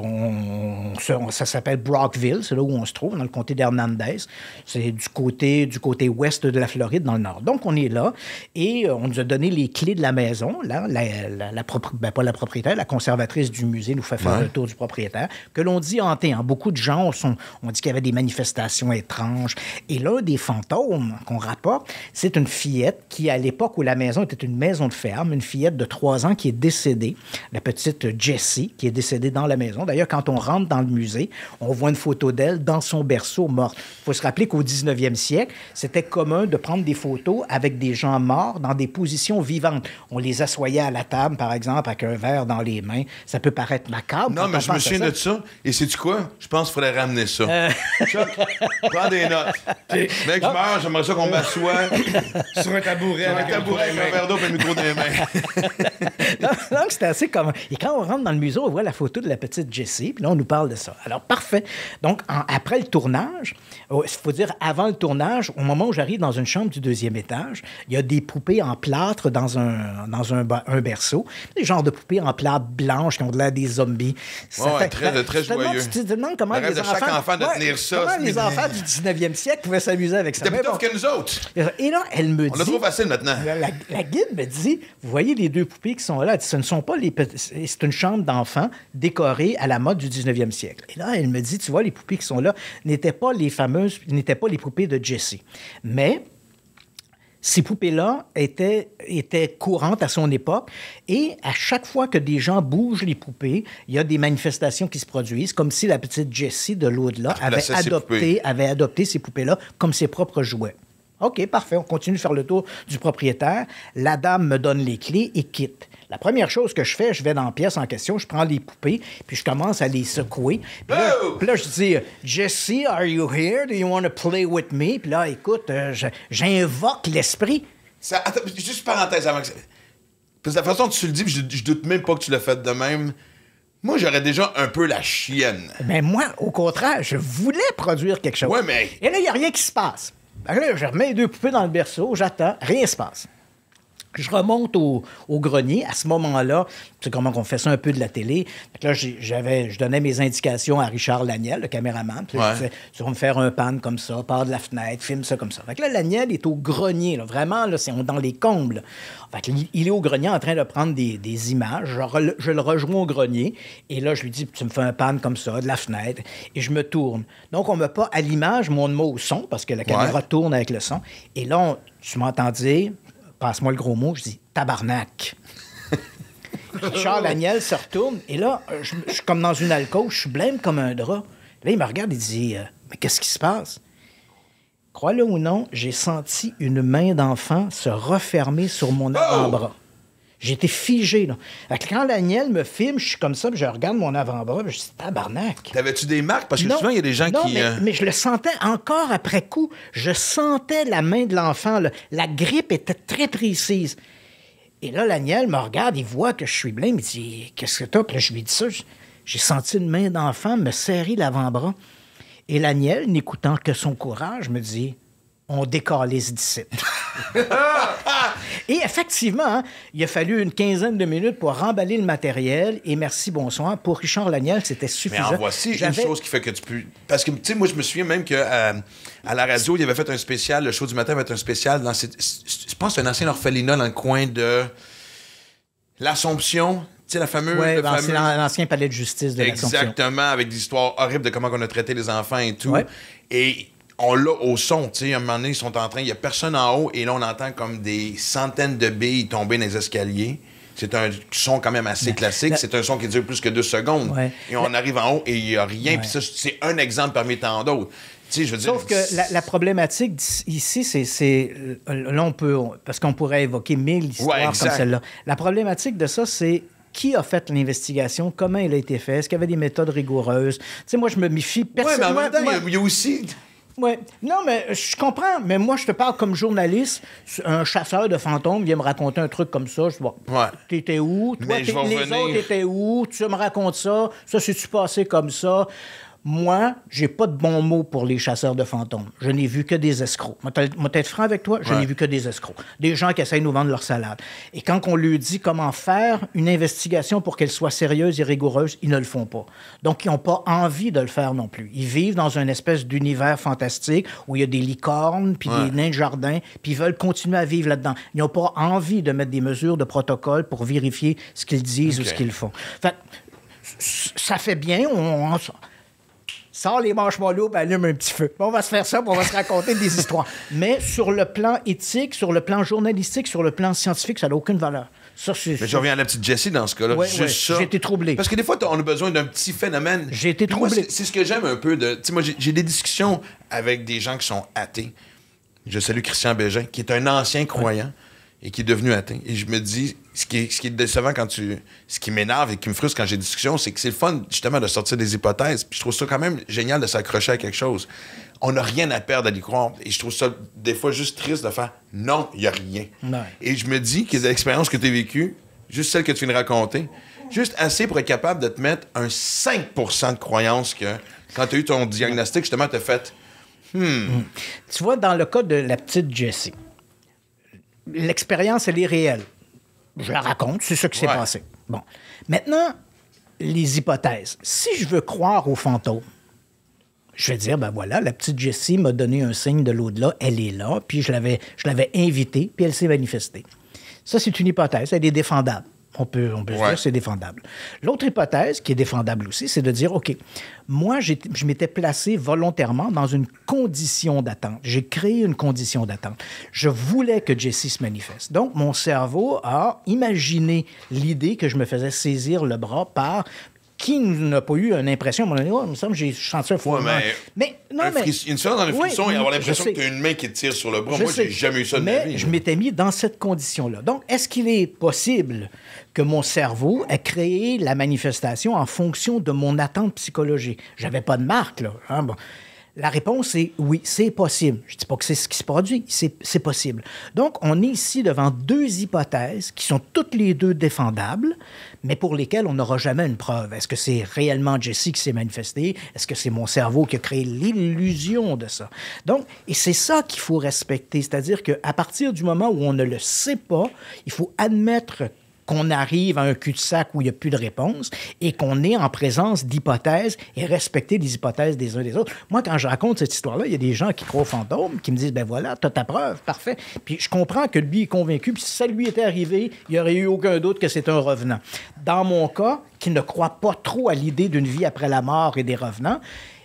ça s'appelle Brockville, c'est là où on se trouve, dans le comté d'Hernandez. C'est du côté, du côté ouest de la Floride, dans le nord. Donc, on est là et euh, on nous a donné les clés de la maison. la, ben, pas la propriétaire, la conservatrice du musée nous fait faire le tour du propriétaire, que l'on dit hanté. Hein. Beaucoup de gens, ont on dit qu'il y avait des manifestations étranges. Et là, des fantômes qu'on rapporte, c'est une fillette qui, à l'époque où la maison était une maison de ferme, une fillette de trois ans qui est décédée, la petite Jessie, qui est décédée dans la maison. D'ailleurs, quand on rentre dans le musée, on voit une photo d'elle dans son berceau morte. Il faut se rappeler qu'au 19e siècle, c'était commun de prendre des photos avec des gens morts dans des positions vivantes. On les assoyait à la table, par exemple, avec un verre dans les mains. Ça peut paraître macabre. Non, mais je me souviens de ça. Et c'est du quoi? Je pense qu'il faudrait ramener ça. Euh. prends des notes. [LAUGHS] Mec, je meurs, j'aimerais ça qu'on m'assoie [LAUGHS] sur un tabouret. un tabouret, un verre d'eau et un micro dans les mains. donc, [LAUGHS] c'était assez commun. Et quand on rentre dans le musée, on voit la photo de la petite Jessie, puis là, on nous parle de ça. Alors, parfait. Donc, après le tournage, oh, il faut dire avant le tournage, au moment où j'arrive dans une chambre du deuxième étage, il y a des poupées en plâtre dans un, dans un, un berceau. Des genres de poupées en plâtre blanches qui ont de l'air des zombies. Ça très, très joyeux. Tu te demandes comment les enfants... les enfants du 19e siècle pouvaient s'amuser avec ça. C'était plutôt que nous autres. Euh, et là, elle me dit. On trop facile maintenant. La, guide me dit Vous voyez les deux poupées qui sont là Ce ne sont pas les. C'est une chambre d'enfant décorée à la mode du 19e siècle. Et là, elle me dit Tu vois, les poupées qui sont là n'étaient pas les fameuses, n'étaient pas les poupées de Jessie. Mais ces poupées-là étaient, étaient, courantes à son époque. Et à chaque fois que des gens bougent les poupées, il y a des manifestations qui se produisent, comme si la petite Jessie de l'au-delà avait adopté, avait adopté ces poupées-là comme ses propres jouets. OK, parfait. On continue de faire le tour du propriétaire. La dame me donne les clés et quitte. La première chose que je fais, je vais dans la pièce en question, je prends les poupées, puis je commence à les secouer. Puis là, je dis Jesse, are you here? Do you want to play with me? Puis là, écoute, euh, j'invoque l'esprit. juste parenthèse avant que ça... Parce que la façon dont tu le dis, je, doute même pas que tu le fait de même. Moi, j'aurais déjà un peu la chienne. Mais moi, au contraire, je voulais produire quelque chose. mais- Et là, il n'y a rien qui se passe. Alors ben je remets les deux poupées dans le berceau, j'attends, rien ne se passe. Je remonte au, grenier. À ce moment-là, c'est comment qu'on fait ça un peu de la télé. là, j'avais, je donnais mes indications à Richard Laniel, le caméraman. tu vas me faire un pan comme ça, pars de la fenêtre, filme ça comme ça. là, Laniel est au grenier. Vraiment, là, c'est dans les combles. il est au grenier en train de prendre des, images. Je, le rejoins au grenier. Et là, je lui dis, tu me fais un pan comme ça, de la fenêtre. Et je me tourne. Donc, on ne pas à l'image, mon mot au son, parce que la caméra tourne avec le son. Et là, tu m'entends dire passe-moi le gros mot, je dis tabarnak. [LAUGHS] Charles Daniel se retourne et là, euh, je, suis comme dans une alcôve, je suis blême comme un drap. Là, il me regarde et dit euh, Mais qu'est-ce qui se passe Crois-le ou non, j'ai senti une main d'enfant se refermer sur mon bras J'étais figé, là. quand Daniel me filme, je suis comme ça, je regarde mon avant-bras, je dis tabarnak. T'avais-tu des marques? Parce que souvent, il y a des gens qui. Non, euh, mais je le sentais encore après coup. Je sentais la main de l'enfant, La grippe était très précise. Et là, Daniel me regarde, il voit que je suis blême, il dit Qu'est-ce que t'as? Puis je lui dis ça. J'ai senti une main d'enfant me serrer l'avant-bras. Et Laniel, n'écoutant que son courage, me dit On les disciples. [LAUGHS] et effectivement, hein, il a fallu une quinzaine de minutes pour remballer le matériel. Et merci, bonsoir. Pour Richard Lagnel, c'était super. Mais en voici une chose qui fait que tu peux. Parce que, tu sais, moi, je me souviens même que euh, à la radio, il avait fait un spécial, le show du matin avait fait un spécial dans. Cette... Je pense un ancien orphelinat dans le coin de. L'Assomption, tu sais, la fameuse. l'ancien palais de justice de l'Assomption. Exactement, avec des histoires horribles de comment on a traité les enfants et tout. Et on l'a au son, tu sais, à un moment donné, ils sont en train, il y a personne en haut, et là, on entend comme des centaines de billes tomber dans les escaliers. C'est un son quand même assez classique. C'est un son qui dure plus que deux secondes. Et on arrive en haut et il n'y a rien. Puis ça, c'est un exemple parmi tant d'autres. Tu sais, je veux Sauf que la, problématique ici, c'est. Euh, là, on peut. parce qu'on pourrait évoquer mille histoires comme celle-là. La problématique de ça, c'est qui a fait l'investigation, comment elle a été faite, est-ce qu'il y avait des méthodes rigoureuses. Tu sais, moi, je me méfie personnellement. mais il y a aussi oui. Non, mais je comprends. Mais moi, je te parle comme journaliste. Un chasseur de fantômes vient me raconter un truc comme ça. Je vois. t'étais où? Toi, les autres étaient où? Tu me racontes ça? Ça, sest tu passé comme ça? Moi, j'ai pas de bons mots pour les chasseurs de fantômes. Je n'ai vu que des escrocs. Moi, être franc avec toi, je n'ai vu que des escrocs. Des gens qui essayent de nous vendre leur salade. Et quand on lui dit comment faire une investigation pour qu'elle soit sérieuse et rigoureuse, ils ne le font pas. Donc, ils n'ont pas envie de le faire non plus. Ils vivent dans une espèce d'univers fantastique où il y a des licornes, puis des nains de jardin, puis ils veulent continuer à vivre là-dedans. Ils n'ont pas envie de mettre des mesures de protocole pour vérifier ce qu'ils disent ou ce qu'ils font. ça fait bien, on sors les manches ben allume un petit feu. on va se faire ça, on va se raconter des [LAUGHS] histoires. Mais sur le plan éthique, sur le plan journalistique, sur le plan scientifique, ça n'a aucune valeur. mais je reviens à la petite Jessie dans ce cas-là. J'ai été troublé. Parce que des fois, on a besoin d'un petit phénomène. J'ai été troublé. C'est ce que j'aime un peu de. moi, j'ai des discussions avec des gens qui sont athées. Je salue Christian Bégin, qui est un ancien croyant et qui est devenu atteint. Et je me dis, ce qui est, ce qui est décevant quand tu. Ce qui m'énerve et qui me frustre quand j'ai discussion, c'est que c'est le fun, justement, de sortir des hypothèses. Puis je trouve ça quand même génial de s'accrocher à quelque chose. On n'a rien à perdre à y croire. Et je trouve ça, des fois, juste triste de faire non, il n'y a rien. Et je me dis que l'expérience que tu as vécue, juste celle que tu viens de raconter, juste assez pour être capable de te mettre un 5 de croyance que quand tu as eu ton diagnostic, justement, tu as fait. Hmm. Tu vois, dans le cas de la petite Jessie, l'expérience, elle est réelle. Je la raconte, c'est ce qui s'est passé. Bon. Maintenant, les hypothèses. Si je veux croire aux fantômes, je vais dire, ben voilà, la petite Jessie m'a donné un signe de l'au-delà, elle est là, puis je l'avais, je l'avais invitée, puis elle s'est manifestée. Ça, c'est une hypothèse, elle est défendable. On peut, on peut c'est défendable. L'autre hypothèse, qui est défendable aussi, c'est de dire, OK, moi, je m'étais placé volontairement dans une condition d'attente. J'ai créé une condition d'attente. Je voulais que Jesse se manifeste. Donc, mon cerveau a imaginé l'idée que je me faisais saisir le bras par qui n'a pas eu une impression, à un moment donné, oh, il j'ai senti un mais, mais, non, mais. Une dans le frisson et avoir l'impression que tu as une main qui te tire sur le bras. Je Moi, j'ai jamais eu ça de mais ma vie. Je m'étais mis dans cette condition-là. Donc, est-ce qu'il est possible que mon cerveau ait créé la manifestation en fonction de mon attente psychologique? J'avais pas de marque, là. Hein, bon. La réponse est oui, c'est possible. Je ne dis pas que c'est ce qui se produit, c'est possible. Donc, on est ici devant deux hypothèses qui sont toutes les deux défendables, mais pour lesquelles on n'aura jamais une preuve. Est-ce que c'est réellement Jesse qui s'est manifesté? Est-ce que c'est mon cerveau qui a créé l'illusion de ça? Donc, et c'est ça qu'il faut respecter, c'est-à-dire qu'à partir du moment où on ne le sait pas, il faut admettre qu'on arrive à un cul-de-sac où il n'y a plus de réponse et qu'on est en présence d'hypothèses et respecter les hypothèses des uns des autres. Moi, quand je raconte cette histoire-là, il y a des gens qui croient aux fantômes, qui me disent, ben voilà, t'as ta preuve, parfait. Puis je comprends que lui est convaincu, puis si ça lui était arrivé, il n'y aurait eu aucun doute que c'est un revenant. Dans mon cas, qui ne croit pas trop à l'idée d'une vie après la mort et des revenants,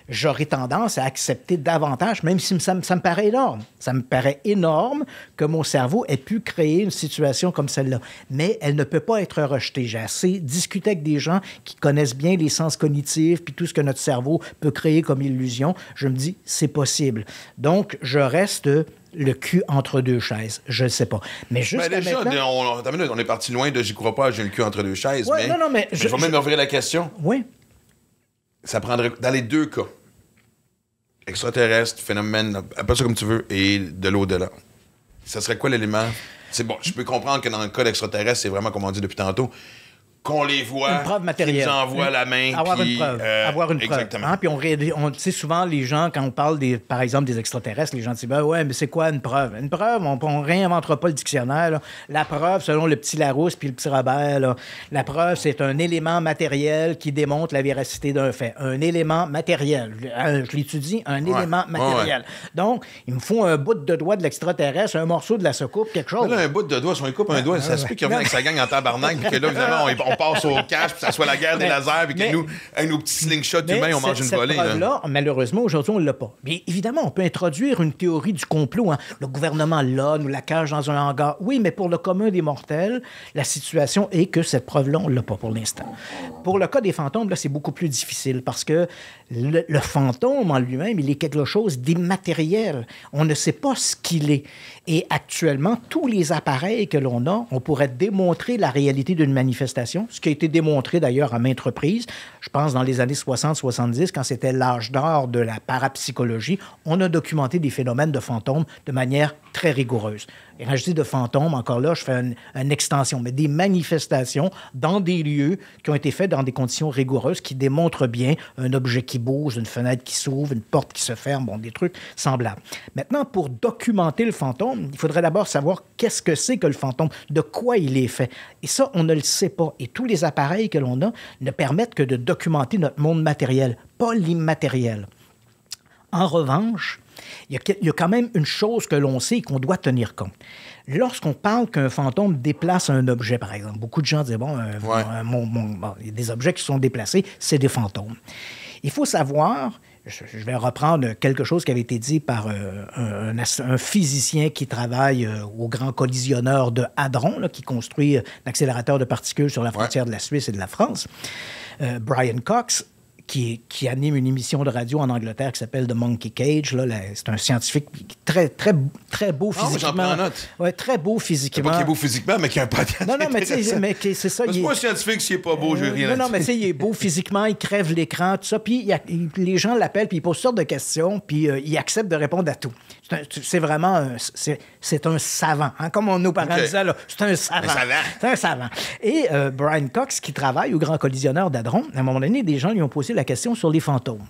j'aurais tendance à accepter davantage, même si ça me, paraît énorme. Ça me paraît énorme que mon cerveau ait pu créer une situation comme celle-là. Mais elle ne peut pas être rejetée. J'ai assez discuté avec des gens qui connaissent bien les sens cognitifs, puis tout ce que notre cerveau peut créer comme illusion. Je me dis, c'est possible. Donc, je reste le cul entre deux chaises. Je ne sais pas. Mais ben, juste. maintenant... on, est parti loin de j'y crois pas, j'ai le cul entre deux chaises. mais, non, non, mais, je, vais même ouvrir la question. Oui ça prendrait, dans les deux cas, extraterrestre, phénomène, appelle ça comme tu veux, et de l'au-delà, ça serait quoi l'élément? C'est bon, je peux comprendre que dans le cas d'extraterrestre, c'est vraiment comme on dit depuis tantôt, qu'on les voit, une preuve matérielle. envoient la main. Avoir une preuve. Euh, avoir une preuve. Exactement. Ah, puis on, on souvent, les gens, quand on parle, des, par exemple, des extraterrestres, les gens disent ben ouais, mais c'est quoi une preuve Une preuve, on ne réinventera pas le dictionnaire. La preuve, selon le petit Larousse puis le petit Robert, la preuve, c'est un élément matériel qui démontre la véracité d'un fait. Un élément matériel. Euh, je l'étudie, un élément matériel. Donc, il me faut un bout de doigt de l'extraterrestre, un morceau de la secoupe, quelque chose. un bout de doigt, si on coupe un doigt, ça se peut qu'il revienne avec sa gang en tabarnak, que là, [LAUGHS] on passe au cash, puis ça soit la guerre des lasers, et que nous nous, avec nos petits slingshots humains, on mange une volée. Hein. Là. là, malheureusement, aujourd'hui, on ne l'a pas. Mais évidemment, on peut introduire une théorie du complot. Hein. Le gouvernement l'a, nous la cache dans un hangar. Oui, mais pour le commun des mortels, la situation est que cette preuve-là, on ne l'a pas pour l'instant. Pour le cas des fantômes, là, c'est beaucoup plus difficile parce que le fantôme en lui-même, il est quelque chose d'immatériel. On ne sait pas ce qu'il est. Et actuellement, tous les appareils que l'on a, on pourrait démontrer la réalité d'une manifestation ce qui a été démontré d'ailleurs à maintes reprises. Je pense dans les années 60-70, quand c'était l'âge d'or de la parapsychologie, on a documenté des phénomènes de fantômes de manière très rigoureuse quand de fantômes, encore là, je fais une, une, extension, mais des manifestations dans des lieux qui ont été faits dans des conditions rigoureuses qui démontrent bien un objet qui bouge, une fenêtre qui s'ouvre, une porte qui se ferme, bon, des trucs semblables. Maintenant, pour documenter le fantôme, il faudrait d'abord savoir qu'est-ce que c'est que le fantôme, de quoi il est fait. Et ça, on ne le sait pas. Et tous les appareils que l'on a ne permettent que de documenter notre monde matériel, pas l'immatériel. En revanche, il y, a, quand même une chose que l'on sait et qu'on doit tenir compte. Lorsqu'on parle qu'un fantôme déplace un objet, par exemple, beaucoup de gens disent, bon, euh, euh, il y a des objets qui sont déplacés, c'est des fantômes. Il faut savoir je vais reprendre quelque chose qui avait été dit par euh, un, physicien qui travaille au grand collisionneur de Hadron, qui construit l'accélérateur de particules sur la frontière de la Suisse et de la France, Brian Cox qui, qui, anime une émission de radio en Angleterre qui s'appelle The Monkey Cage. c'est un scientifique très, très, très beau oh, physiquement. Oh, note. Ouais, très beau physiquement. Pas qu'il est beau physiquement, mais qu'il a un podcast. Non, non, mais c'est ça. C'est pas un scientifique s'il est pas beau, je euh, rien Non, non, mais tu sais, il est beau physiquement, il crève l'écran, tout ça. Puis les gens l'appellent, puis ils posent toutes sortes de questions, puis euh, il accepte de répondre à tout. Euh, c'est vraiment c'est un savant. Hein, comme on, nous parlait de ça, c'est un savant. C'est un savant. Et euh, Brian Cox, qui travaille au Grand Collisionneur d'Adron, à un moment donné, des gens lui ont posé la question sur les fantômes.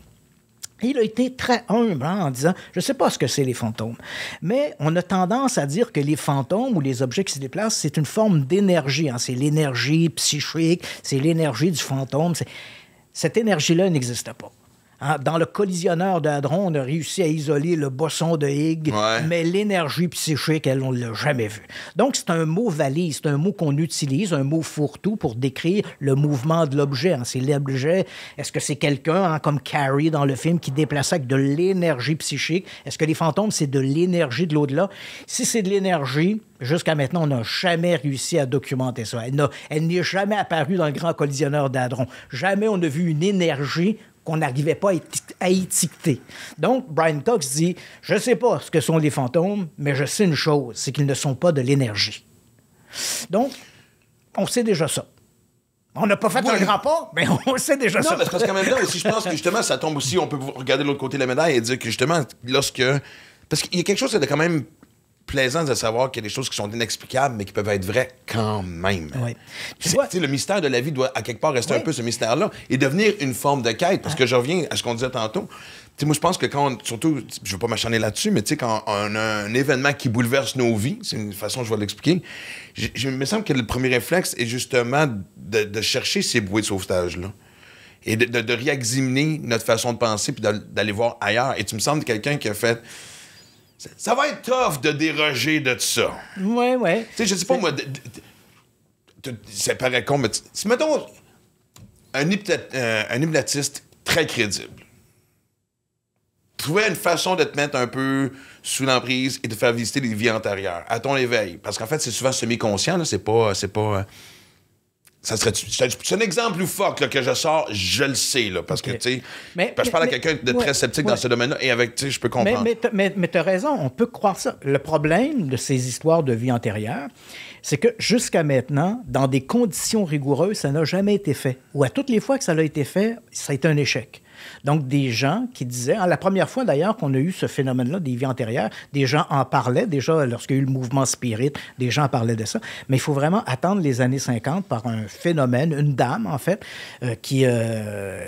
Il a été très humble hein, en disant Je ne sais pas ce que c'est les fantômes, mais on a tendance à dire que les fantômes ou les objets qui se déplacent, c'est une forme d'énergie. Hein. C'est l'énergie psychique, c'est l'énergie du fantôme. Cette énergie-là n'existe pas. Ah, dans le collisionneur d'Hadron, on a réussi à isoler le bosson de Higgs, mais l'énergie psychique, elle, on ne l'a jamais vue. Donc, c'est un mot valise, c'est un mot qu'on utilise, un mot fourre-tout pour décrire le mouvement de l'objet. Hein. C'est l'objet, est-ce que c'est quelqu'un, hein, comme Carrie dans le film, qui déplaçait avec de l'énergie psychique? Est-ce que les fantômes, c'est de l'énergie de l'au-delà? Si c'est de l'énergie, jusqu'à maintenant, on n'a jamais réussi à documenter ça. Elle, n'est jamais apparue dans le grand collisionneur d'Hadron. Jamais on a vu une énergie qu'on n'arrivait pas à étiqueter. Donc, Brian Cox dit Je ne sais pas ce que sont les fantômes, mais je sais une chose, c'est qu'ils ne sont pas de l'énergie. Donc, on sait déjà ça. On n'a pas fait un grand pas, mais [LAUGHS] on sait déjà ça. Non, mais parce qu'en même temps je pense que justement, ça tombe aussi, on peut regarder l'autre côté de la médaille et dire que justement, lorsque. Parce qu'il y a quelque chose de quand même plaisant de savoir qu'il y a des choses qui sont inexplicables, mais qui peuvent être vraies quand même. Oui. Tu sais le mystère de la vie doit à quelque part rester un peu ce mystère-là et devenir une forme de quête. Parce ah. que je reviens à ce qu'on disait tantôt. T'sais, moi, je pense que quand, surtout, je veux pas m'acharner là-dessus, mais quand on a un événement qui bouleverse nos vies, c'est une façon, je vais l'expliquer, il me semble que le premier réflexe est justement de, chercher ces bouées de sauvetage-là et de, de, réexaminer notre façon de penser puis d'aller voir ailleurs. Et tu me sembles quelqu'un qui a fait ça, va être tough de déroger de ça. Oui, oui. Tu sais, je sais pas, moi, ça paraît con, mais si, mettons, un, euh, un hypnotiste très crédible trouvait une façon de te mettre un peu sous l'emprise et de faire visiter les vies antérieures à ton éveil. Parce qu'en fait, c'est souvent semi-conscient, c'est pas, c'est pas, ça serait c'est un exemple plus fuck que je sors, je le sais parce que tu sais, je parle à quelqu'un de très sceptique dans ce domaine-là et avec tu sais, je peux comprendre. Mais, mais tu as raison, on peut croire ça. Le problème de ces histoires de vie antérieure, c'est que jusqu'à maintenant, dans des conditions rigoureuses, ça n'a jamais été fait. Ou à toutes les fois que ça a été fait, ça a été un échec. Donc, des gens qui disaient, hein, la première fois d'ailleurs qu'on a eu ce phénomène-là des vies antérieures, des gens en parlaient déjà lorsqu'il y a eu le mouvement spirit, des gens en parlaient de ça. Mais il faut vraiment attendre les années 50 par un phénomène, une dame en fait, euh, qui, euh,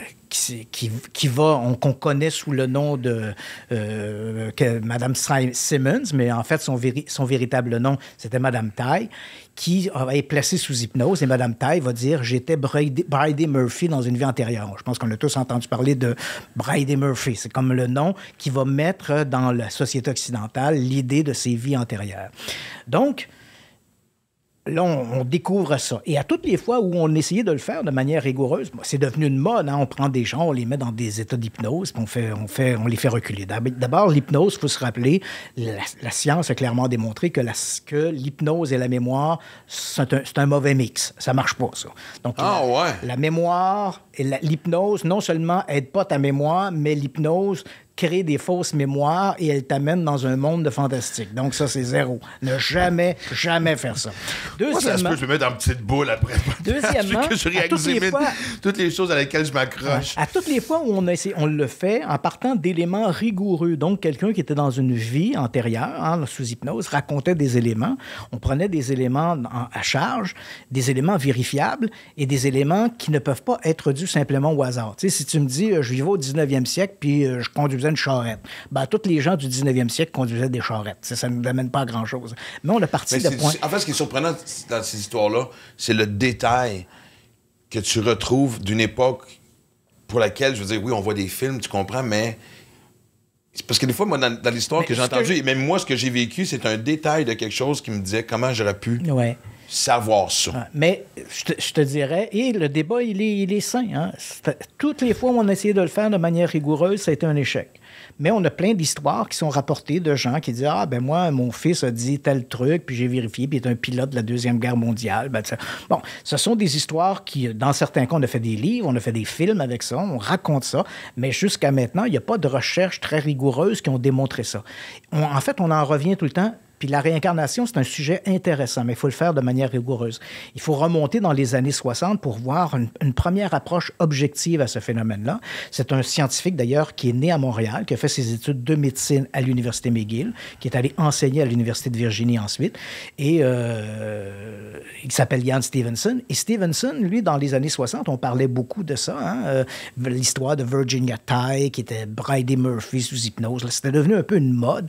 qui, qui, qu'on connaît sous le nom de Mme euh, que Madame Simmons, mais en fait, son, son véritable nom, c'était Madame Tai, qui est placée sous hypnose. Et Madame Tai va dire J'étais Bridie Murphy dans une vie antérieure. Je pense qu'on a tous entendu parler de Bridie Murphy. C'est comme le nom qui va mettre dans la société occidentale l'idée de ses vies antérieures. Donc, là, on, découvre ça. Et à toutes les fois où on essayait de le faire de manière rigoureuse, c'est devenu une mode. Hein. On prend des gens, on les met dans des états d'hypnose, puis on, fait, on les fait reculer. D'abord, l'hypnose, il faut se rappeler, la, science a clairement démontré que, l'hypnose et la mémoire, c'est un, mauvais mix. Ça marche pas, ça. Donc, ah, la, mémoire et l'hypnose, non seulement aide pas ta mémoire, mais l'hypnose créer des fausses mémoires et elle t'amène dans un monde de fantastique. Donc ça, c'est zéro. Ne jamais, jamais faire ça. Deuxièmement, Moi, ça se peut, je me mets dans une petite boule après. [LAUGHS] Deuxièmement, toutes, les toutes les choses à lesquelles je m'accroche. À toutes les fois où on, essaie, on le fait en partant d'éléments rigoureux. Donc quelqu'un qui était dans une vie antérieure, hein, sous hypnose, racontait des éléments. On prenait des éléments à charge, des éléments vérifiables et des éléments qui ne peuvent pas être dus simplement au hasard. si tu me dis, euh, je vivais au 19e siècle, puis euh, je conduis une charrette. Ben, tous les gens du 19e siècle conduisaient des charrettes. Ça ne nous amène pas à grand-chose. Mais on a parti de point. En fait, ce qui est surprenant dans ces histoires-là, c'est le détail que tu retrouves d'une époque pour laquelle, je veux dire, oui, on voit des films, tu comprends, mais. Parce que des fois, moi, dans, l'histoire que j'ai entendue, et même moi, ce que j'ai vécu, c'est un détail de quelque chose qui me disait comment j'aurais pu. Ouais savoir ça. Ah, mais je te, dirais, et le débat, il est, il est sain. Hein. Toutes les fois où on a essayé de le faire de manière rigoureuse, ça a été un échec. Mais on a plein d'histoires qui sont rapportées de gens qui disent Ah, ben moi, mon fils a dit tel truc, puis j'ai vérifié, puis il est un pilote de la Deuxième Guerre mondiale. Ben, bon, ce sont des histoires qui, dans certains cas, on a fait des livres, on a fait des films avec ça, on raconte ça, mais jusqu'à maintenant, il n'y a pas de recherche très rigoureuse qui ont démontré ça. en fait, on en revient tout le temps puis la réincarnation, c'est un sujet intéressant, mais il faut le faire de manière rigoureuse. Il faut remonter dans les années 60 pour voir une, première approche objective à ce phénomène-là. C'est un scientifique d'ailleurs qui est né à Montréal, qui a fait ses études de médecine à l'Université McGill, qui est allé enseigner à l'Université de Virginie ensuite. Et euh, il s'appelle Ian Stevenson. Et Stevenson, lui, dans les années 60, on parlait beaucoup de ça. Hein, euh, l'histoire de Virginia Tye, qui était Brady Murphy sous hypnose. C'était devenu un peu une mode.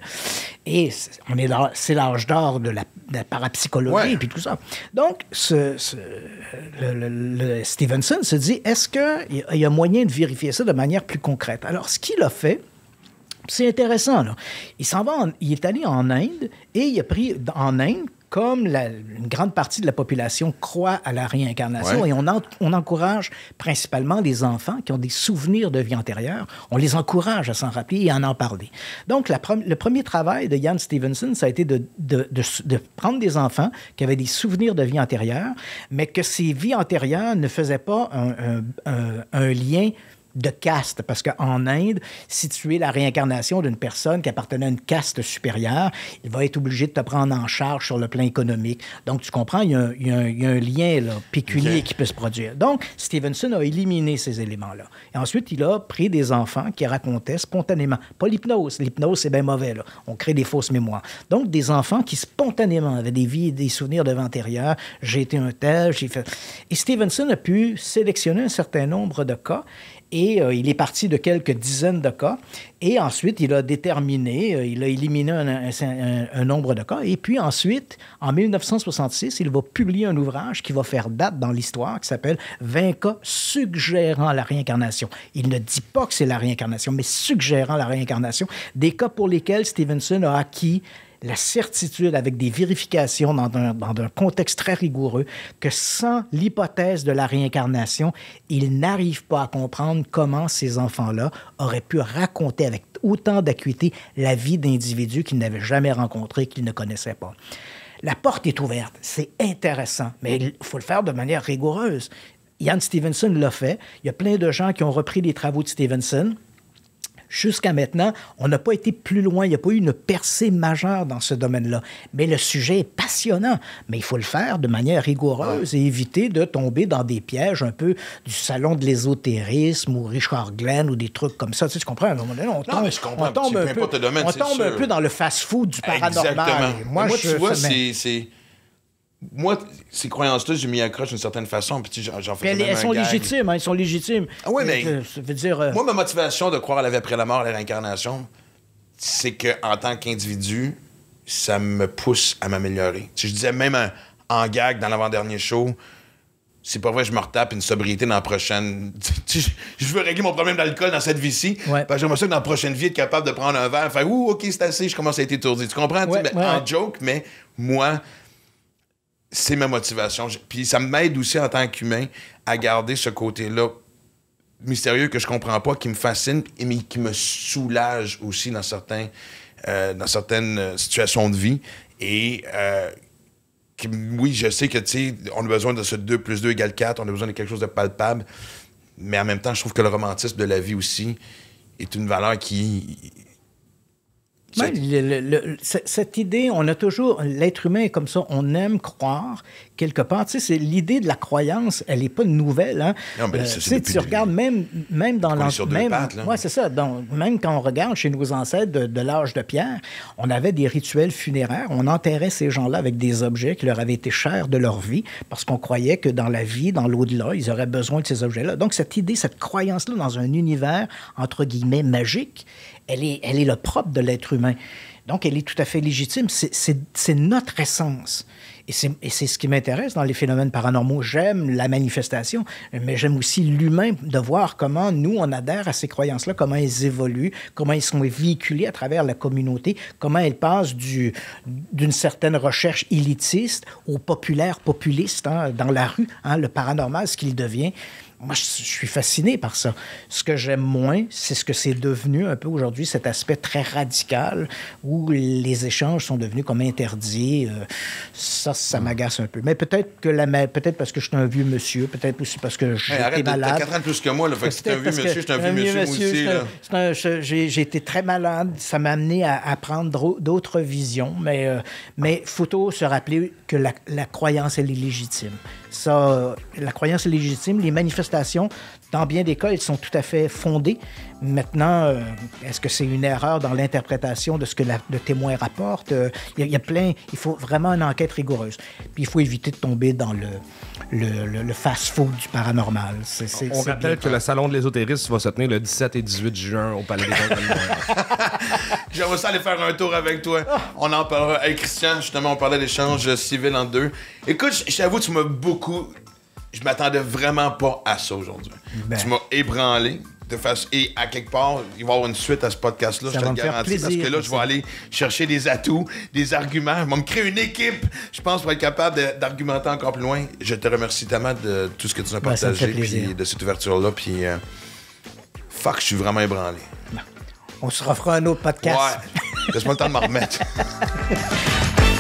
Et on est dans c'est l'âge d'or de, la, parapsychologie et puis tout ça. Donc, Stevenson se dit, est-ce qu'il y a moyen de vérifier ça de manière plus concrète? Alors, ce qu'il a fait, c'est intéressant. Il s'en va, il est allé en Inde et il a pris en Inde comme une grande partie de la population croit à la réincarnation et on, encourage principalement des enfants qui ont des souvenirs de vie antérieure, on les encourage à s'en rappeler et à en parler. Donc, le premier travail de Jan Stevenson, ça a été de, prendre des enfants qui avaient des souvenirs de vie antérieure, mais que ces vies antérieures ne faisaient pas un lien de caste, parce qu'en Inde, si tu es la réincarnation d'une personne qui appartenait à une caste supérieure, il va être obligé de te prendre en charge sur le plan économique. Donc, tu comprends, il y a un, lien là, pécunier qui peut se produire. Donc, Stevenson a éliminé ces éléments-là. Et ensuite, il a pris des enfants qui racontaient spontanément, pas l'hypnose, l'hypnose, c'est bien mauvais, on crée des fausses mémoires. Donc, des enfants qui spontanément avaient des vies, et des souvenirs de l'antérieur. j'ai été un tel, j'ai fait... Et Stevenson a pu sélectionner un certain nombre de cas et euh, il est parti de quelques dizaines de cas. Et ensuite, il a déterminé, euh, il a éliminé un, un, nombre de cas. Et puis ensuite, en 1966, il va publier un ouvrage qui va faire date dans l'histoire, qui s'appelle 20 cas suggérant la réincarnation. Il ne dit pas que c'est la réincarnation, mais suggérant la réincarnation, des cas pour lesquels Stevenson a acquis la certitude avec des vérifications dans un, contexte très rigoureux que sans l'hypothèse de la réincarnation, ils n'arrivent pas à comprendre comment ces enfants-là auraient pu raconter avec autant d'acuité la vie d'individus qu'ils n'avaient jamais rencontrés, qu'ils ne connaissaient pas. La porte est ouverte, c'est intéressant, mais il faut le faire de manière rigoureuse. Ian Stevenson l'a fait. Il y a plein de gens qui ont repris les travaux de Stevenson Jusqu'à maintenant, on n'a pas été plus loin. Il n'y a pas eu une percée majeure dans ce domaine-là. Mais le sujet est passionnant. Mais il faut le faire de manière rigoureuse et éviter de tomber dans des pièges un peu du salon de l'ésotérisme ou Richard Glenn ou des trucs comme ça. Tu, tu comprends? un moment donné, on tombe, non, mais un peu, dans le fast-food du paranormal. Moi, je, c'est moi, ces croyances-là, j'ai mis accroche d'une certaine façon. Puis j'en hein, Elles sont légitimes, sont légitimes. Ah oui, mais. Euh, euh, dire. Euh, moi, ma motivation de croire à la vie après la mort, à la réincarnation, c'est qu'en tant qu'individu, ça me pousse à m'améliorer. je disais même en, gag dans l'avant-dernier show, c'est pas vrai, je me retape une sobriété dans la prochaine. [LAUGHS] je veux régler mon problème d'alcool dans cette vie-ci. parce que J'aimerais ça que dans la prochaine vie, être capable de prendre un verre, enfin Ouh, OK, c'est assez, je commence à être étourdi. Tu comprends? joke, mais moi, c'est ma motivation. Puis ça m'aide aussi en tant qu'humain à garder ce côté-là mystérieux que je comprends pas, qui me fascine, mais qui me soulage aussi dans, certains, euh, dans certaines euh, situations de vie. Et euh, oui, je sais que, tu sais, on a besoin de ce 2 plus 2 égale 4, on a besoin de quelque chose de palpable, mais en même temps, je trouve que le romantisme de la vie aussi est une valeur qui cette idée, on a toujours, l'être humain est comme ça, on aime croire quelque part. Tu sais, c'est l'idée de la croyance, elle n'est pas nouvelle. Hein? Non, euh, tu, sais, regardes même, même dans l'Ancien Moi, c'est ça. Donc, même quand on regarde chez nos ancêtres de l'âge de pierre, on avait des rituels funéraires. On enterrait ces gens-là avec des objets qui leur avaient été chers de leur vie parce qu'on croyait que dans la vie, dans l'au-delà, ils auraient besoin de ces objets-là. Donc, cette idée, cette croyance-là dans un univers, entre guillemets, magique, elle est, elle est le propre de l'être humain. Donc, elle est tout à fait légitime. C'est notre essence. Et c'est ce qui m'intéresse dans les phénomènes paranormaux. J'aime la manifestation, mais j'aime aussi l'humain, de voir comment nous, on adhère à ces croyances-là, comment elles évoluent, comment elles sont véhiculées à travers la communauté, comment elles passent d'une certaine recherche élitiste au populaire populiste hein, dans la rue, hein, le paranormal, ce qu'il devient moi, je suis fasciné par ça. Ce que j'aime moins, c'est ce que c'est devenu un peu aujourd'hui, cet aspect très radical où les échanges sont devenus comme interdits. Euh, ça, ça hmm. m'agace un peu. Mais peut-être que la, peut-être parce que je suis un vieux monsieur, peut-être aussi parce que j'étais hey, malade. T'as 4 ans plus que moi, là. Fait que un vieux monsieur, je suis un, vieux monsieur, aussi. J'ai été très malade. Ça m'a amené à, à prendre d'autres visions. Mais, euh, mais faut se rappeler que la, croyance, elle est légitime. Ça, euh, la croyance est légitime. Les manifestations dans bien des cas, ils sont tout à fait fondés. Maintenant, euh, est-ce que c'est une erreur dans l'interprétation de ce que le témoin rapporte? Il euh, y, a, plein, il faut vraiment une enquête rigoureuse. Puis il faut éviter de tomber dans le, le, le, fast-food du paranormal. C'est On rappelle que le salon de l'ésotérisme va se tenir le 17 et 18 juin au Palais des [LAUGHS] J'aimerais ça aller faire un tour avec toi. Ah! On en parlera. avec Christian, justement, on parlait d'échanges civils en deux. Écoute, j'avoue, tu m'as beaucoup je m'attendais vraiment pas à ça aujourd'hui. Ben. Tu m'as ébranlé. De face et à quelque part, il va y avoir une suite à ce podcast-là, je te le garantis. parce que là, je vais aller chercher des atouts, des arguments. Je vais me créer une équipe, je pense, pour être capable d'argumenter encore plus loin. Je te remercie tellement de tout ce que tu as ben, partagé, puis de cette ouverture-là. Puis, euh, fuck, je suis vraiment ébranlé. Ben, on se refera un autre podcast. Ouais, laisse-moi le temps de m'en remettre. [LAUGHS]